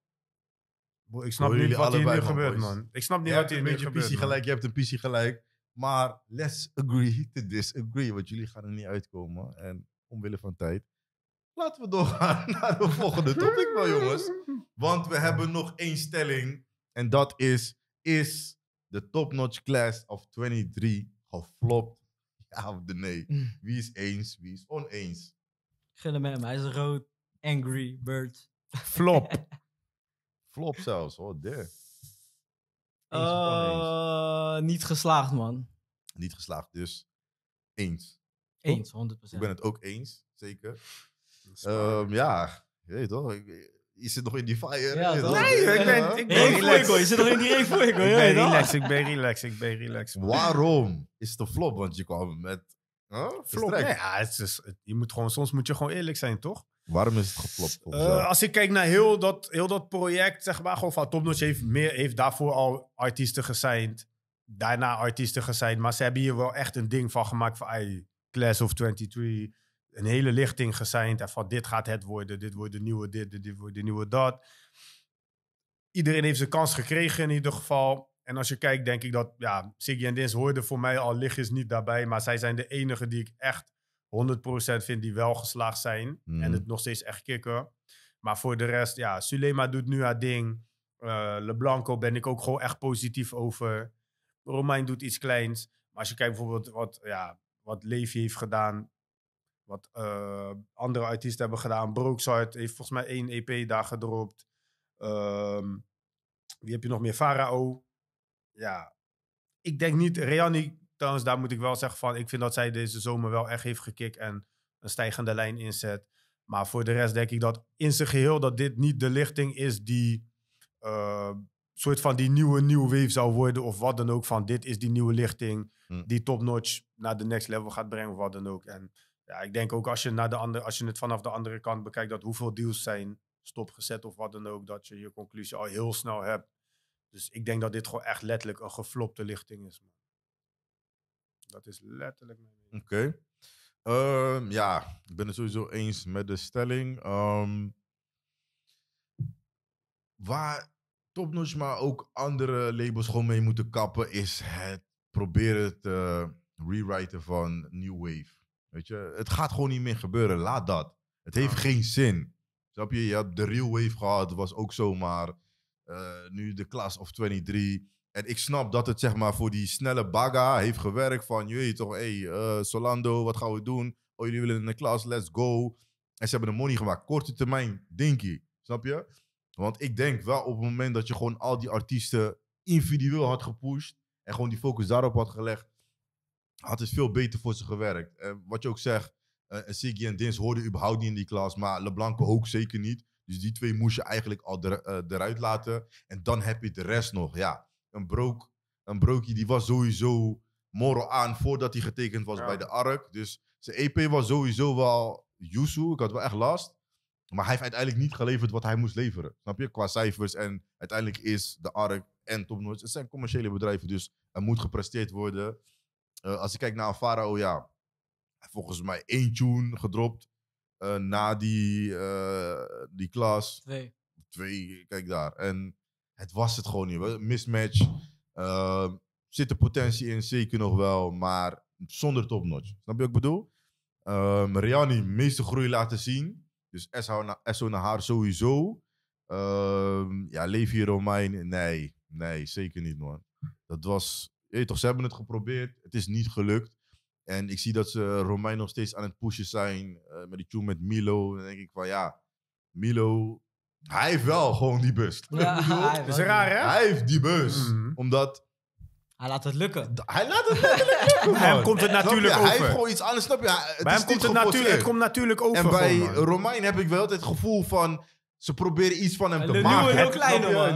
ik snap niet wat hier nu gebeurt, man. Ik snap niet wat hier nu gebeurt. Je hebt een gelijk, je hebt een pissie gelijk. Maar let's agree to disagree, want jullie gaan er niet uitkomen. En omwille van tijd. Laten we doorgaan naar de volgende topic, maar jongens. Want we hebben nog één stelling. En dat is: Is de top-notch class of 23 geflopt? Ja of de nee? Mm. Wie is eens, wie is oneens? Gillen met hem, hij is een rood. Angry Bird. Flop. Flop zelfs, oh Dear. Uh, niet geslaagd, man. Niet geslaagd, dus eens. Eens, 100%. Ik ben het ook eens, zeker. Ehm, ja, je toch? je zit nog in die fire. Ja, nee, ik ben, ik ben relaxed. je zit nog in die ik ben relaxed, ik ben relaxed, ik ben relaxed. Waarom is het een flop? Want je kwam met... Huh? Flop? ja, het is, je moet gewoon, soms moet je gewoon eerlijk zijn, toch? Waarom is het geflopt? Eh, als ik kijk naar heel dat, heel dat project, zeg maar, gewoon van Topnotch heeft, meer, heeft daarvoor al artiesten gesigned. Daarna artiesten gesigned. Maar ze hebben hier wel echt een ding van gemaakt van, Class of 23 een hele lichting gesigned. En van dit gaat het worden, dit wordt de nieuwe dit, dit wordt de nieuwe dat. Iedereen heeft zijn kans gekregen in ieder geval. En als je kijkt, denk ik dat ja, Siggy en Dins hoorden voor mij al lichtjes niet daarbij. Maar zij zijn de enige die ik echt 100% vind die wel geslaagd zijn. En hmm. het nog steeds echt kicken. Maar voor de rest, ja, Sulema doet nu haar ding. Uh, LeBlanco ben ik ook gewoon echt positief over. Romein doet iets kleins. Maar als je kijkt bijvoorbeeld wat, ja, wat Levi heeft gedaan wat eh, andere artiesten hebben gedaan. Brookside heeft volgens mij één EP daar gedropt. Ehm, wie heb je nog meer? Farao. Ja, ik denk niet. Rihanna, trouwens, daar moet ik wel zeggen van. Ik vind dat zij deze zomer wel echt heeft gekikt en een stijgende lijn inzet. Maar voor de rest denk ik dat in zijn geheel dat dit niet de lichting is die. Eh, soort van die nieuwe nieuwe wave zou worden of wat dan ook. Van dit is die nieuwe lichting hm. die topnotch naar de next level gaat brengen of wat dan ook. En ja, ik denk ook als je, naar de andere, als je het vanaf de andere kant bekijkt, dat hoeveel deals zijn stopgezet of wat dan ook, dat je je conclusie al heel snel hebt. Dus ik denk dat dit gewoon echt letterlijk een geflopte lichting is. Man. Dat is letterlijk mijn Oké. Ehm, ja, ik ben het sowieso eens met de stelling. Um, waar Topnotch, maar ook andere labels gewoon mee moeten kappen, is het proberen te rewriten van New Wave. Weet je, het gaat gewoon niet meer gebeuren. Laat dat. Het heeft geen zin. Snap je? Je hebt de real wave gehad, was ook zomaar. Eh, nu de Class of 23. En ik snap dat het zeg maar voor die snelle baga heeft gewerkt. Van je weet toch, hey, Solando, eh, wat gaan we doen? Oh, jullie willen in de klas, let's go. En ze hebben de money gemaakt. Korte termijn, denk je. Snap je? Want ik denk wel op het moment dat je gewoon al die artiesten individueel had gepusht. En gewoon die focus daarop had gelegd had het veel beter voor ze gewerkt. En wat je ook zegt, uh, en Dins hoorden überhaupt niet in die klas, maar Leblanc ook zeker niet. Dus die twee moest je eigenlijk al er, eh, eruit laten. En dan heb je de rest nog. Ja, een, broek, een broekje die was sowieso moral aan voordat hij getekend was bij de ARK. Dus zijn EP was sowieso wel Yusu. Ik had wel echt last. Maar hij heeft uiteindelijk niet geleverd wat hij moest leveren. Snap je? Qua cijfers. En uiteindelijk is de ARK en Top Notch. Het zijn commerciële bedrijven, dus er moet gepresteerd worden. Eh, als ik kijk naar Farao, ja, volgens mij één tune gedropt eh, na die, eh, die klas. Twee. Twee, kijk daar. En het was het gewoon niet. Mismatch. Ehm, zit de potentie in, zeker nog wel, maar zonder topnotch. Snap je wat ik bedoel? Um, ehm, Riani, meeste groei laten zien. Dus SO naar haar sowieso. Um, ja, Levi Romein, nee. Nee, zeker niet, man. Dat was weet toch, ze hebben het geprobeerd. Het is niet gelukt. En ik zie dat ze Romein nog steeds aan het pushen zijn. Eh, met die tune met Milo. Dan denk ik van ja, Milo. Hij heeft wel gewoon die bust. Ja, dat is raar, hè? Hij heeft die bus. Mhm. Omdat. Hij laat het lukken. Hij laat het lukken. komt het natuurlijk over. Hij heeft gewoon iets anders, snap je? Het bij hem komt het, natuurlijk, het natuurlijk over. En bij gewoon, Romein heb ik wel het gevoel van. Ze proberen iets van hem te maken.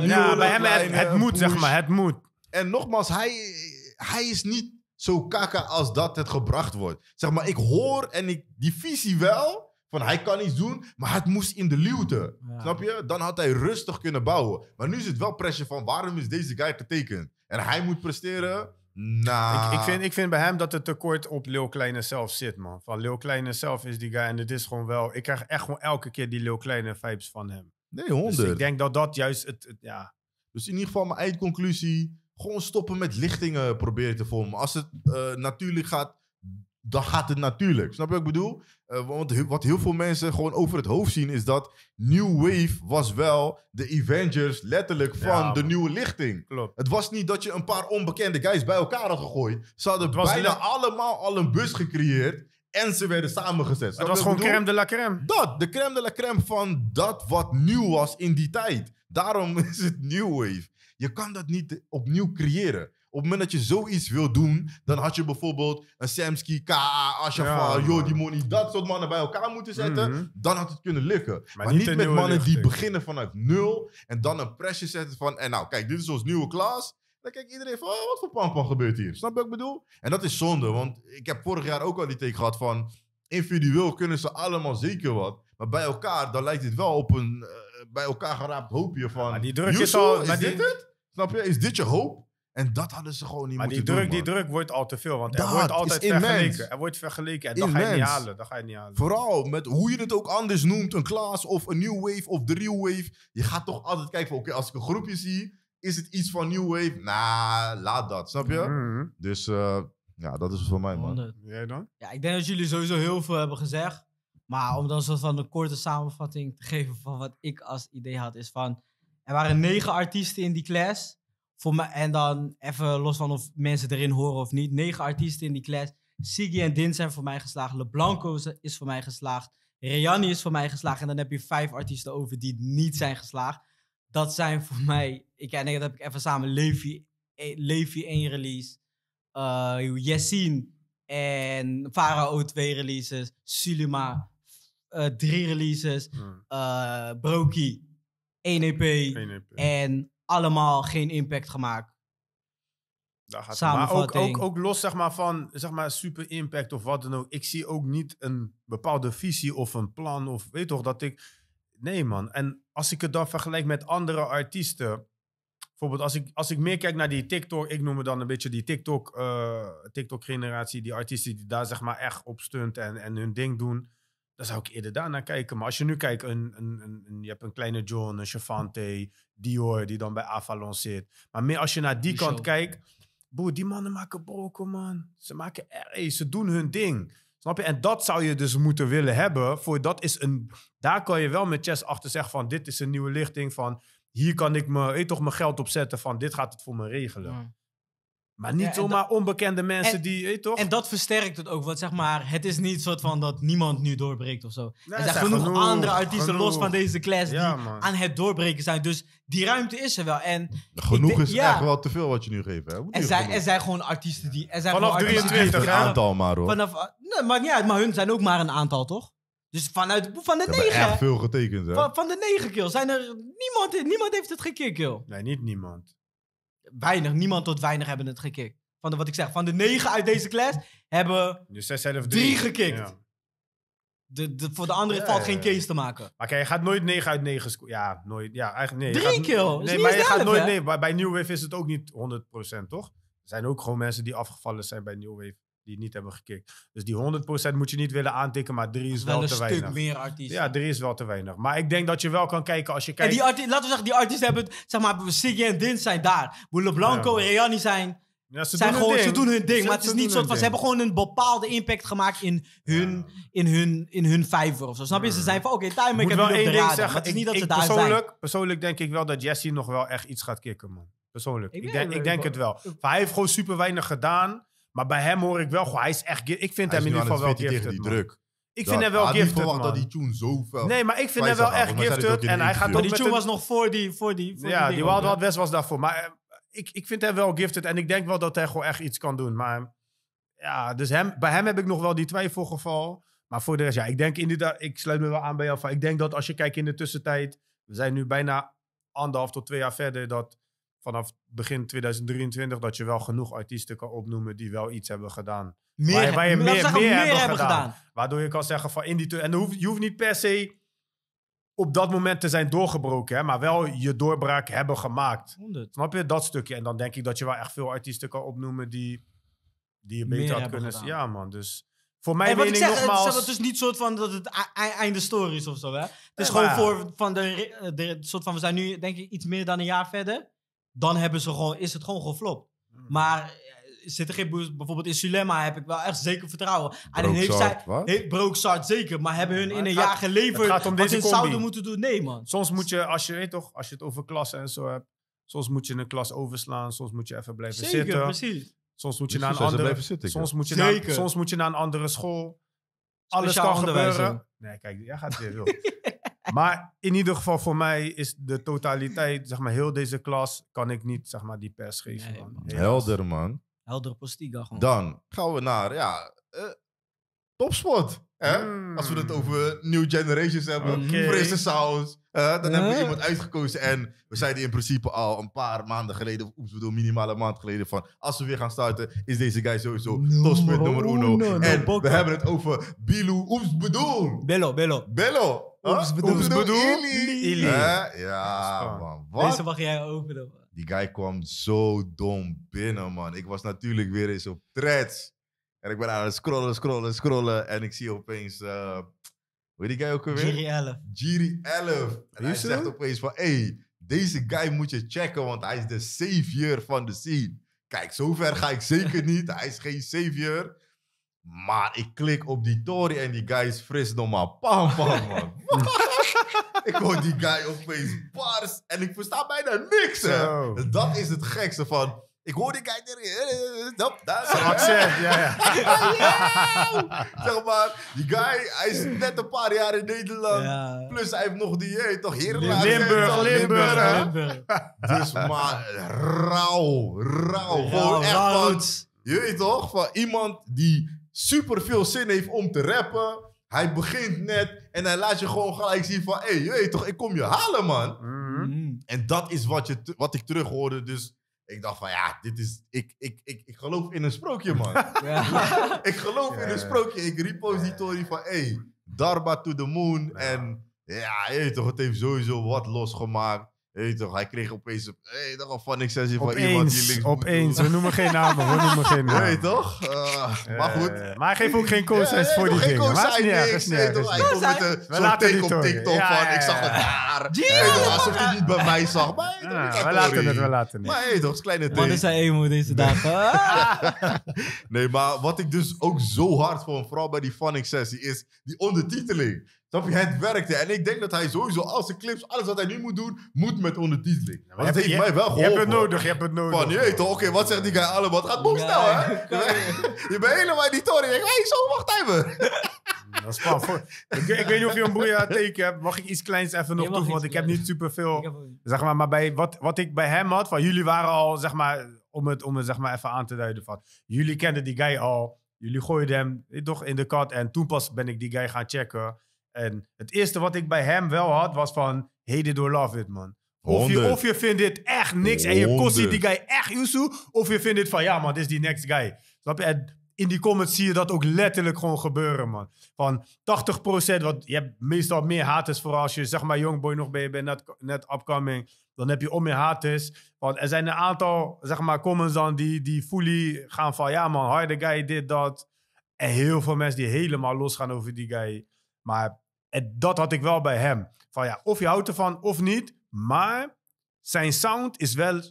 Ja, bij hem het moet, zeg maar. Het moet. En nogmaals, hij, hij is niet zo kaka als dat het gebracht wordt. Zeg maar, ik hoor en ik, die visie wel. Van hij kan iets doen, maar het moest in de luwte. Snap je? Dan had hij rustig kunnen bouwen. Maar nu is het wel presje van waarom is deze guy getekend? En hij moet presteren. Nah. Ik, ik, vind, ik vind bij hem dat het tekort op Leo Kleine zelf zit, man. Van Leo Kleine zelf is die guy. En het is gewoon wel... Ik krijg echt gewoon elke keer die Leo Kleine vibes van hem. Nee, honderd. Dus ik denk dat dat juist het ja. Dus in ieder geval mijn eindconclusie gewoon stoppen met lichtingen proberen te vormen. Als het eh, natuurlijk gaat, dan gaat het natuurlijk. Snap je wat ik bedoel? Eh, want wat heel veel mensen gewoon over het hoofd zien is dat New Wave was wel de Avengers letterlijk van de nieuwe lichting. Klopt. Het was niet dat je een paar onbekende guys bij elkaar had gegooid. Ze hadden bijna allemaal al een bus gecreëerd. En ze werden samengezet. Het was gewoon bedoel? crème de la crème. Dat, de crème de la crème van dat wat nieuw was in die tijd. Daarom is het New Wave. Je kan dat niet opnieuw creëren. Op het moment dat je zoiets wil doen, dan had je bijvoorbeeld een Samsky KA, Ashafar, ja, Jody Money, dat soort mannen bij elkaar moeten zetten. Mhm. Dan had het kunnen lukken. Maar, niet, met mannen die beginnen vanuit nul en dan een presje zetten van, en nou kijk, dit is ons nieuwe klas. Dan kijkt iedereen van, oh, wat voor pampan gebeurt hier? Snap je wat ik bedoel? En dat is zonde, want ik heb vorig jaar ook al die take gehad van, individueel kunnen ze allemaal zeker wat. Maar bij elkaar, dan lijkt het wel op een... Eh, bij elkaar geraapt je van... maar die druk is dit het? Snap je? Is dit je hoop? En dat hadden ze gewoon niet Maar die druk, doen, die druk wordt al te veel. Want er wordt altijd vergeleken. Er wordt vergeleken. En dat ga je niet halen. Dat ga je niet halen. Vooral met hoe je het ook anders noemt. Een Klaas of een New Wave of de Real Wave. Je gaat toch altijd kijken van... Oké, als ik een groepje zie... Is het iets van New Wave? Nou, laat dat. Snap je? Mhm. Dus eh, ja, dat is voor mij, man. Jij dan? Ja, ik denk dat jullie sowieso heel veel hebben gezegd. Maar om dan soort van een korte samenvatting te geven van wat ik als idee had, is van er waren negen artiesten in die class. Voor me, en dan even los van of mensen erin horen of niet. Negen artiesten in die class. Siggy en Din zijn voor mij geslaagd. LeBlanco is voor mij geslaagd. Rihanna is voor mij geslaagd. En dan heb je vijf artiesten over die niet zijn geslaagd. Dat zijn voor mij. Ik denk dat heb ik even samen. Levi, eh, Levi 1 release. Uh, Yassine en Farao 2 releases. Sulima eh, drie releases. Uh, Brokey, 1 EP, e En allemaal geen impact gemaakt. Daar gaat maar ook, ook, los zeg maar, van zeg maar, super impact of wat dan ook. Ik zie ook niet een bepaalde visie of een plan. Of weet toch dat ik. Nee, man. En als ik het dan vergelijk met andere artiesten. Bijvoorbeeld, als ik, als ik meer kijk naar die TikTok. Ik noem het dan een beetje die eh, TikTok-generatie. die artiesten die daar zeg maar echt op stunt en, en hun ding doen. Dan zou ik eerder daarna kijken. Maar als je nu kijkt, een, een, een, je hebt een kleine John, een Chavante, Dior, die dan bij Avalon zit. Maar meer als je naar die, kant kijkt, boer, die mannen maken broken, man. Ze maken ze doen hun ding. Snap je? En dat zou je dus moeten willen hebben. Voor dat is een, daar kan je wel met chess achter zeggen van dit is een nieuwe lichting. Van hier kan ik me, toch, mijn geld opzetten. Van dit gaat het voor me regelen. Ja. Maar niet zomaar onbekende mensen die, toch? En dat versterkt het ook, want zeg maar, het is niet soort van dat niemand nu doorbreekt of zo. er zijn genoeg, andere artiesten los van deze class die aan het doorbreken zijn. Dus die ruimte is er wel. En genoeg is ja. echt wel te veel wat je nu geeft. Hè? Er zijn, er zijn gewoon artiesten die... Er zijn vanaf 23 aantal maar hoor. Vanaf, nee, maar, ja, maar hun zijn ook maar een aantal, toch? Dus vanuit van de negen. veel getekend, hè? Van, van de negen kill. Zijn er niemand, niemand heeft het gekeerd. kill. Nee, niet niemand weinig, niemand tot weinig hebben het gekikt. Van de, wat ik zeg, van de negen uit deze klas hebben dus zes zelf drie, drie gekikt. De, de, voor de andere valt geen case te maken. Maar kijk, je gaat nooit 9 uit 9 Ja, nooit. Ja, eigenlijk nee. Drie keer. Nee, maar je gaat nooit. Nee, bij, bij New Wave is het ook niet 100%, toch? Er zijn ook gewoon mensen die afgevallen zijn bij New Wave die niet hebben gekickt. Dus die 100% moet je niet willen aantikken, maar drie is wel, te weinig. Wel een stuk meer artiesten. Ja, drie is wel te weinig. Maar ik denk dat je wel kan kijken als je kijkt... En die laten we zeggen, die artiesten hebben, zeg maar, Siggy en Dins zijn daar. Boele Blanco en Rihanni zijn... Ja, ze, doen gewoon, ze doen hun ding, ze, maar het is niet soort van... Ze hebben gewoon een bepaalde impact gemaakt in hun, in hun, in hun vijver of zo. Snap je? Ze zijn van, oké, okay, time ik heb wel één ding zeggen. Maar het is niet ik, ze daar persoonlijk, zijn. Persoonlijk denk ik wel dat Jesse nog wel echt iets gaat kicken, man. Persoonlijk. Ik, ik denk, ik denk het wel. Maar hij heeft gewoon super weinig gedaan. Maar bij hem hoor ik wel gewoon, hij is echt... Ik vind hem in ieder geval wel giftig. die druk. Ik vind hem wel had gifted, verwacht dat die tune zoveel... Nee, maar ik vind hem wel echt gifted. En hij gaat met. die tune was nog voor die... Voor die voor ja, die, die Wild West was daarvoor. Maar eh, ik, ik vind hem wel gifted. En ik denk wel dat hij gewoon echt iets kan doen. Maar ja, dus hem, bij hem heb ik nog wel die twijfelgeval. Maar voor de rest, ja, ik denk inderdaad... Ik sluit me wel aan bij jou. Ik denk dat als je kijkt in de tussentijd... We zijn nu bijna anderhalf tot twee jaar verder... dat vanaf begin 2023 dat je wel genoeg artiesten kan opnoemen die wel iets hebben gedaan. Meer, waar, waar je meer, meer, hebben, gedaan. Waardoor je kan zeggen van in die... En je hoeft, niet per se op dat moment te zijn doorgebroken, hè, maar wel je doorbraak hebben gemaakt. Snap je dat stukje? En dan denk ik dat je wel echt veel artiesten kan opnoemen die, die je beter had kunnen... Gedaan. Ja man, dus... Voor mij. en wat ik zeg, nogmaals... Het, is niet soort van dat het einde story is of zo. Hè? Het is gewoon voor van de, de soort van, we zijn nu denk ik iets meer dan een jaar verder dan hebben ze gewoon, is het gewoon geflopt. Hmm. Maar eh, zit er geen bijvoorbeeld in Sulema heb ik wel echt zeker vertrouwen. En dan heeft zij zeker, maar hebben hun hmm, in een jaar geleverd gaat om wat ze zouden moeten doen? Nee man. Soms moet je als je weet toch, als je het over klassen en zo hebt, soms moet je een klas overslaan, soms moet je even blijven zeker, zitten. precies. Soms moet je naar een andere soms moet je soms moet je naar een andere school. Alles Speciaal kan gebeuren. Nee, kijk, jij gaat weer maar in ieder geval voor mij is de totaliteit, zeg maar, heel deze klas, kan ik niet zeg maar, die pers geven. Helder, man. Helder Postiga Dan gaan we naar, ja, uh, topsport. Hè? Als we het hmm. over New Generations hebben, okay. Frisse Sounds. Eh, dan hebben we iemand uitgekozen. En we zeiden in principe al een paar maanden geleden, of bedoel, minimale maand geleden, van als we weer gaan starten, is deze guy sowieso no, tospunt nummer uno. en we hebben het over Bilu Oeps bedoel. Bello, bello. Bello. Oeps bedoel. Oeps bedoel. Ja, man. Wat? Deze mag jij openen. Man. Die guy kwam zo dom binnen, man. Ik was natuurlijk weer eens op threads. En ik ben aan het scrollen, scrollen, scrollen. En ik zie opeens... Eh, wie die guy ook alweer? Giri 11. Giri 11. En hij zegt opeens van, hey, deze guy moet je checken, want hij is de savior van de scene. Kijk, zover ga ik zeker niet. Hij is geen savior. Maar ik klik op die Tory en die guy is fris normaal. Pam, pam, man. ik hoor die guy opeens bars en ik versta bijna niks. Hè. dat is het gekste van ik hoor die guy daar. dat. Zijn accent, ja, ja. Oh, zeg maar, die guy, hij is net een paar jaar in Nederland. Plus hij heeft nog die dieet, eh, toch? Heerlijk. Limburg, Limburg, Limburg. Dus maar, rauw, rauw. Ja, Gewoon echt van, je weet toch, van iemand die super veel zin heeft om te rappen. Hij begint net en hij laat je gewoon gelijk zien van... Hé, hey, je weet toch, ik kom je halen, man. Mm-hmm. En dat is wat, je, wat ik terug hoorde, dus ik dacht van ja, dit is. Ik, ik, ik, ik geloof in een sprookje, man. Ja. ik geloof in een sprookje. Ik repository van hey, Darba to the moon. En ja, je toch, het heeft sowieso wat losgemaakt. Hey, toch, hij kreeg opeens een hey, nog een funny sessie van iemand die links Opeens, we noemen geen namen, we noemen geen namen. Weet toch? Eh, maar goed. Eh, maar hij geeft ook geen co voor die dingen. Maar is niet is niet Hij komt met een op TikTok ja, van, ik zag het daar. alsof hij niet bij mij zag. Maar we laten het, we laten het. Maar hey, toch, kleine thing. Wat is hij emo deze dag? Nee, maar wat ik dus ook zo hard vond, vooral bij die funny sessie, is die ondertiteling. Snap je? Het werkte. En ik denk dat hij sowieso als zijn clips, alles wat hij nu moet doen, moet met ondertiteling. Ja, dat heeft je, mij wel geholpen. Je hebt het nodig, je hebt het nodig. Van, je oké, wat zegt die guy allemaal? Het gaat snel, hè? je bent helemaal die toren. Je hé, hey, zo, wacht even. Dat is voor. ik, weet niet of je een het teken hebt. Mag ik iets kleins even nog toevoegen? Want ik heb niet superveel. Zeg maar, maar bij wat, wat ik bij hem had, van jullie waren al, zeg maar, om het, om het zeg maar even aan te duiden. Van, jullie kenden die guy al. Jullie gooiden hem toch in de kat. En toen pas ben ik die guy gaan checken. En het eerste wat ik bij hem wel had, was van... Hate it love it, man. Of je, of je vindt dit echt niks en je kost die guy echt Yusu. Of je vindt dit van, ja man, dit is die next guy. in die comments zie je dat ook letterlijk gewoon gebeuren, man. Van 80%, wat je hebt meestal meer haters voor als je, zeg maar, jongboy nog bent, net, net upcoming. Dan heb je om meer haters. Want er zijn een aantal, zeg maar, comments dan die, die fully gaan van, ja man, harde guy, dit, dat. En heel veel mensen die helemaal losgaan over die guy. Maar en dat had ik wel bij hem. Van ja, of je houdt ervan of niet. Maar zijn sound is wel,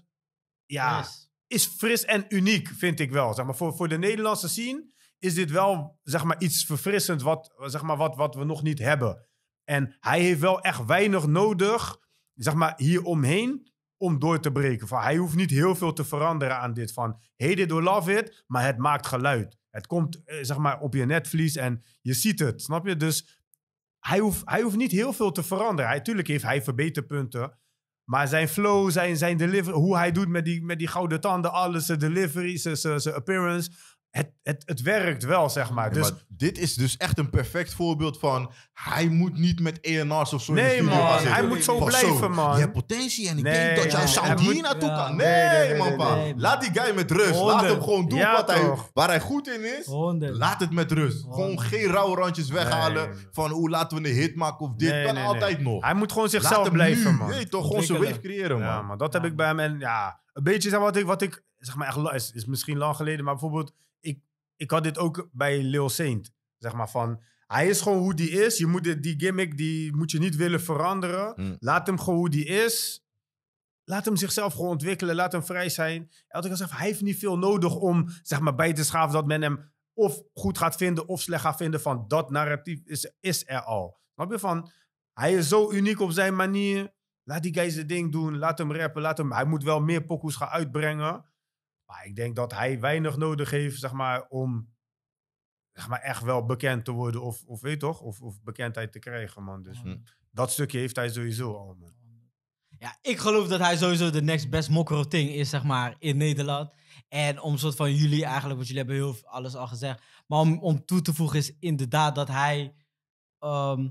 ja, is fris en uniek, vind ik wel. Zeg maar, voor, voor de Nederlandse scene is dit wel, zeg maar, iets verfrissend wat, zeg maar, wat, wat we nog niet hebben. En hij heeft wel echt weinig nodig, zeg maar, hieromheen om door te breken. Van, hij hoeft niet heel veel te veranderen aan dit. Van, hey dit or love it, maar het maakt geluid. Het komt, eh, zeg maar, op je netvlies en je ziet het, snap je? Dus hij hoeft, hij hoeft niet heel veel te veranderen. tuurlijk heeft hij verbeterpunten. Maar zijn flow, zijn, zijn delivery, hoe hij doet met die, met die gouden tanden, alles, zijn delivery, zijn appearance het, het, het werkt wel, zeg maar. Dus, dit is dus echt een perfect voorbeeld van... hij moet niet met ENR's of zo Nee, man. Zitten. Hij moet zo blijven, man. Je hebt potentie en ik denk dat jij sound hier naartoe kan. Nee, man, Laat die guy met rust. Laat hem gewoon doen wat hij, waar hij goed in is. Laat het met rust. Gewoon geen rauwe randjes weghalen... van hoe laten we een hit maken of dit. kan altijd nog. Hij moet gewoon zichzelf blijven, man. Nee, toch gewoon zijn wave creëren, man. Ja, Dat heb ik bij hem. En ja, een beetje wat ik... Wat ik zeg maar, echt, is, is misschien lang geleden, maar bijvoorbeeld ik had dit ook bij Lil Saint. Zeg maar van, hij is gewoon hoe die is. Je moet die gimmick, die moet je niet willen veranderen. Hm. Laat hem gewoon hoe die is. Laat hem zichzelf gewoon ontwikkelen. Laat hem vrij zijn. Elke keer hij heeft niet veel nodig om zeg maar, bij te schaven dat men hem of goed gaat vinden of slecht gaat vinden. Van dat narratief is, is er al. Snap je van, hij is zo uniek op zijn manier. Laat die guy zijn ding doen. Laat hem rappen. Laat hem, hij moet wel meer pokoes gaan uitbrengen. Maar ik denk dat hij weinig nodig heeft, zeg maar, om zeg maar, echt wel bekend te worden. Of, of weet toch? Of, of bekendheid te krijgen, man. Dus dat stukje heeft hij sowieso al, man. Ja, ik geloof dat hij sowieso de next best mokkere thing is, zeg maar, in Nederland. En om soort van jullie eigenlijk, want jullie hebben heel alles al gezegd. Maar om, om toe te voegen is inderdaad dat hij ehm,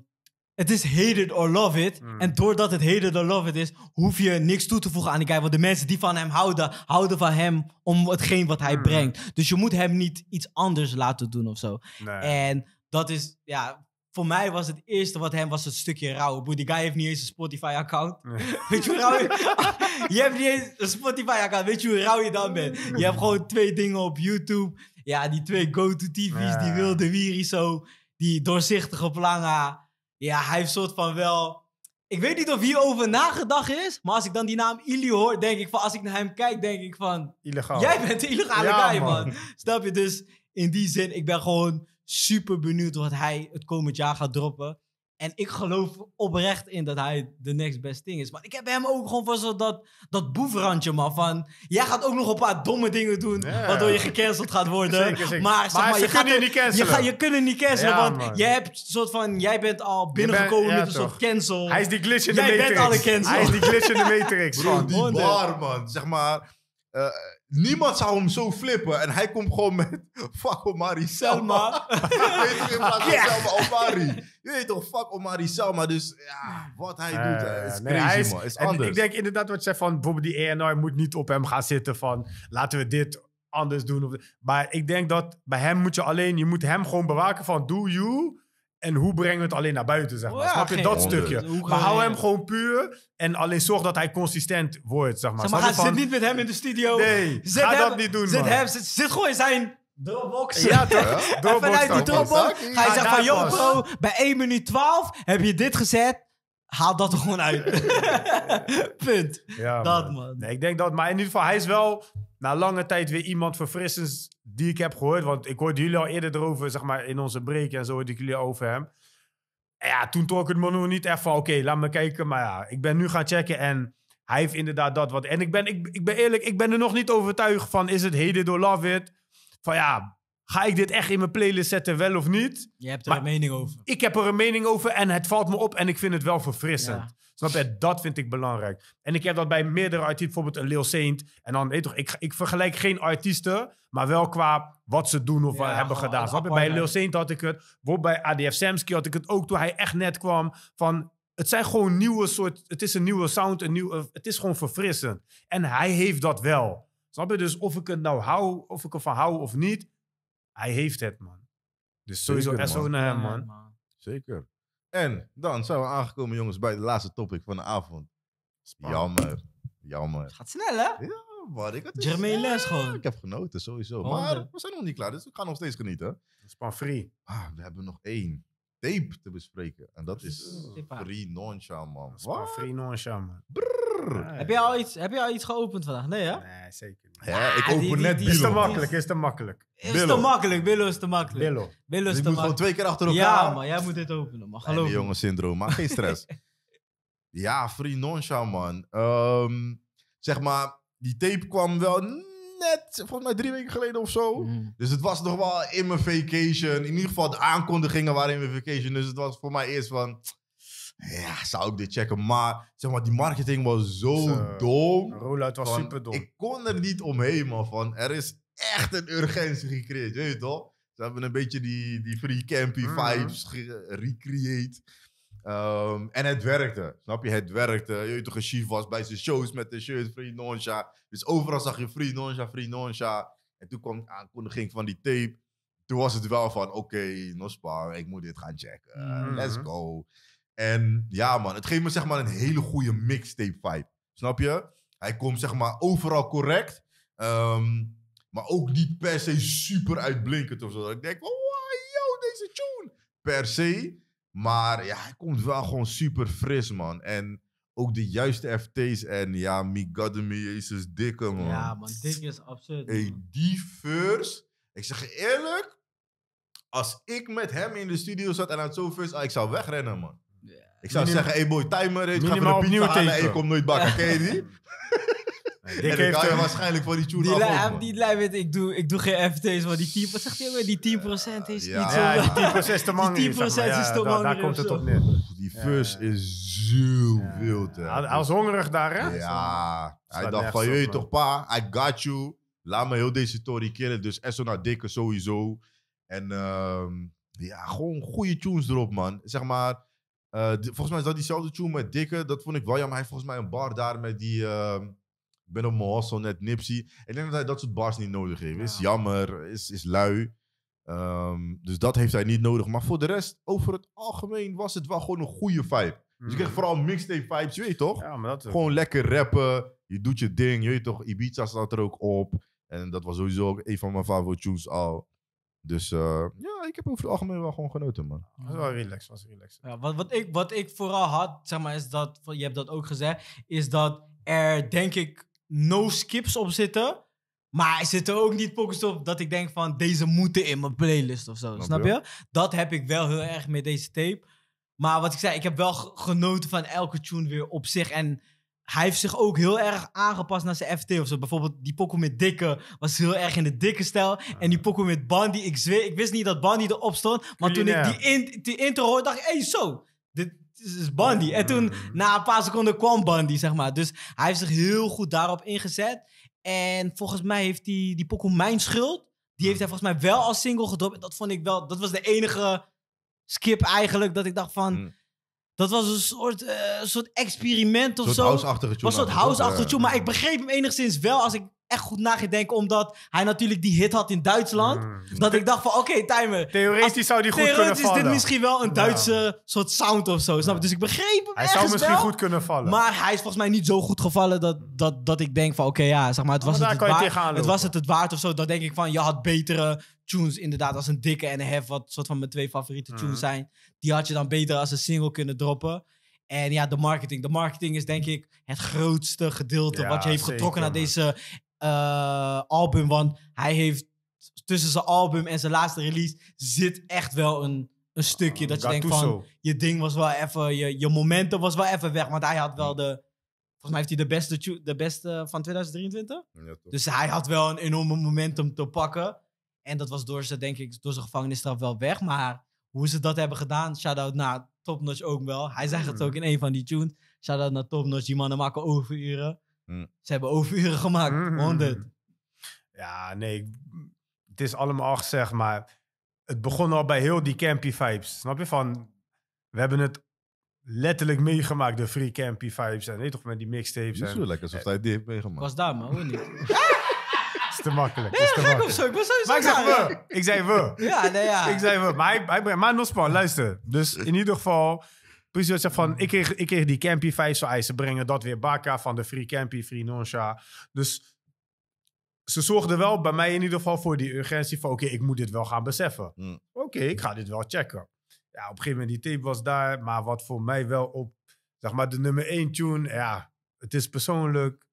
het is hated or love it. Mm. En doordat het hated or love it is, hoef je niks toe te voegen aan die guy. Want de mensen die van hem houden, houden van hem om hetgeen wat hij mm. brengt. Dus je moet hem niet iets anders laten doen of zo. En dat is, ja, voor mij was het eerste wat hem was een stukje rauw. Broer, die guy heeft niet eens een Spotify-account. Weet je hoe rauw je... hebt niet eens een Spotify-account. Weet je hoe rauw je dan bent? Je hebt gewoon twee dingen op YouTube. Ja, die twee go-to-tv's, die wilde wierie zo. Die doorzichtige planga ja, hij heeft soort van wel... Ik weet niet of hierover nagedacht is, maar als ik dan die naam Ili hoor, denk ik van... Als ik naar hem kijk, denk ik van... Illegaal. Jij bent de illegale guy, man. man. Snap je? Dus in die zin, ik ben gewoon super benieuwd wat hij het komend jaar gaat droppen. En ik geloof oprecht in dat hij de next best thing is. Maar ik heb hem ook gewoon van zo dat, dat boefrandje, man. Van, jij gaat ook nog een paar domme dingen doen, waardoor je gecanceld gaat worden. zeker, zeker. Maar, maar, je gaat niet cancelen. Je, ga, je kunt niet cancelen, want jij, hebt soort van, jij bent al binnengekomen met een soort cancel. Hij is die glitch in de matrix. bent al Hij is die glitch in de matrix. die bar, man. Zeg maar... Eh, Niemand zou hem zo flippen. En hij komt gewoon met. Fuck Omari Selma. Weet je, in plaats van yeah. Selma Je weet toch, fuck Omari Selma. Dus ja, wat hij doet, is eh, crazy, man. en Ik denk inderdaad wat je van. Bijvoorbeeld die ENR moet niet op hem gaan zitten van. Laten we dit anders doen. Maar ik denk dat bij hem moet je alleen. Je moet hem gewoon bewaken van. Do you en hoe brengen we het alleen naar buiten, zeg maar. Ja, je dat stukje? Maar hou hem gewoon puur en alleen zorg dat hij consistent wordt, zeg maar. maar zit niet met hem in de studio. Nee, zit ga hem, dat niet doen, zit man. Hem, zit, zit gewoon in zijn Dropbox. Ja, toch? Ja. die Dropbox van... Yo bro, bij 1 minuut 12 heb je dit gezet. Haal dat er gewoon uit. Punt. Ja, dat man. Nee, ik denk dat... Maar in ieder geval, hij is wel na lange tijd weer iemand verfrissends die ik heb gehoord. Want ik hoorde jullie al eerder erover, zeg maar, in onze break en zo hoorde ik jullie over hem. ja, toen trok het me nog niet echt van, oké, laat me kijken. Maar ja, ik ben nu gaan checken en hij heeft inderdaad dat wat. En ik ben, ik, ik ben eerlijk, ik ben er nog niet overtuigd van, is het heden door Love It? Van ja, ga ik dit echt in mijn playlist zetten, wel of niet? Je hebt er een mening over. Ik heb er een mening over en het valt me op en ik vind het wel verfrissend. Snap je? Dat vind ik belangrijk. En ik heb dat bij meerdere artiesten, bijvoorbeeld een Lil Saint. En dan, weet toch, ik, ik vergelijk geen artiesten, maar wel qua wat ze doen of wat hebben gedaan. Snap je? Bij Lil Saint had ik het, bij ADF Samsky had ik het ook toen hij echt net kwam van... Het zijn gewoon nieuwe soort, het is een nieuwe sound, een nieuw het is gewoon verfrissend. En hij heeft dat wel. Snap je? Dus of ik het nou hou, of ik ervan hou of niet, hij heeft het, man. Dus sowieso SO naar hem, man. Zeker. En dan zijn we aangekomen, jongens, bij de laatste topic van de avond. Spannend. Jammer. Jammer. Het gaat snel, hè? Ja, maar Ik had Jermaine Les gewoon. Ik heb genoten, sowieso. maar we zijn nog niet klaar, dus we gaan nog steeds genieten. Span free. Ah, we hebben nog één tape te bespreken. En dat is Free non man. Span Free Noncham, Ah, heb, jij al iets, heb je al iets geopend vandaag? Nee, hè? Nee, zeker niet. Ja, ik ah, open net die, Billo. Is te makkelijk, is te makkelijk. Is te makkelijk, Billo is te makkelijk. Billo. Billo is te makkelijk. Je moet gewoon twee keer achter elkaar. Ja, maar jij moet dit openen, man. Geloof nee, jongen syndroom, maar geen stress. ja, free nonchalant, man. Ehm, zeg maar, die tape kwam wel net, volgens mij drie weken geleden of zo. Mm. Dus het was nog wel in mijn vacation. In ieder geval de aankondigingen waren in mijn vacation. Dus het was voor mij eerst van ja, zou ik dit checken? Maar zeg maar, die marketing was zo, dom. was super dom. Ik kon er niet omheen, man. Van, er is echt een urgentie gecreëerd, weet je toch? Ze hebben een beetje die, die free campy mhm. vibes recreate. Ehm, en het werkte, snap je? Het werkte. Je toch, Chief was bij zijn shows met de shirt Free Nonsha. Dus overal zag je Free Nonsha, Free Nonsha. En toen kwam de aankondiging van die tape. Toen was het wel van, oké, okay, Nospa, ik moet dit gaan checken. Mhm. Let's go. En ja, man, het geeft me zeg maar een hele goede mixtape vibe. Snap je? Hij komt zeg maar overal correct. Ehm, maar ook niet per se super uitblinkend of zo. ik denk van, wow, deze tune. Per se. Maar ja, hij komt wel gewoon super fris, man. En ook de juiste FT's. En ja, Migademi, jezus, dikke, man. Ja, man, dit is absurd. Hey, die first. Ik zeg je eerlijk. Als ik met hem in de studio zat en aan het zo first, ah, ik zou wegrennen, man. Ik zou zeggen, hey boy, timer, ik ga voor de pizza halen en je komt nooit bakken. Ken je die? ik ga je waarschijnlijk voor die tune die af. die weet ik doe, ik doe geen FT's, maar die 10%, wat zegt hij Die 10% is niet zo... Ja, die 10% is te man. Die 10% is te man. Daar komt het op neer. Die verse is veel te... Hij was hongerig daar, hè? Ja. Hij dacht van, je toch pa, I got you. Laat me heel deze story killen. Dus SO naar Dikke sowieso. En ehm, ja, gewoon goede tunes erop, man. Zeg maar eh, volgens mij is dat diezelfde tune met Dikke. Dat vond ik wel jammer. Hij heeft volgens mij een bar daar met die... Uh, ik ben op mijn hostel, net Nipsey. Ik denk dat hij dat soort bars niet nodig heeft. Is jammer, is, is lui. Ehm, dus dat heeft hij niet nodig. Maar voor de rest, over het algemeen, was het wel gewoon een goede vibe. Dus ik mhm. kreeg vooral mixtape vibes, je weet toch? Gewoon lekker rappen, je doet je ding, je weet toch? Ibiza staat er ook op. En dat was sowieso ook een van mijn favoriete tunes al. Dus eh, ja, ik heb over het algemeen wel gewoon genoten, man. Het was wel relaxed, was relaxed. Ja, wat, wat, ik, wat ik vooral had, zeg maar, is dat, je hebt dat ook gezegd, is dat er denk ik no skips op zitten. Maar er zitten ook niet pokers op dat ik denk van deze moeten in mijn playlist of zo. Snap, je? je? Dat heb ik wel heel erg met deze tape. Maar wat ik zei, ik heb wel genoten van elke tune weer op zich. En hij heeft zich ook heel erg aangepast naar zijn FT of zo. Bijvoorbeeld die pokoe met Dikke was heel erg in de dikke stijl. En die ah. pokoe met Bandy, ik zweer, ik wist niet dat Bandy erop stond. Maar toen ik die, in, die intro hoorde, dacht ik, hey, zo, dit is Bandy. En toen, mm. na een paar seconden, kwam Bandy, zeg maar. Dus hij heeft zich heel goed daarop ingezet. En volgens mij heeft die, die pokoe Mijn Schuld, die heeft mm. hij volgens mij wel als single gedropt. dat vond ik wel, dat was de enige skip eigenlijk, dat ik dacht van... Mm. Dat was een soort, eh, soort experiment of zo. House-achtige tune. Was een soort house-achtige Maar ik begreep hem enigszins wel als ik goed na Omdat hij natuurlijk die hit had in Duitsland. Mm. Dat ik dacht van, oké, okay, timer. Theoretisch zou die goed kunnen vallen. Theoretisch is dit misschien wel een Duitse soort sound of zo, snap Dus ik begreep hem Hij zou misschien goed kunnen vallen. Maar hij is volgens mij niet zo goed gevallen dat, dat, dat ik denk van, oké, ja, zeg maar, het oh, was, het, het, waard, was het het waard of zo. Dan denk ik van, je had betere tunes inderdaad als een dikke en een wat soort van mijn twee favoriete mm. tunes zijn. Die had je dan beter als een single kunnen droppen. En ja, de marketing. De marketing is denk ik het grootste gedeelte wat je heeft getrokken naar deze eh, album. Want hij heeft tussen zijn album en zijn laatste release zit echt wel een, een stukje. Ah, dat je denkt van, je ding was wel even, je, je momentum was wel even weg. Want hij had wel hm. de, volgens mij heeft hij de beste, de beste van 2023. dus hij had wel een enorme momentum te pakken. En dat was door zijn, denk ik, door zijn gevangenisstraf wel weg. Maar hoe ze dat hebben gedaan, shout-out naar Topnotch ook wel. Hij zegt het hmm. ook in een van die tunes. Shout-out naar Topnotch, die mannen maken overuren. Mm. Ze hebben overuren gemaakt, mm 100. Ja, nee, het is allemaal zeg, maar het begon al bij heel die campy vibes. Snap je? Van, we hebben het letterlijk meegemaakt, de free campy vibes. En weet toch, met die mixtapes. Het is zo lekker, alsof hij die heeft meegemaakt. was daar, man, hoor niet. is te makkelijk. Nee, is te gek makkelijk. of zo. Ik ben sowieso Maar ik zei we. Ik zei we. Ja, nee, nou ja. Ik zei we. Maar, hij, hij, maar luister. Dus in ieder geval, Precies van, ah. ik kreeg, ik die campy vijf zo eisen brengen, dat weer Baka van de Free Campy, Free Nonsha. Dus ze zorgden wel bij mij in ieder geval voor die urgentie van, oké, ik moet dit wel gaan beseffen. Hmm. Oké, ik ga dit wel checken. Ja, op een gegeven moment die tape was daar, maar wat voor mij wel op, zeg maar de nummer één tune, ja, het is persoonlijk.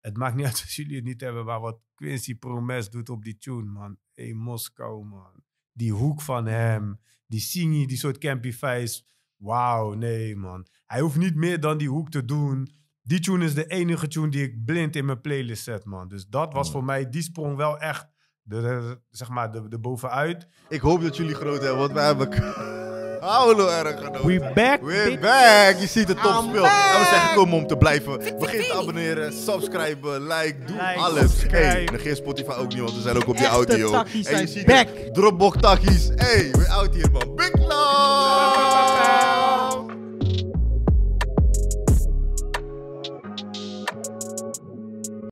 Het maakt niet uit als jullie het niet hebben, maar wat Quincy Promes doet op die tune, man. Hé, hey, Moskou, man. Die hoek van hem, die singie, die soort campy face wauw, nee man. Hij hoeft niet meer dan die hoek te doen. Die tune is de enige tune die ik blind in mijn playlist zet, man. Dus dat was oh. voor mij, die sprong wel echt, de, zeg maar, de, de bovenuit. Ik hoop dat jullie groot hebben, want wij hebben... Paolo nou erg genoten. We back. We back. Je ziet het topspel. En we zeggen kom om te blijven. Vergeet te abonneren, subscriben, like, doe alles. Subscribe. Hey, negeer Spotify ook niet, want we zijn ook op die audio. je back. Dropbox takkies. Hey, we out hier man. Big love.